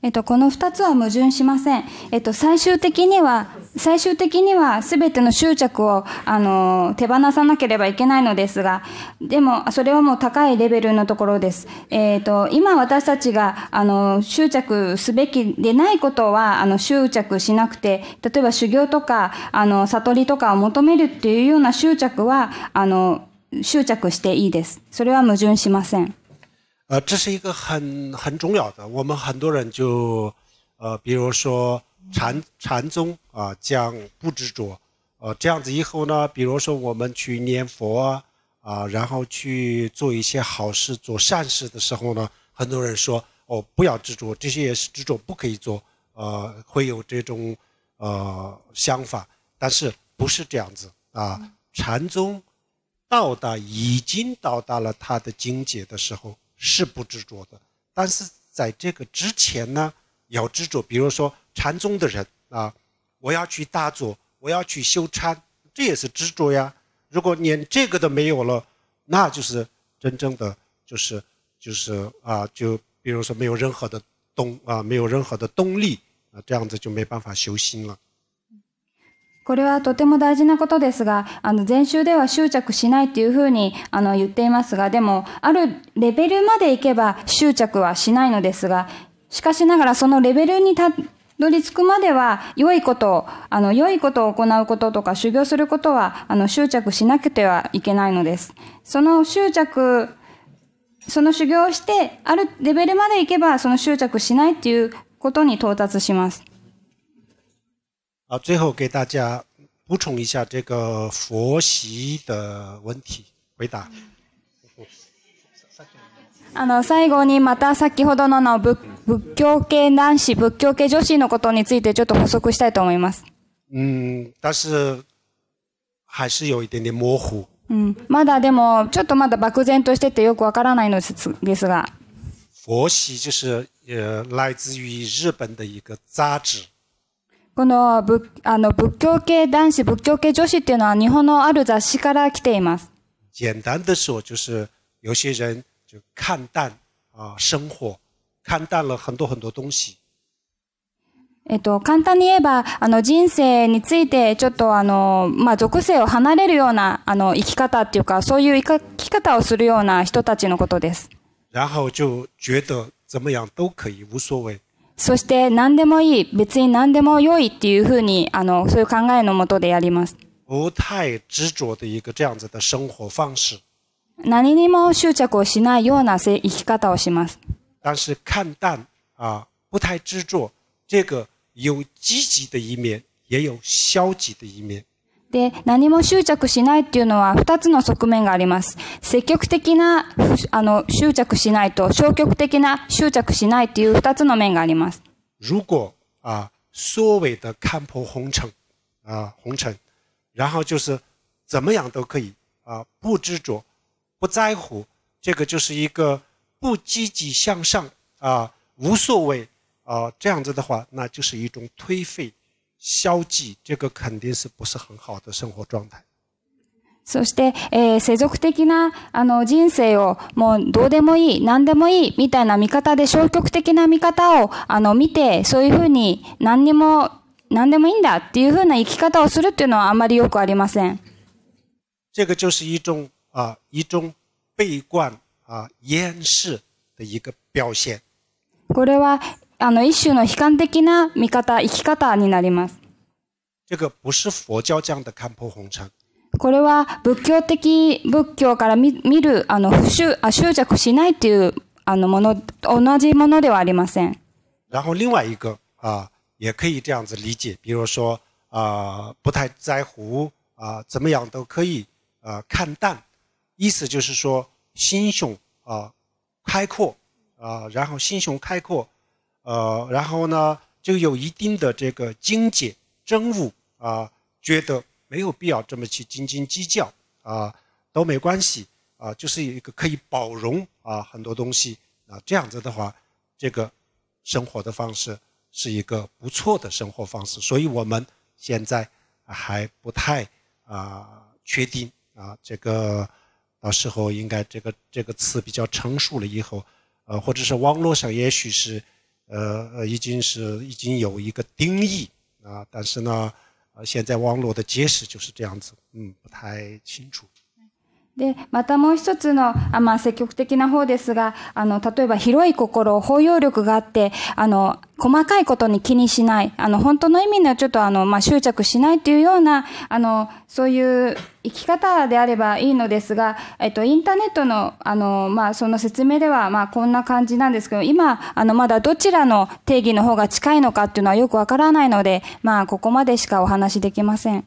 S3: えっと、この二つは矛盾しません。えっと、最終的には、最終的には全ての執着を、あの、手放さなければいけないのですが、でも、それはもう高いレベルのところです。えっと、今私たちが、あの、執着すべきでないことは、あの、執着しなくて、例えば修行とか、あの、悟りとかを求めるっていうような執着は、あの、執着していいです。それは矛盾しません。
S1: 呃，这是一个很很重要的。我们很多人就，呃，比如说禅禅宗啊，讲不执着，呃，这样子以后呢，比如说我们去念佛啊，啊、然后去做一些好事、做善事的时候呢，很多人说：“哦，不要执着，这些也是执着，不可以做。”呃，会有这种呃想法，但是不是这样子啊？禅宗到达已经到达了他的境界的时候。是不执着的，但是在这个之前呢，要执着。比如说禅宗的人啊，我要去打坐，我要去修禅，这也是执着呀。如果连这个都没有了，那就是真正的就是就是啊，就比如说没有任何的动啊，没有任何的动力啊，这样子就没办法修心了。
S3: これはとても大事なことですが、あの、前週では執着しないっていうふうに、あの、言っていますが、でも、あるレベルまで行けば執着はしないのですが、しかしながらそのレベルにたどり着くまでは、良いことを、あの、良いことを行うこととか、修行することは、あの、執着しなくてはいけないのです。その執着、その修行をして、あるレベルまで行けば、その執着しないっていうことに到達します。
S1: 好，最后给大家补充一下这个佛系的问题回答。
S3: あの最後にまた先ほどのの仏仏教系男子、仏教系女子のことについてちょっと補足したいと思います。
S1: 嗯，但是还是有一点点模糊。
S3: ん、まだでもちょっとまだ漠然としててよくわからないのですですが。
S1: 佛系就是呃来自于日本的一个杂志。
S3: この仏あの仏教系男子、仏教系女子っていうのは日本のある雑誌から来ています。
S1: 的说，就是有些人就看淡啊、生活，看淡了很多很多东西。
S3: えっと、簡単に言えば、あの、人生について、ちょっと、あの、まあ、属性を離れるような、あの、生き方っていうか、そういう生き方をするような人たちのことです。
S1: 然后就觉得怎么样都可以，无所谓。
S3: そして何でもいい、別に何でも良いっていうふうに、あの、そういう考えのもとでやります。
S1: 不太执着的一个这样子的生活方式。
S3: 何にも執着をしないような生き方をします。
S1: 但是看淡啊，不太执着，这个有积极的一面，也有消极的一面。
S3: で、何も執着しないっていうのは二つの側面があります。積極的な、あの、執着しないと、消極的な執着しないっていう二つの面があります。
S1: 如果、啊、所谓的看破红尘、啊、红尘、然后就是怎么样都可以、啊、不执着、不在乎、这个就是一个不积极向上、啊、无所谓、啊、这样子的话、那就是一种颓废。消极，这个肯定是不是很好的生活状态。
S3: そして、えー、世俗的なあの人生をもうどうでもいい、何でもいいみたいな見方で消極的な見方をあの見て、そういうふうに何にも、何でもいいんだっていうふうな生き方をするっていうのはあまりよくありません。
S1: 这个就是一种啊、一种悲观啊、呃、掩的一个表现。
S3: これはあの一種の悲観的な見方、生き方になります。これは仏教的、仏教から見る、あの、不執、あ執着しないという、あの、もの、同じものではありません。
S1: 然后另外一个、啊、也可以这样子理解。比如说、啊、不太在乎、啊、怎么样都可以、啊、看淡。意思就是说、心胸、啊、开阔、啊、然后心胸开阔、呃，然后呢，就有一定的这个精简、真悟啊，觉得没有必要这么去斤斤计较啊，都没关系啊，就是一个可以包容啊很多东西啊，这样子的话，这个生活的方式是一个不错的生活方式，所以我们现在还不太啊确定啊，这个到时候应该这个这个词比较成熟了以后，呃，或者是网络上也许是。呃呃，已经是已经有一个定义啊，但是呢，呃，现在网络的解释就是这样子，嗯，不太清楚。
S3: でまたもう一つのあ、まあ、積極的な方ですがあの例えば広い心包容力があってあの細かいことに気にしないあの本当の意味のちょっとあの、まあ、執着しないというようなあのそういう生き方であればいいのですが、えっと、インターネットのあの、まあ、その説明では、まあ、こんな感じなんですけど今あのまだどちらの定義の方が近いのかっていうのはよくわからないので、まあ、ここまでしかお話しできません。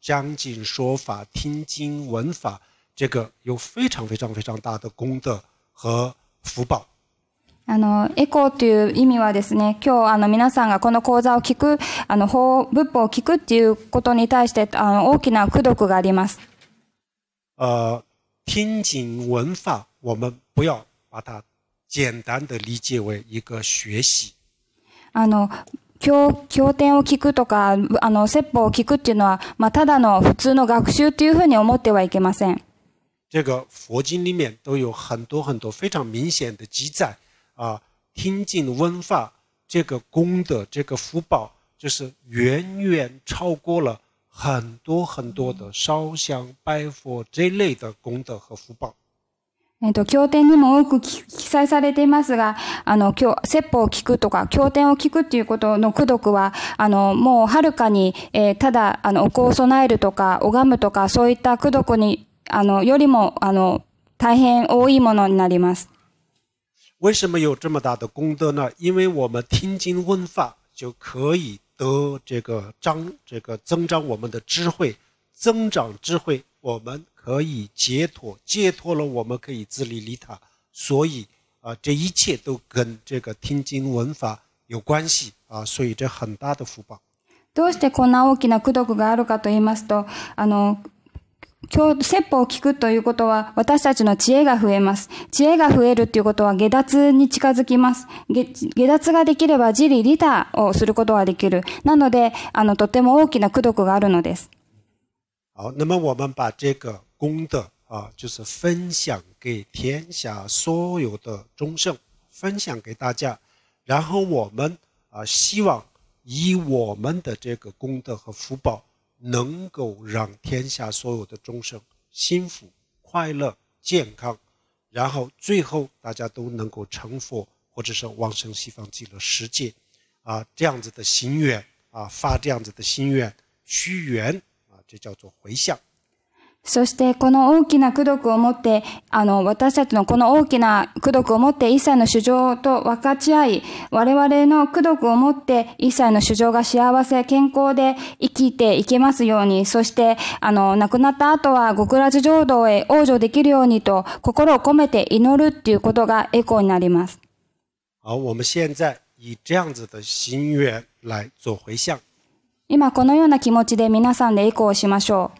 S1: 将经说法、听经闻法，这个有非常非常非常大的功德和福报。
S3: あの、エコいう意味はですね、今日あの皆さんがこの講座を聞く、あの法、仏法を聞くっていうことに対してあの大きな苦毒があります。
S1: 呃，听经闻法，我们不要把它简单的理解为一个学习。
S3: あの。教、典を聞くとか、あの、説法を聞くっていうのは、まあ、ただの普通の学習っていうふうに思ってはいけません。
S1: 这个佛经里面都有很多很多非常明显的记载啊，听经闻法这个功德、这个福报，就是远远超过了很多很多的烧香拜佛这类的功德和福报。
S3: えっ、と、経典にも多く記載されていますが、あの、今日、説法を聞くとか、経典を聞くっていうことの苦読は、あの、もうはるかに、えー、ただ、あの、お香を備えるとか、拝むとか、そういった苦読に、あの、よりも、あの、大変多いものになります。
S1: 为什么有这么大的功德呢？因为我们听经问法就可以得这个这个增长我们的智慧，增长智慧，我们可以解脱，解脱了我们可以自利利他。所以啊，这一切都跟这个听经闻法有关系啊，所以这很大的福报。
S3: どうしてこんな大きな功徳があるかと言いますと、あの、今日、説法を聞くということは、私たちの知恵が増えます。知恵が増えるということは、下脱に近づきます。下脱ができれば、自利利他をすることができる。なので、あの、とても大きな功徳があるのです。
S1: 好，那么我们把这个功德啊，就是分享给天下所有的众生，分享给大家，然后我们啊，希望以我们的这个功德和福报，能够让天下所有的众生幸福、快乐、健康，然后最后大家都能够成佛，或者是往生西方极乐世界，啊，这样子的心愿啊，发这样子的心愿，屈缘啊，这叫做回向。
S3: そしてこの大きな功徳を持って、あの、私たちのこの大きな功徳を持って一切の主張と分かち合い、我々の功徳を持って一切の主張が幸せ、健康で生きていけますように、そして、あの、亡くなった後は極楽浄土へ往生できるようにと心を込めて祈るっていうことがエコーになります。
S1: 好，我们现在以这样子的心愿来做回向。
S3: 今このような気持ちで皆さんでエコーをしましょう。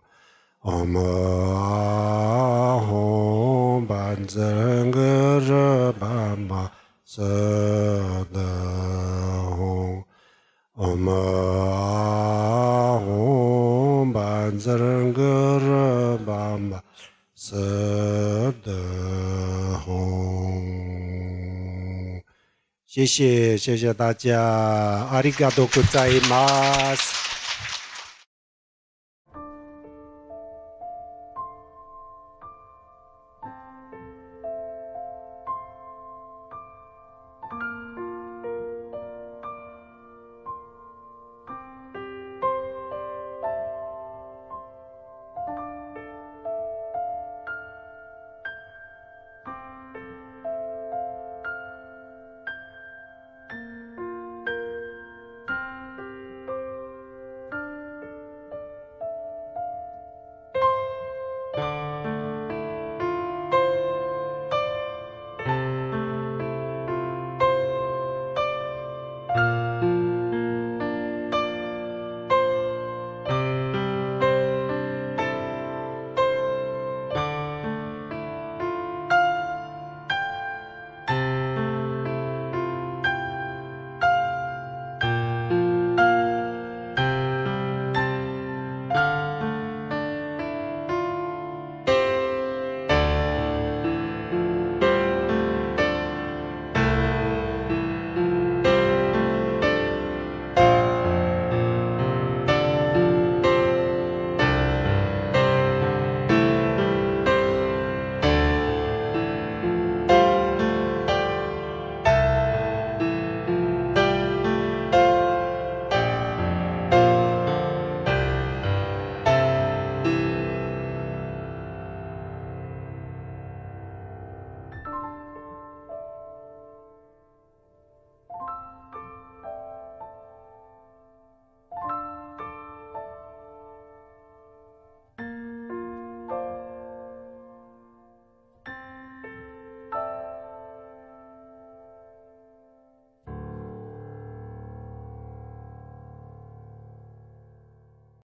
S1: 嗡嘛呢叭咪嗡，嗡嘛呢叭咪嗡，谢谢谢谢大家，阿里嘎多赞玛。